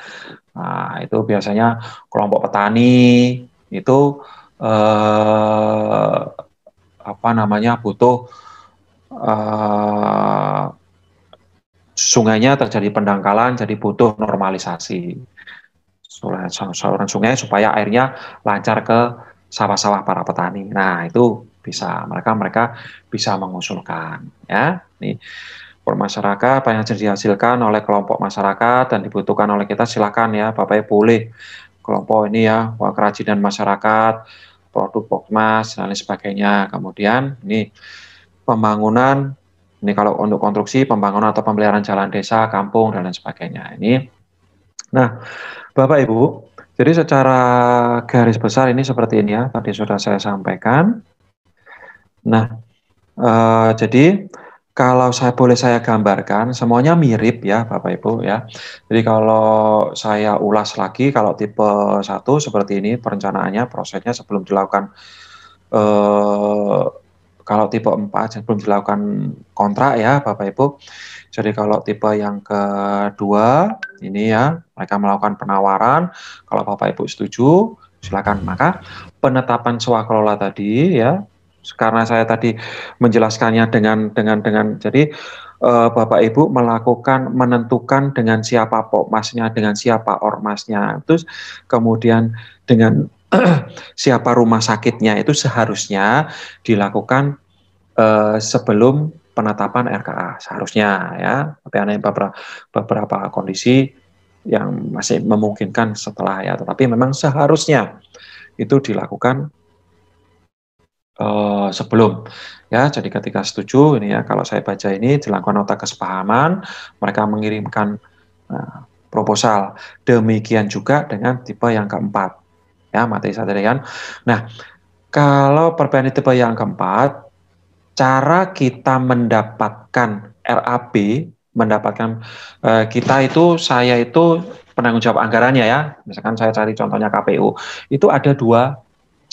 nah itu biasanya kelompok petani itu eh, apa namanya butuh eh, sungainya terjadi pendangkalan jadi butuh normalisasi saluran sungai supaya airnya lancar ke sawah-sawah para petani nah itu bisa mereka mereka bisa mengusulkan ya nih for masyarakat, apa yang dihasilkan oleh kelompok masyarakat dan dibutuhkan oleh kita silakan ya Bapak Ibu boleh kelompok ini ya kerajinan masyarakat, produk pokmas dan lain sebagainya. Kemudian ini pembangunan ini kalau untuk konstruksi, pembangunan atau pemeliharaan jalan desa, kampung dan lain sebagainya. Ini Nah, Bapak Ibu, jadi secara garis besar ini seperti ini ya, tadi sudah saya sampaikan. Nah, eh, jadi kalau saya boleh saya gambarkan semuanya mirip ya Bapak Ibu ya. Jadi kalau saya ulas lagi kalau tipe 1 seperti ini perencanaannya prosesnya sebelum dilakukan eh, kalau tipe 4 sebelum dilakukan kontrak ya Bapak Ibu. Jadi kalau tipe yang kedua ini ya mereka melakukan penawaran kalau Bapak Ibu setuju silakan maka penetapan swakelola tadi ya karena saya tadi menjelaskannya dengan dengan dengan jadi uh, Bapak Ibu melakukan menentukan dengan siapa Pokmasnya dengan siapa ormasnya, terus kemudian dengan siapa rumah sakitnya itu seharusnya dilakukan uh, sebelum penetapan RKA seharusnya ya, tapi ada beberapa, beberapa kondisi yang masih memungkinkan setelah ya, tetapi memang seharusnya itu dilakukan Eh, sebelum ya jadi ketika setuju ini ya kalau saya baca ini dilakukan nota kesepahaman mereka mengirimkan nah, proposal demikian juga dengan tipe yang keempat ya materi sadarian nah kalau perbandingan tipe yang keempat cara kita mendapatkan RAB mendapatkan eh, kita itu saya itu penanggung jawab anggarannya ya misalkan saya cari contohnya KPU itu ada dua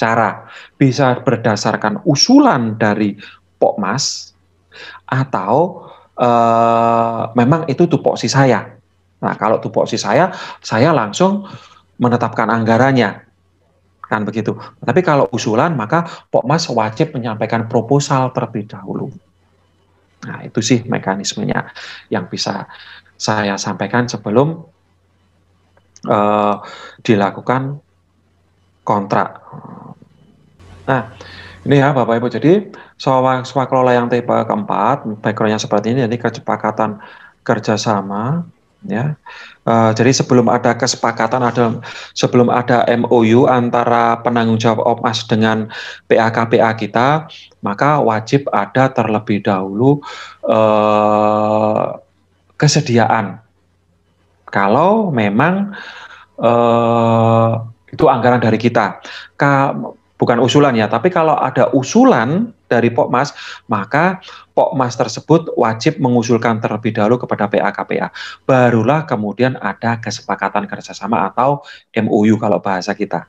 cara bisa berdasarkan usulan dari Pokmas atau uh, memang itu tupoksi saya. Nah, kalau tupoksi saya, saya langsung menetapkan anggarannya. Kan begitu. Tapi kalau usulan, maka Pokmas wajib menyampaikan proposal terlebih dahulu. Nah, itu sih mekanismenya yang bisa saya sampaikan sebelum uh, dilakukan kontrak Nah, ini ya Bapak Ibu. Jadi kelola yang tipe keempat, backgroundnya seperti ini, jadi kesepakatan kerjasama. Ya, uh, jadi sebelum ada kesepakatan ada sebelum ada MOU antara penanggung jawab ormas dengan PAK PA kita, maka wajib ada terlebih dahulu uh, kesediaan. Kalau memang uh, itu anggaran dari kita. Ka bukan usulan ya, tapi kalau ada usulan dari Pokmas, maka Pokmas tersebut wajib mengusulkan terlebih dahulu kepada PAKPA. Barulah kemudian ada kesepakatan kerjasama atau MOU kalau bahasa kita.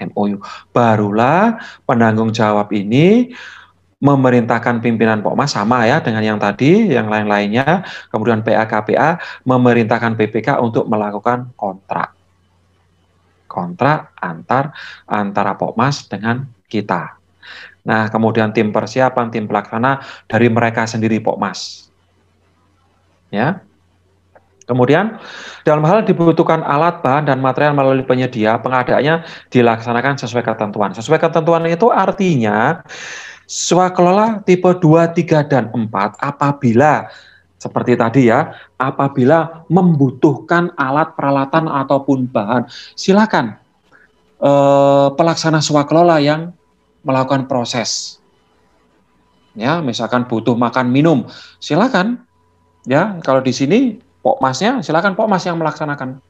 MOU. Barulah penanggung jawab ini memerintahkan pimpinan Pokmas sama ya dengan yang tadi, yang lain-lainnya, kemudian PAKPA memerintahkan PPK untuk melakukan kontrak kontrak antar antara Pokmas dengan kita. Nah, kemudian tim persiapan, tim pelaksana dari mereka sendiri Pokmas. Ya. Kemudian dalam hal dibutuhkan alat, bahan dan material melalui penyedia, pengadaannya dilaksanakan sesuai ketentuan. Sesuai ketentuan itu artinya swakelola tipe 2, 3 dan 4 apabila seperti tadi ya, apabila membutuhkan alat peralatan ataupun bahan, silakan eh, pelaksana swakelola yang melakukan proses. Ya, misalkan butuh makan minum, silakan. Ya, kalau di sini masnya, silakan mas yang melaksanakan.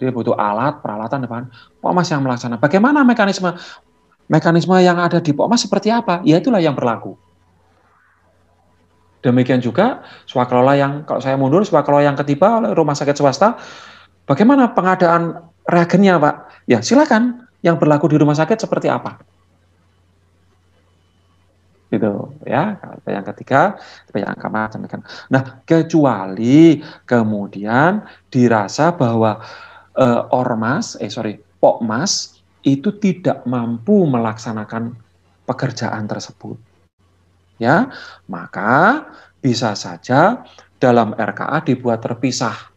Dia butuh alat, peralatan, depan. mas yang melaksanakan. Bagaimana mekanisme mekanisme yang ada di mas seperti apa? Ya itulah yang berlaku. Demikian juga swakelola yang kalau saya mundur swakelola yang ketiba oleh rumah sakit swasta, bagaimana pengadaan reagennya, Pak? Ya, silakan yang berlaku di rumah sakit seperti apa. Gitu ya. Yang ketiga, yang keempat Nah, kecuali kemudian dirasa bahwa eh, ormas, eh sorry, pokmas itu tidak mampu melaksanakan pekerjaan tersebut ya, maka bisa saja dalam RKA dibuat terpisah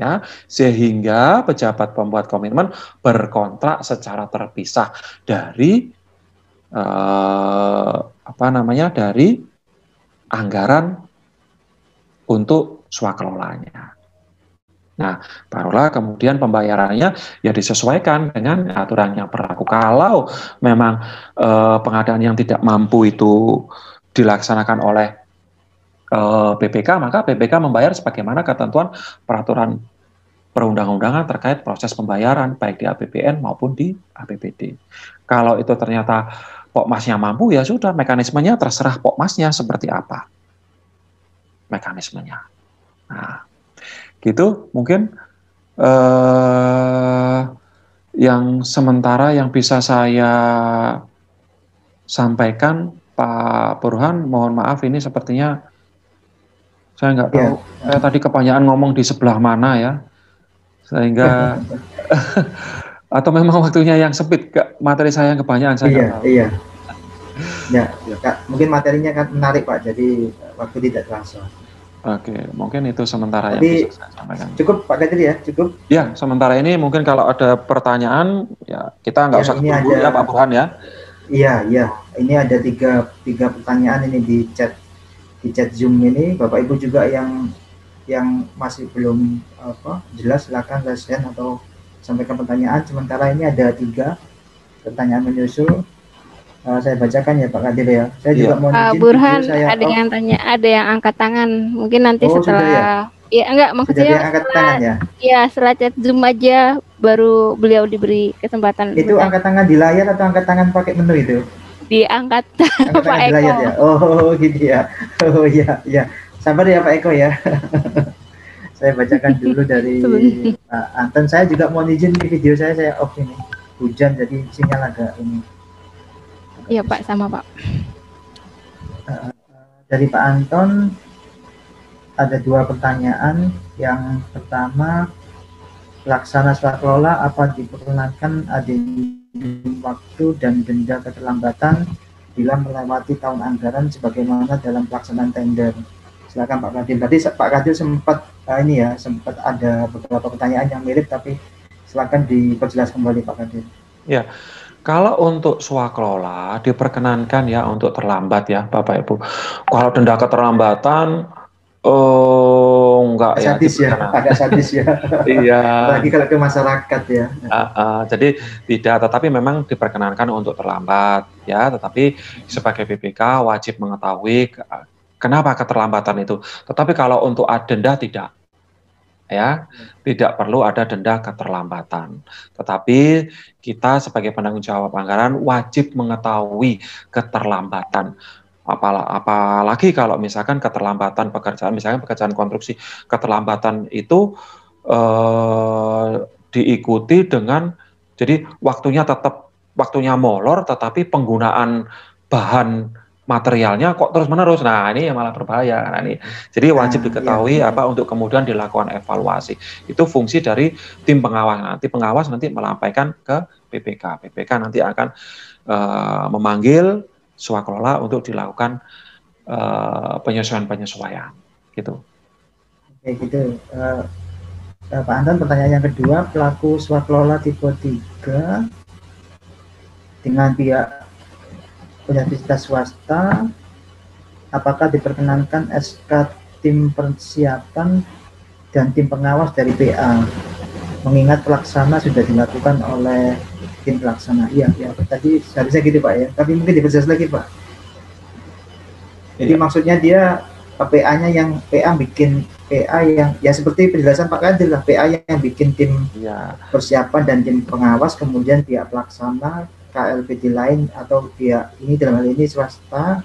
ya sehingga pejabat pembuat komitmen berkontrak secara terpisah dari eh, apa namanya dari anggaran untuk swakelolanya. Nah, barulah kemudian pembayarannya ya disesuaikan dengan aturan yang berlaku. Kalau memang eh, pengadaan yang tidak mampu itu dilaksanakan oleh uh, eh, PPK, maka PPK membayar sebagaimana ketentuan peraturan perundang-undangan terkait proses pembayaran baik di APBN maupun di APBD. Kalau itu ternyata Pokmasnya mampu ya sudah mekanismenya terserah Pokmasnya seperti apa mekanismenya. Nah, gitu mungkin eh, yang sementara yang bisa saya sampaikan Pak Burhan, mohon maaf ini sepertinya saya nggak iya. tahu. Yeah. Saya tadi kepanjangan ngomong di sebelah mana ya, sehingga atau memang waktunya yang sempit, materi saya yang kepanjangan saya yeah, Iya. Yeah. Iya. ya, iya. Kak, mungkin materinya kan menarik Pak, jadi waktu tidak terasa. Oke, mungkin itu sementara Tapi, yang bisa saya sampaikan. Cukup Pak Kadri ya, cukup. Ya, sementara ini mungkin kalau ada pertanyaan ya kita nggak ya, usah tunggu ya Pak Burhan ya. Iya, iya. Ini ada tiga, tiga pertanyaan ini di chat di chat Zoom ini. Bapak Ibu juga yang yang masih belum apa jelas silakan lesen atau sampaikan pertanyaan. Sementara ini ada tiga pertanyaan menyusul. Uh, saya bacakan ya Pak Kadir ya. Saya iya. juga mau uh, Burhan saya, ada oh. yang tanya, ada yang angkat tangan. Mungkin nanti oh, setelah ya? Iya enggak maksudnya Jadi angkat tangan ya ya setelah chat zoom aja baru beliau diberi kesempatan itu angkat tangan di layar atau angkat tangan pakai menu itu diangkat angkat Pak Eko. Layar, ya? Oh, gitu ya. Oh iya, iya. Sabar ya Pak Eko ya. saya bacakan dulu dari Pak Anton. Saya juga mau izin di video saya saya off ini. Hujan jadi sinyal agak ini. Iya Pak, sama Pak. Eh, eh, dari Pak Anton, ada dua pertanyaan. Yang pertama, pelaksana setelah kelola apa diperkenankan adendum waktu dan denda keterlambatan bila melewati tahun anggaran sebagaimana dalam pelaksanaan tender. Silakan Pak Kadil. Tadi Pak Kadil sempat uh, ini ya, sempat ada beberapa pertanyaan yang mirip tapi silakan diperjelas kembali Pak Kadil. Ya. Kalau untuk swakelola diperkenankan ya untuk terlambat ya Bapak Ibu. Kalau denda keterlambatan Oh, enggak sadis ya. Sadis ya, agak sadis ya. iya. Lagi kalau ke masyarakat ya. Uh, uh, jadi tidak, tetapi memang diperkenankan untuk terlambat ya. Tetapi sebagai BPK wajib mengetahui kenapa keterlambatan itu. Tetapi kalau untuk denda tidak ya tidak perlu ada denda keterlambatan tetapi kita sebagai penanggung jawab anggaran wajib mengetahui keterlambatan apalagi kalau misalkan keterlambatan pekerjaan, misalkan pekerjaan konstruksi, keterlambatan itu eh, diikuti dengan jadi waktunya tetap waktunya molor, tetapi penggunaan bahan materialnya kok terus menerus. Nah ini yang malah berbahaya. Nah, ini. Jadi ah, wajib diketahui iya, iya. apa untuk kemudian dilakukan evaluasi. Itu fungsi dari tim pengawas. Nanti pengawas nanti melampaikan ke PPK. PPK nanti akan uh, memanggil swakelola untuk dilakukan eh, penyesuaian-penyesuaian uh, gitu. Oke gitu. Uh, uh, Pak Anton pertanyaan yang kedua pelaku swakelola tipe 3 dengan pihak universitas swasta apakah diperkenankan SK tim persiapan dan tim pengawas dari PA mengingat pelaksana sudah dilakukan oleh tim pelaksana. Iya, ya. Tadi seharusnya gitu Pak ya. Tapi mungkin diperjelas lagi Pak. Jadi ya. maksudnya dia eh, PA-nya yang PA bikin PA yang ya seperti penjelasan Pak Kadir lah PA yang bikin tim ya. persiapan dan tim pengawas kemudian pihak pelaksana KLPD lain atau pihak ini dalam hal ini swasta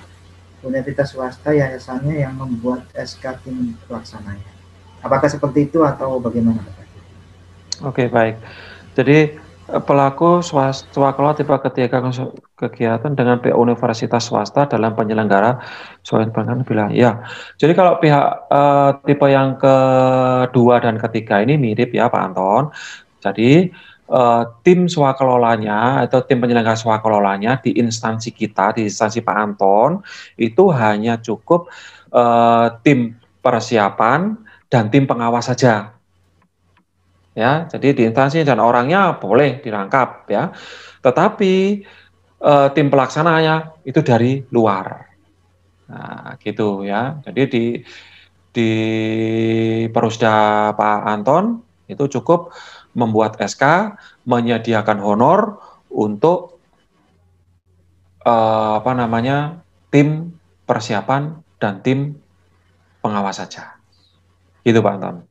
universitas swasta yayasannya yang membuat SK tim pelaksananya apakah seperti itu atau bagaimana Pak Oke baik jadi pelaku swakelola tipe ketiga kegiatan dengan pihak universitas swasta dalam penyelenggara soal pengen bilang ya jadi kalau pihak uh, tipe yang kedua dan ketiga ini mirip ya Pak Anton jadi uh, tim swakelolanya atau tim penyelenggara swakelolanya di instansi kita di instansi Pak Anton itu hanya cukup uh, tim persiapan dan tim pengawas saja ya. Jadi di instansi dan orangnya boleh dirangkap ya. Tetapi e, tim pelaksananya itu dari luar. Nah, gitu ya. Jadi di di Perusda Pak Anton itu cukup membuat SK menyediakan honor untuk e, apa namanya tim persiapan dan tim pengawas saja. Gitu Pak Anton.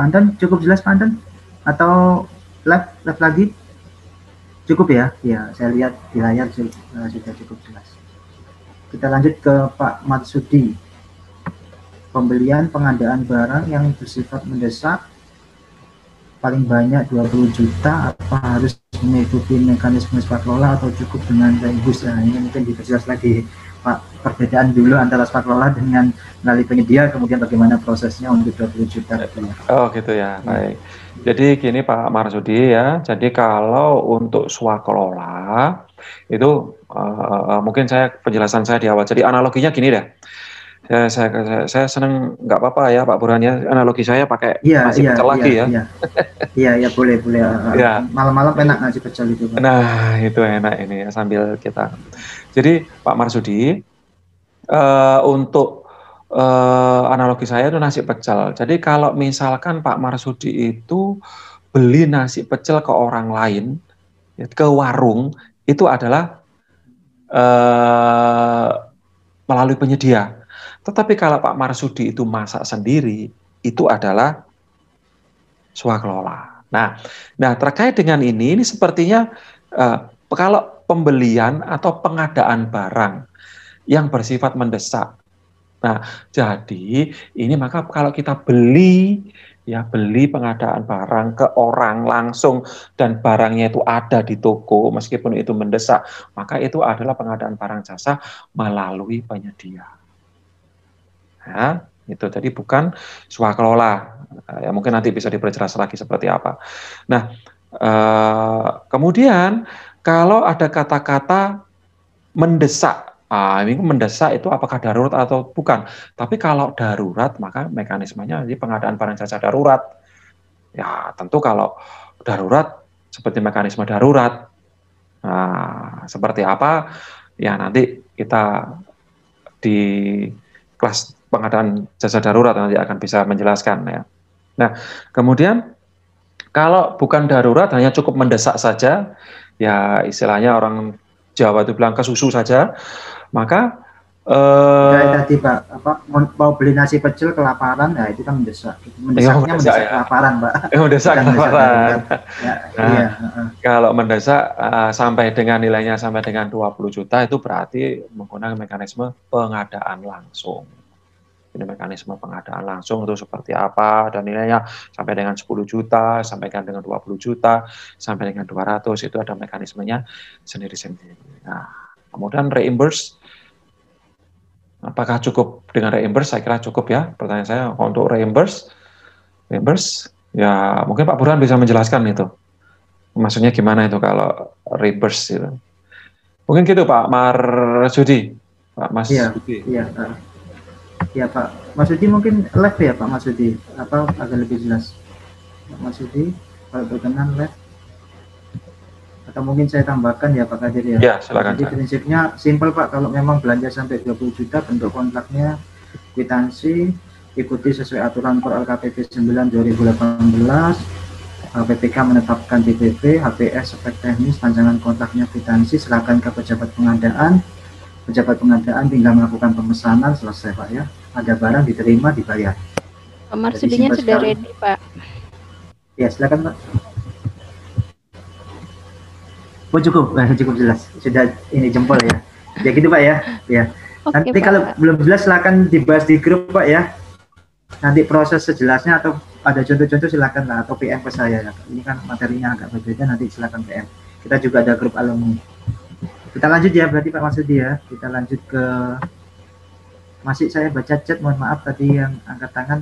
Pandan cukup jelas Pandan atau live live lagi cukup ya ya saya lihat di layar sudah, eh, sudah cukup jelas kita lanjut ke Pak Matsudi pembelian pengadaan barang yang bersifat mendesak paling banyak 20 juta apa harus mengikuti mekanisme sepak bola atau cukup dengan bagus nah, ini mungkin diperjelas lagi perbedaan dulu antara sepak bola dengan melalui penyedia kemudian bagaimana prosesnya untuk 20 juta rupiah. Oh gitu ya, baik. Jadi gini Pak Marsudi ya, jadi kalau untuk swakelola itu uh, mungkin saya penjelasan saya di awal. Jadi analoginya gini deh. ya saya saya, saya seneng nggak apa-apa ya Pak Burhan ya analogi saya pakai ya, masih ya, pecel lagi iya, ya. Iya iya ya boleh boleh. ya. Malam-malam enak nasi pecel itu. Pak. Nah itu enak ini ya sambil kita jadi Pak Marsudi uh, untuk uh, analogi saya itu nasi pecel. Jadi kalau misalkan Pak Marsudi itu beli nasi pecel ke orang lain ya, ke warung itu adalah uh, melalui penyedia. Tetapi kalau Pak Marsudi itu masak sendiri itu adalah swakelola. Nah, nah terkait dengan ini ini sepertinya uh, kalau pembelian atau pengadaan barang yang bersifat mendesak. Nah, jadi ini maka kalau kita beli ya beli pengadaan barang ke orang langsung dan barangnya itu ada di toko meskipun itu mendesak, maka itu adalah pengadaan barang jasa melalui penyedia. Ya, itu jadi bukan swakelola. Ya mungkin nanti bisa diperjelas lagi seperti apa. Nah, eh, kemudian kalau ada kata-kata mendesak. Ah, ini mendesak itu apakah darurat atau bukan. Tapi kalau darurat maka mekanismenya di pengadaan barang jasa darurat. Ya, tentu kalau darurat seperti mekanisme darurat. Nah, seperti apa? Ya, nanti kita di kelas pengadaan jasa darurat nanti akan bisa menjelaskan ya. Nah, kemudian kalau bukan darurat hanya cukup mendesak saja, ya istilahnya orang Jawa itu bilang ke susu saja, maka ya, eh ya, tadi Pak, apa mau, beli nasi pecel kelaparan, ya itu kan mendesak. Iya, mendesaknya ya, mendesak, mendesak ya. kelaparan, Pak. Eh, mendesak Bukan kelaparan. Mendesak, ya, nah, iya. Kalau mendesak uh, sampai dengan nilainya sampai dengan 20 juta itu berarti menggunakan mekanisme pengadaan langsung ini mekanisme pengadaan langsung itu seperti apa dan nilainya sampai dengan 10 juta, sampai dengan 20 juta, sampai dengan 200 itu ada mekanismenya sendiri-sendiri. Nah, kemudian reimburse apakah cukup dengan reimburse? Saya kira cukup ya. Pertanyaan saya oh, untuk reimburse, reimburse ya mungkin Pak Burhan bisa menjelaskan itu. Maksudnya gimana itu kalau reimburse itu? Mungkin gitu Pak Mar Pak Mas ya, Judi. Iya, ya Pak masudi mungkin live ya Pak masudi atau agak lebih jelas Pak masudi kalau berkenan live atau mungkin saya tambahkan ya Pak Kadir ya. Ya, silakan. Jadi prinsipnya simple Pak, kalau memang belanja sampai 20 juta bentuk kontraknya kwitansi ikuti sesuai aturan per LKPP 9 2018 PPK menetapkan DPP, HPS, spek teknis, panjangan kontaknya kwitansi, serahkan ke pejabat pengadaan, pejabat pengadaan tinggal melakukan pemesanan, selesai Pak ya ada barang diterima dibayar. Kamar sudah ready, Pak. Ya, silakan, Pak. Oh, cukup, eh, cukup jelas. Sudah ini jempol ya. Ya gitu, Pak ya. Ya. Okay, Nanti Pak. kalau belum jelas silakan dibahas di grup, Pak ya. Nanti proses sejelasnya atau ada contoh-contoh silakan lah atau PM ke saya. Ya. Ini kan materinya agak berbeda nanti silakan PM. Kita juga ada grup alumni. Kita lanjut ya berarti Pak Masudi ya. Kita lanjut ke masih saya baca chat mohon maaf tadi yang angkat tangan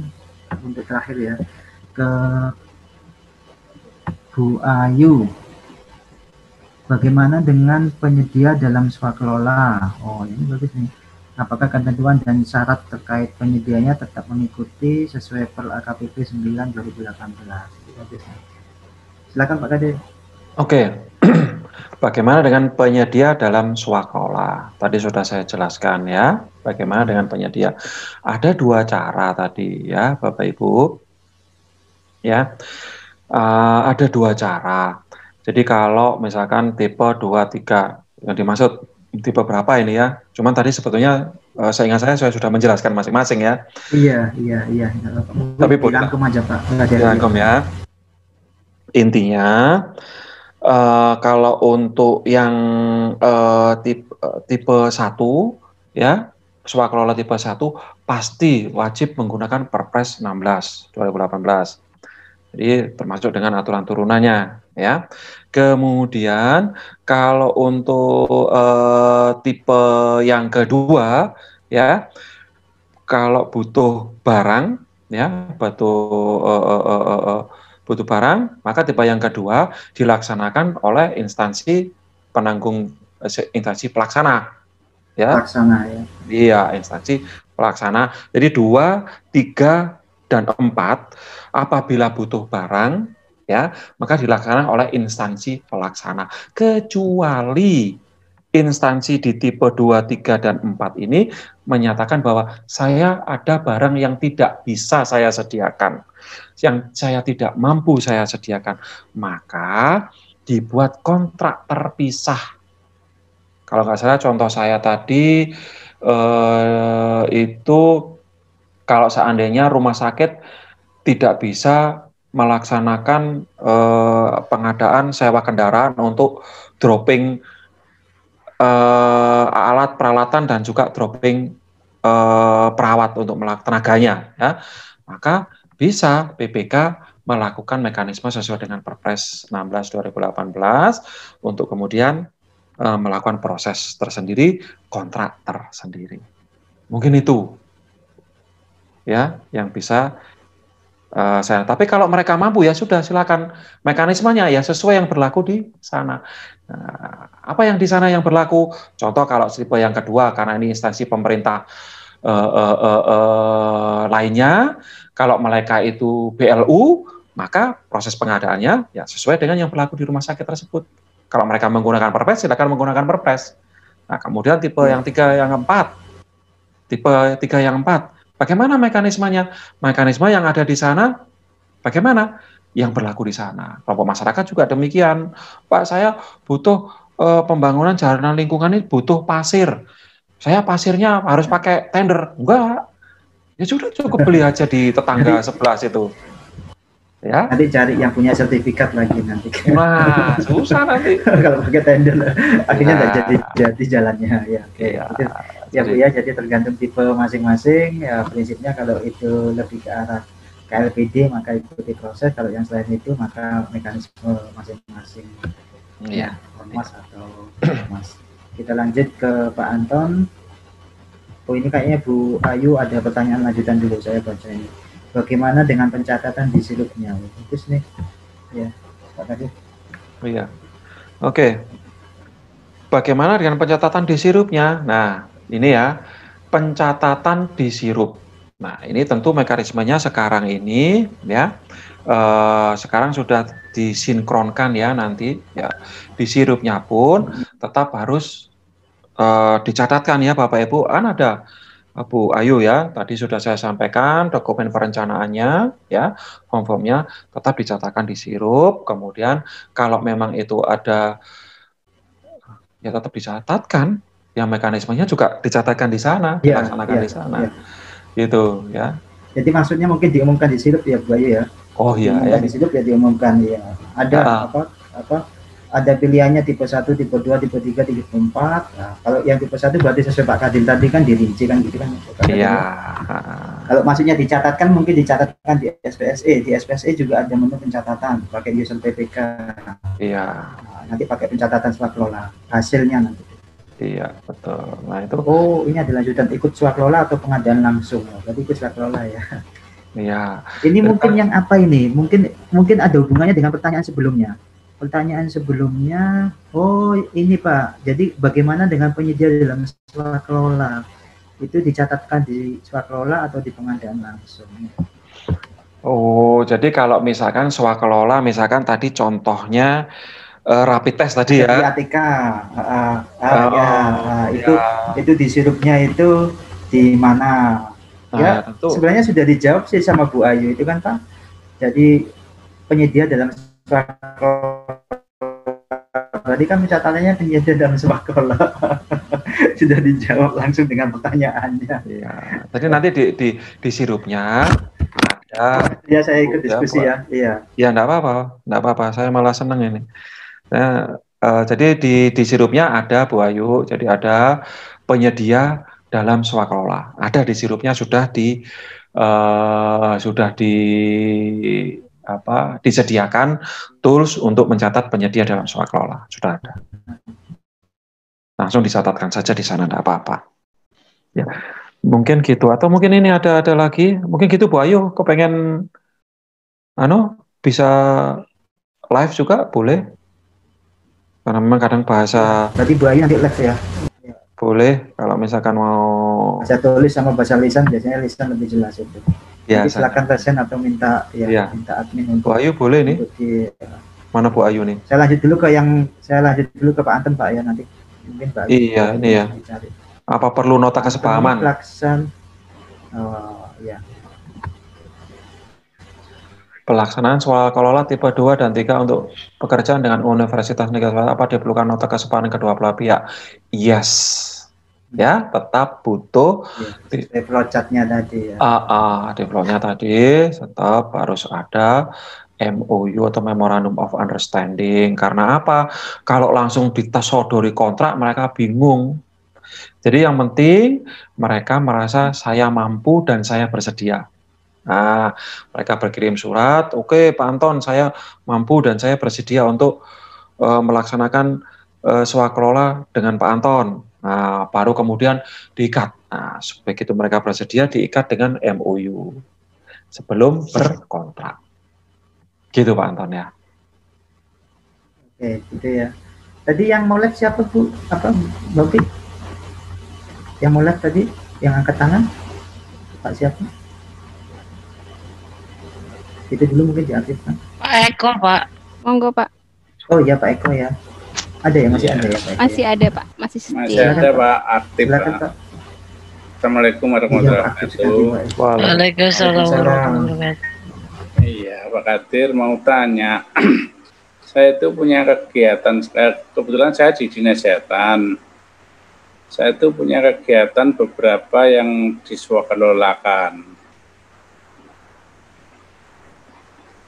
untuk terakhir ya ke Bu Ayu bagaimana dengan penyedia dalam swakelola oh ini bagus nih apakah ketentuan dan syarat terkait penyedianya tetap mengikuti sesuai per AKPP 9 2018 bagus nih. silakan Pak Kade oke okay. Bagaimana dengan penyedia dalam swakola? Tadi sudah saya jelaskan ya, bagaimana dengan penyedia. Ada dua cara tadi ya, Bapak Ibu. Ya, uh, ada dua cara. Jadi kalau misalkan tipe 2, 3, yang dimaksud tipe berapa ini ya? Cuman tadi sebetulnya uh, eh, saya ingat saya saya sudah menjelaskan masing-masing ya. Iya, iya, iya. Tapi Dirangkum aja Pak. Dirangkum ya. Intinya Uh, kalau untuk yang uh, tipe, uh, tipe 1 ya, sewa kelola tipe 1 pasti wajib menggunakan Perpres 16 2018. Jadi termasuk dengan aturan turunannya ya. Kemudian kalau untuk uh, tipe yang kedua ya, kalau butuh barang ya, butuh uh, uh, uh, uh, uh, butuh barang, maka tipe yang kedua dilaksanakan oleh instansi penanggung eh, instansi pelaksana. Ya. Pelaksana ya. Iya, instansi pelaksana. Jadi dua, tiga, dan empat, apabila butuh barang, ya maka dilaksanakan oleh instansi pelaksana. Kecuali instansi di tipe 2, 3, dan 4 ini menyatakan bahwa saya ada barang yang tidak bisa saya sediakan yang saya tidak mampu saya sediakan, maka dibuat kontrak terpisah. Kalau nggak salah contoh saya tadi eh, itu kalau seandainya rumah sakit tidak bisa melaksanakan eh, pengadaan sewa kendaraan untuk dropping eh, alat peralatan dan juga dropping eh, perawat untuk tenaganya, ya maka bisa PPK melakukan mekanisme sesuai dengan Perpres 16 2018 untuk kemudian e, melakukan proses tersendiri, kontrak tersendiri. Mungkin itu ya yang bisa e, saya. Tapi kalau mereka mampu ya sudah silakan mekanismenya ya sesuai yang berlaku di sana. Nah, apa yang di sana yang berlaku? Contoh kalau tipe yang kedua karena ini instansi pemerintah uh, uh, uh, uh, lainnya. Kalau mereka itu BLU, maka proses pengadaannya ya sesuai dengan yang berlaku di rumah sakit tersebut. Kalau mereka menggunakan perpres, silakan menggunakan perpres. Nah, kemudian tipe yang tiga yang empat, tipe tiga yang empat, bagaimana mekanismenya? Mekanisme yang ada di sana, bagaimana? Yang berlaku di sana. Kelompok masyarakat juga demikian. Pak, saya butuh e, pembangunan jalanan lingkungan ini butuh pasir saya pasirnya harus iya. pakai tender enggak ya sudah cukup beli aja di tetangga sebelah situ ya nanti cari yang punya sertifikat lagi nanti nah susah nanti kalau pakai tender akhirnya nggak iya. jadi jadi jalannya ya oke okay. Iya. ya, jadi, ya jadi tergantung tipe masing-masing ya prinsipnya kalau itu lebih ke arah KLPD maka ikuti proses kalau yang selain itu maka mekanisme masing-masing ya Mas atau mas kita lanjut ke Pak Anton. Oh ini kayaknya Bu Ayu ada pertanyaan lanjutan dulu saya baca ini. Bagaimana dengan pencatatan di silupnya? Bagus nih. Ya, Pak tadi. oh Iya. Oke. Bagaimana dengan pencatatan di sirupnya? Nah, ini ya, pencatatan di sirup. Nah, ini tentu mekanismenya sekarang ini ya. Eh, sekarang sudah disinkronkan ya nanti ya. Di sirupnya pun tetap harus uh, dicatatkan ya Bapak Ibu, kan ada Bu Ayu ya, tadi sudah saya sampaikan dokumen perencanaannya ya, form-formnya tetap dicatatkan di sirup, kemudian kalau memang itu ada ya tetap dicatatkan, ya mekanismenya juga dicatatkan di sana, ya, dilaksanakan ya, di sana. Ya. Gitu ya. Jadi maksudnya mungkin diumumkan di sirup ya Bu Ayu ya. Oh iya ya. Di sirup ya diumumkan ya. Ada uh, apa apa ada pilihannya tipe 1, tipe 2, tipe 3, tipe 4. Nah, kalau yang tipe 1 berarti sesuai Pak Kadin tadi kan dirinci kan gitu kan. Iya. Kalau maksudnya dicatatkan mungkin dicatatkan di SPSE, di SPSE juga ada menu pencatatan pakai user PPK. Iya. Nah, nanti pakai pencatatan swakelola hasilnya nanti. Iya, betul. Nah, itu Oh, ini adalah lanjutan ikut swakelola atau pengadaan langsung. Berarti ikut swakelola ya. Iya. Ini Dan mungkin yang apa ini? Mungkin mungkin ada hubungannya dengan pertanyaan sebelumnya pertanyaan sebelumnya, oh ini Pak, jadi bagaimana dengan penyedia dalam swakelola? Itu dicatatkan di swakelola atau di pengadaan langsung? Oh, jadi kalau misalkan swakelola, misalkan tadi contohnya uh, rapid test tadi ya. ATK. Uh, uh, ah, uh, oh, ya, uh, itu ya. itu di itu di mana? Nah, ya, tentu. sebenarnya sudah dijawab sih sama Bu Ayu itu kan Pak. Jadi penyedia dalam Nah, tadi kan catatannya penyedia dalam sekolah sudah dijawab langsung dengan pertanyaannya. Iya. Tadi nanti di di, di sirupnya ada. Iya saya ikut iya, diskusi ya. Iya. Iya enggak apa-apa, enggak apa-apa. Saya malah seneng ini. Nah, uh, jadi di di sirupnya ada Bu Ayu. Jadi ada penyedia dalam swakelola. Ada di sirupnya sudah di uh, sudah di apa disediakan tools untuk mencatat penyedia dalam soal kelola sudah ada langsung dicatatkan saja di sana tidak apa-apa ya mungkin gitu atau mungkin ini ada ada lagi mungkin gitu Bu Ayu kepengen ano bisa live juga boleh karena memang kadang bahasa nanti Bu Ayu nanti live ya boleh kalau misalkan mau bahasa tulis sama bahasa lisan biasanya lisan lebih jelas itu Ya, Jadi silakan pasien atau minta ya, ya. minta admin untuk Bu Ayu boleh nih. Di, Mana Bu Ayu nih? Saya lanjut dulu ke yang saya lanjut dulu ke Pak Anton Pak ya nanti mungkin Pak. Iya iya, ini ya. Dicari. Apa perlu nota kesepahaman? Pelaksan oh, ya. Pelaksanaan soal kelola tipe 2 dan 3 untuk pekerjaan dengan Universitas Negeri apa diperlukan nota kesepahaman kedua belah pihak? Yes ya tetap butuh iya, develop tadi ya. Uh, uh, tadi tetap harus ada MOU atau Memorandum of Understanding karena apa kalau langsung ditasodori kontrak mereka bingung jadi yang penting mereka merasa saya mampu dan saya bersedia nah mereka berkirim surat oke okay, Pak Anton saya mampu dan saya bersedia untuk uh, melaksanakan uh, eh, swakelola dengan Pak Anton Nah, baru kemudian diikat. Nah, begitu mereka bersedia diikat dengan MOU sebelum berkontrak. Gitu Pak Anton ya. Oke, gitu ya. Tadi yang mau live siapa Bu? Apa Bapak? Yang mau live tadi yang angkat tangan? Pak siapa? Itu dulu mungkin diaktifkan. Pak Eko, Pak. Monggo, Pak. Oh iya Pak Eko ya. Ada ya masih ya. ada ya Pak. Masih ada Pak, masih setia. Masih ada Pak, aktif Silakan, Pak. Assalamualaikum warahmatullahi wabarakatuh. Waalaikumsalam warahmatullahi Iya, Pak Kadir mau tanya. saya itu punya kegiatan, eh, kebetulan saya di dinas kesehatan. Saya itu punya kegiatan beberapa yang diswakelolakan.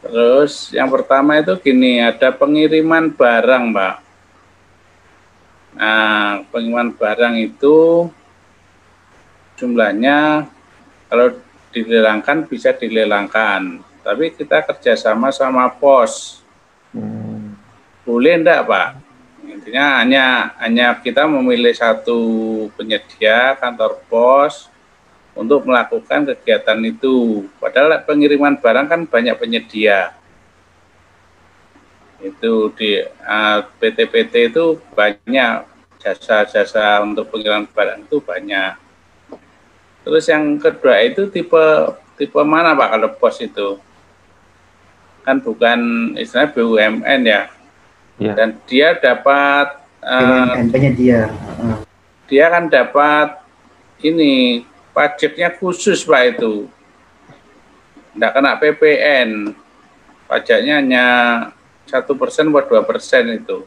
Terus yang pertama itu gini, ada pengiriman barang, Pak. Nah, pengiriman barang itu jumlahnya kalau dilelangkan bisa dilelangkan, tapi kita kerjasama sama pos. Hmm. Boleh enggak Pak? Intinya hanya hanya kita memilih satu penyedia kantor pos untuk melakukan kegiatan itu. Padahal pengiriman barang kan banyak penyedia itu di eh, PT-PT uh, itu banyak jasa-jasa untuk pengiriman barang itu banyak. Terus yang kedua itu tipe tipe mana Pak kalau pos itu? Kan bukan istilah BUMN ya. ya. Dan dia dapat eh, bumn dia. Uh. Dia kan dapat ini pajaknya khusus Pak itu. Tidak kena PPN. Pajaknya hanya satu persen buat dua persen itu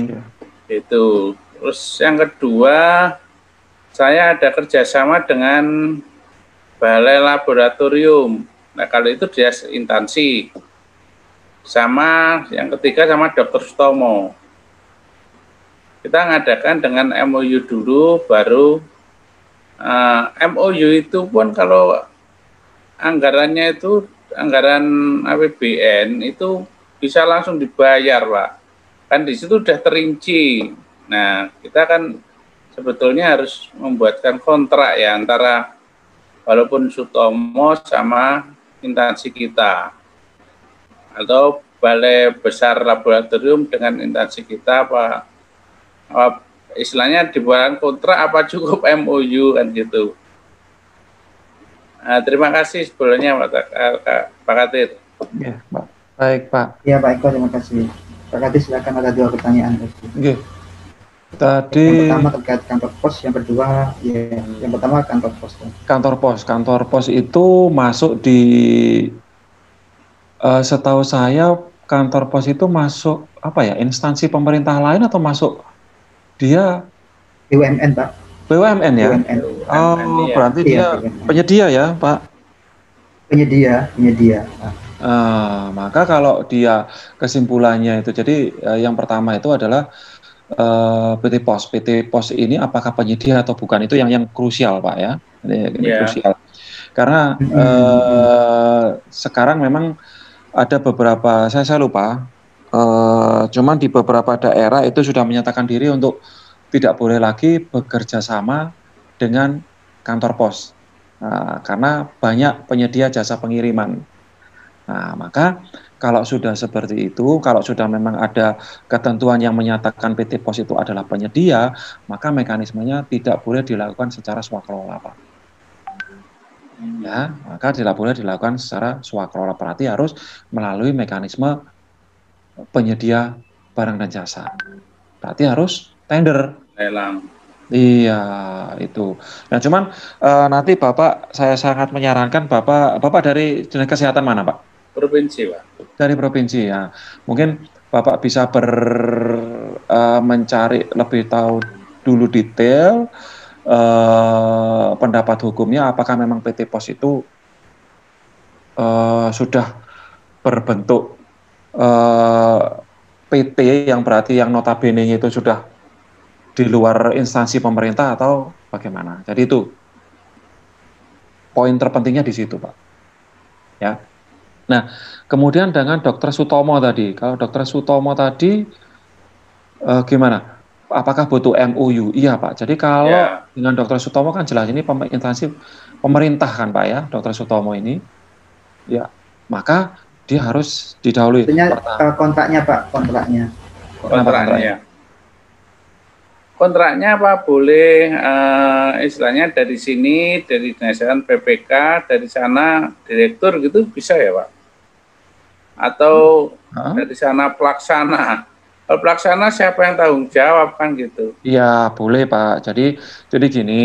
yeah. itu terus yang kedua saya ada kerjasama dengan balai laboratorium nah kalau itu dia intansi sama yang ketiga sama dokter Stomo kita ngadakan dengan MOU dulu baru uh, eh, MOU itu pun kalau anggarannya itu anggaran APBN itu bisa langsung dibayar, Pak. Kan di situ sudah terinci. Nah, kita kan sebetulnya harus membuatkan kontrak ya antara walaupun Sutomo sama instansi kita atau balai besar laboratorium dengan instansi kita Pak. apa istilahnya dibuat kontrak apa cukup MOU kan gitu. Nah, terima kasih sebelumnya Pak, Pak Katir. Ya, Pak. Baik Pak. ya Pak Eko, terima kasih. Pak Kadis silakan ada dua pertanyaan. Oke. Tadi yang pertama terkait kantor pos, yang kedua ya, yang pertama kantor pos. Kantor pos, kantor pos itu masuk di uh, setahu saya kantor pos itu masuk apa ya instansi pemerintah lain atau masuk dia BUMN Pak. BUMN ya. BUMN. Oh, BUMN, iya. berarti iya, dia penyedia ya Pak. Penyedia, penyedia. Nah, maka kalau dia kesimpulannya itu, jadi uh, yang pertama itu adalah uh, PT Pos, PT Pos ini apakah penyedia atau bukan itu yang yang krusial pak ya, ini, ini iya. yeah. krusial. Karena uh, sekarang memang ada beberapa, saya saya lupa, uh, cuman di beberapa daerah itu sudah menyatakan diri untuk tidak boleh lagi bekerja sama dengan kantor pos. Nah, karena banyak penyedia jasa pengiriman Nah, maka kalau sudah seperti itu, kalau sudah memang ada ketentuan yang menyatakan PT Pos itu adalah penyedia, maka mekanismenya tidak boleh dilakukan secara swakelola, Pak. Ya, maka tidak boleh dilakukan secara swakelola. Berarti harus melalui mekanisme penyedia barang dan jasa. Berarti harus tender. Lelang. Iya itu. Nah cuman e, nanti bapak saya sangat menyarankan bapak bapak dari dinas kesehatan mana pak? provinsi pak dari provinsi ya mungkin bapak bisa ber uh, mencari lebih tahu dulu detail uh, pendapat hukumnya apakah memang PT Pos itu uh, sudah berbentuk uh, PT yang berarti yang notabene itu sudah di luar instansi pemerintah atau bagaimana. Jadi itu poin terpentingnya di situ, Pak. Ya. Nah, kemudian dengan Dokter Sutomo tadi, kalau Dokter Sutomo tadi eh, gimana? Apakah butuh MOU? Iya Pak. Jadi kalau yeah. dengan Dokter Sutomo kan jelas ini instansi pemerintah kan Pak ya, Dokter Sutomo ini. Ya, maka dia harus didahului. kontaknya eh, kontraknya Pak, kontraknya. Kontraknya. Kontraknya apa boleh uh, istilahnya dari sini dari dinas PPK dari sana direktur gitu bisa ya Pak? atau hmm. dari sana pelaksana. Kalau pelaksana siapa yang tanggung jawab kan gitu? Iya boleh Pak. Jadi jadi gini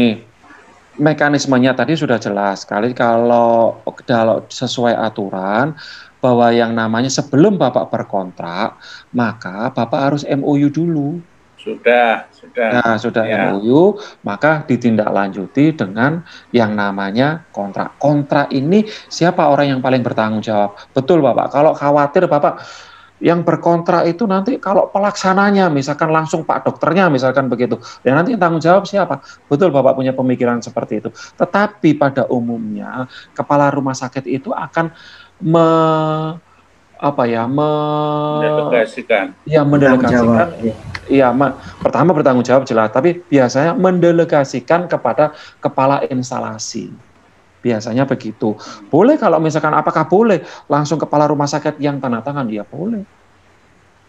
mekanismenya tadi sudah jelas sekali kalau kalau sesuai aturan bahwa yang namanya sebelum Bapak berkontrak maka Bapak harus MOU dulu sudah, sudah. Nah, sudah ya. MOU, maka ditindaklanjuti dengan yang namanya kontrak. Kontrak ini siapa orang yang paling bertanggung jawab? Betul, Bapak. Kalau khawatir, Bapak, yang berkontrak itu nanti kalau pelaksananya misalkan langsung pak dokternya misalkan begitu ya nanti yang tanggung jawab siapa betul bapak punya pemikiran seperti itu tetapi pada umumnya kepala rumah sakit itu akan apa ya me, iya, mendelegasikan ya mendelegasikan Iya, iya pertama bertanggung jawab jelas, tapi biasanya mendelegasikan kepada kepala instalasi. Biasanya begitu. Boleh kalau misalkan apakah boleh langsung kepala rumah sakit yang tanda tangan? Ya boleh.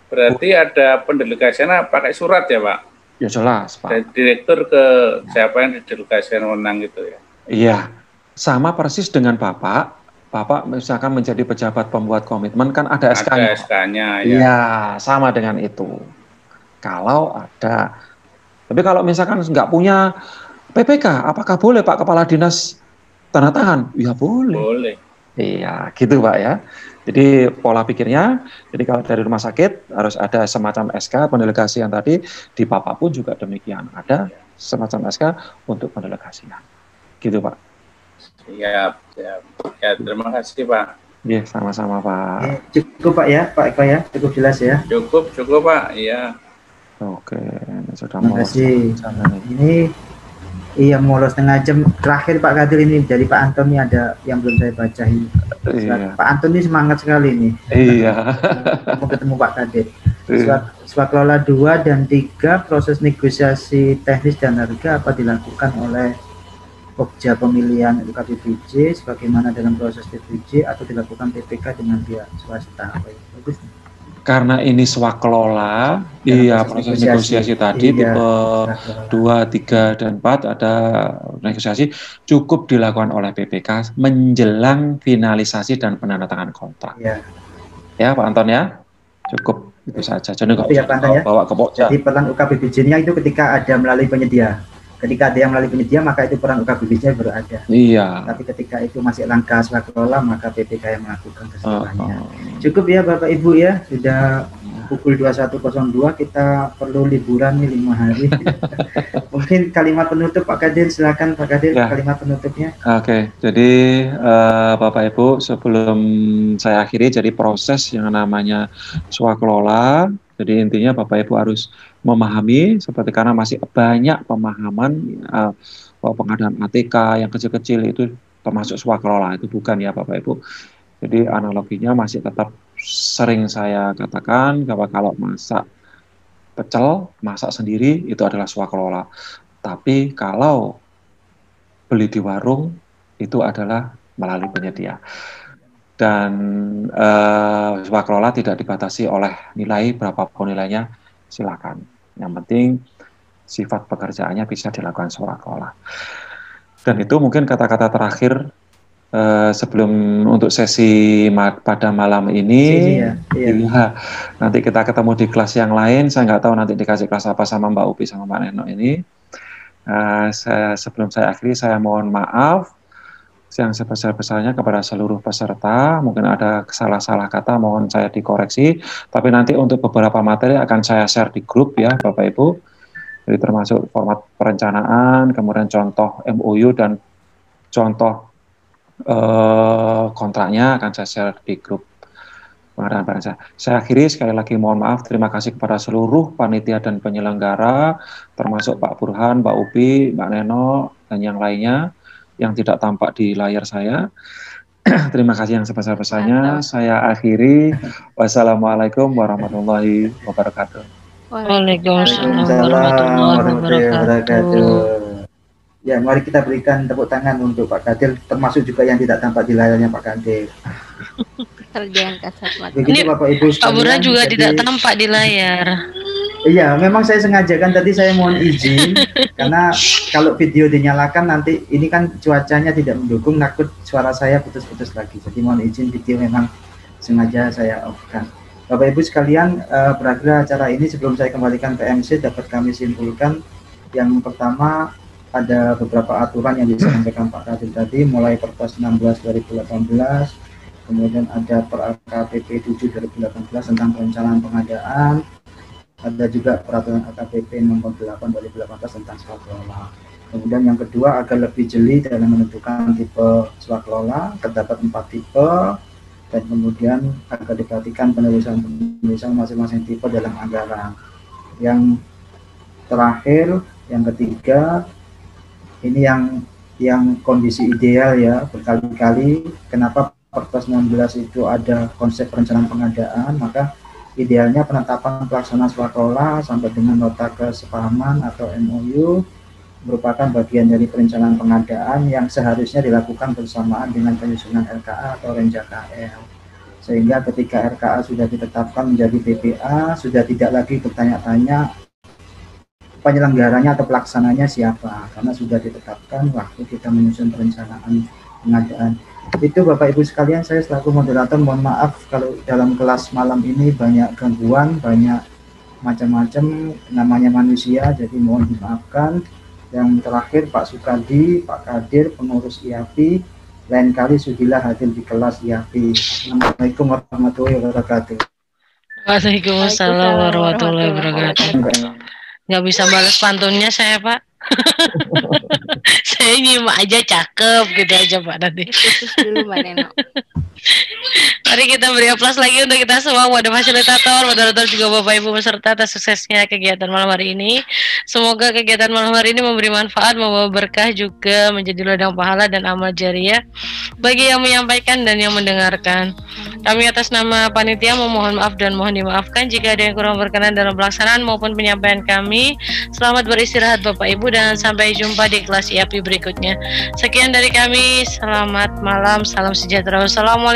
Berarti boleh. ada pendelegasian ah, pakai surat ya, Pak? Ya jelas, Pak. Dari direktur ke siapa yang didelegasikan menang gitu ya? Iya, sama persis dengan Bapak Bapak misalkan menjadi pejabat pembuat komitmen kan ada SK-nya. SK-nya ya. Iya, sama dengan itu. Kalau ada. Tapi kalau misalkan nggak punya PPK, apakah boleh Pak Kepala Dinas tanda tangan? Ya boleh. Boleh. Iya, gitu Pak ya. Jadi pola pikirnya, jadi kalau dari rumah sakit harus ada semacam SK yang tadi, di Bapak pun juga demikian. Ada semacam SK untuk pendelegasian. Gitu Pak. Siap, siap. Ya, terima kasih Pak. Ya, sama-sama Pak. Ya, cukup Pak ya, Pak Eko ya, cukup jelas ya. Cukup, cukup Pak, iya. Oke, sudah mau kasih. Ini iya mulus setengah jam terakhir Pak Kadir ini dari Pak Anton ini ada yang belum saya baca ini. Iya. Pak ini semangat sekali ini. Iya. Mau ketemu Pak Kadir. Iya. kelola dua dan tiga proses negosiasi teknis dan harga apa dilakukan oleh pekerja pemilihan UKBPJ sebagaimana dalam proses PBJ atau dilakukan PPK dengan pihak swasta. Bagus. Karena ini swakelola, iya proses negosiasi, negosiasi tadi iya, tipe dua, tiga, dan empat ada negosiasi cukup dilakukan oleh PPK menjelang finalisasi dan penandatangan kontrak. Iya. Ya Pak Anton ya, cukup itu saja. Jadi nggak iya, ya, bawa ke pokja. Jadi pelan ukbpj nya itu ketika ada melalui penyedia Ketika yang melalui penyedia, maka itu peran UKBBJ berada. Iya. Tapi ketika itu masih langkah swakelola maka PPK yang melakukan keseluruhannya. Uh, -huh. Ah. Cukup ya Bapak Ibu ya, sudah pukul 21.02 kita perlu liburan nih lima hari. Mungkin kalimat penutup Pak Kadir, silakan Pak Kadir ya. kalimat penutupnya. Oke, okay. jadi uh, Bapak Ibu sebelum saya akhiri, jadi proses yang namanya swakelola jadi intinya Bapak Ibu harus memahami seperti karena masih banyak pemahaman uh, bahwa pengadaan ATK yang kecil-kecil itu termasuk swakelola itu bukan ya Bapak Ibu. Jadi analoginya masih tetap sering saya katakan bahwa kalau masak pecel, masak sendiri itu adalah swakelola. Tapi kalau beli di warung itu adalah melalui penyedia dan uh, eh, sebuah kelola tidak dibatasi oleh nilai berapapun nilainya silakan yang penting sifat pekerjaannya bisa dilakukan sebuah kelola dan itu mungkin kata-kata terakhir uh, sebelum untuk sesi ma pada malam ini ya. iya. Ya, nanti kita ketemu di kelas yang lain saya nggak tahu nanti dikasih kelas apa sama Mbak Upi sama Mbak Neno ini uh, saya, sebelum saya akhiri saya mohon maaf yang sebesar-besarnya kepada seluruh peserta. Mungkin ada salah-salah kata, mohon saya dikoreksi. Tapi nanti untuk beberapa materi akan saya share di grup ya, Bapak Ibu. Jadi termasuk format perencanaan, kemudian contoh MOU dan contoh eh, kontraknya akan saya share di grup pengadaan barang Saya akhiri sekali lagi mohon maaf, terima kasih kepada seluruh panitia dan penyelenggara, termasuk Pak Burhan, Pak Upi, Mbak Neno, dan yang lainnya yang tidak tampak di layar saya. Terima kasih yang sebesar-besarnya. Saya akhiri. Wassalamualaikum warahmatullahi wabarakatuh. Waalaikumsalam warahmatullahi wabarakatuh. Ya, mari kita berikan tepuk tangan untuk Pak Kadir, termasuk juga yang tidak tampak di layarnya Pak Kadir. Kerjaan kasat Begitu Bapak Ibu Pak juga tidak tampak di layar. Iya, memang saya sengaja kan. tadi saya mohon izin karena kalau video dinyalakan nanti ini kan cuacanya tidak mendukung, takut suara saya putus-putus lagi. Jadi mohon izin video memang sengaja saya offkan. Bapak Ibu sekalian, uh, berakhir acara ini sebelum saya kembalikan ke MC dapat kami simpulkan yang pertama ada beberapa aturan yang disampaikan Pak Kadir tadi mulai Perpres 16 2018 kemudian ada per KPP 7 2018 tentang perencanaan pengadaan ada juga peraturan AKPP nomor 8 2018 tentang swak lola. Kemudian yang kedua agar lebih jeli dalam menentukan tipe swak lola, terdapat empat tipe dan kemudian agar diperhatikan penulisan penulisan masing-masing tipe dalam anggaran. Yang terakhir, yang ketiga, ini yang yang kondisi ideal ya berkali-kali. Kenapa Perpres 16 itu ada konsep perencanaan pengadaan? Maka Idealnya penetapan pelaksanaan swakola sampai dengan nota kesepahaman atau MOU merupakan bagian dari perencanaan pengadaan yang seharusnya dilakukan bersamaan dengan penyusunan RKA atau KL Sehingga ketika RKA sudah ditetapkan menjadi PPA, sudah tidak lagi bertanya-tanya penyelenggaranya atau pelaksananya siapa, karena sudah ditetapkan waktu kita menyusun perencanaan pengadaan itu Bapak Ibu sekalian saya selaku moderator mohon maaf kalau dalam kelas malam ini banyak gangguan banyak macam-macam namanya manusia jadi mohon dimaafkan yang terakhir Pak Sukadi Pak Kadir pengurus IAP lain kali sudilah hadir di kelas IAP Assalamualaikum warahmatullahi wabarakatuh Waalaikumsalam warahmatullahi wabarakatuh nggak bisa balas pantunnya saya Pak saya nyimak aja cakep gitu aja Pak nanti. Dulu Mbak Neno. Mari kita beri aplaus lagi untuk kita semua, wadah fasilitator, moderator juga Bapak Ibu peserta atas suksesnya kegiatan malam hari ini. Semoga kegiatan malam hari ini memberi manfaat, membawa berkah juga menjadi ladang pahala dan amal jariah bagi yang menyampaikan dan yang mendengarkan. Kami atas nama panitia memohon maaf dan mohon dimaafkan jika ada yang kurang berkenan dalam pelaksanaan maupun penyampaian kami. Selamat beristirahat Bapak Ibu dan sampai jumpa di kelas IAPI berikutnya. Sekian dari kami, selamat malam, salam sejahtera. Wassalamualaikum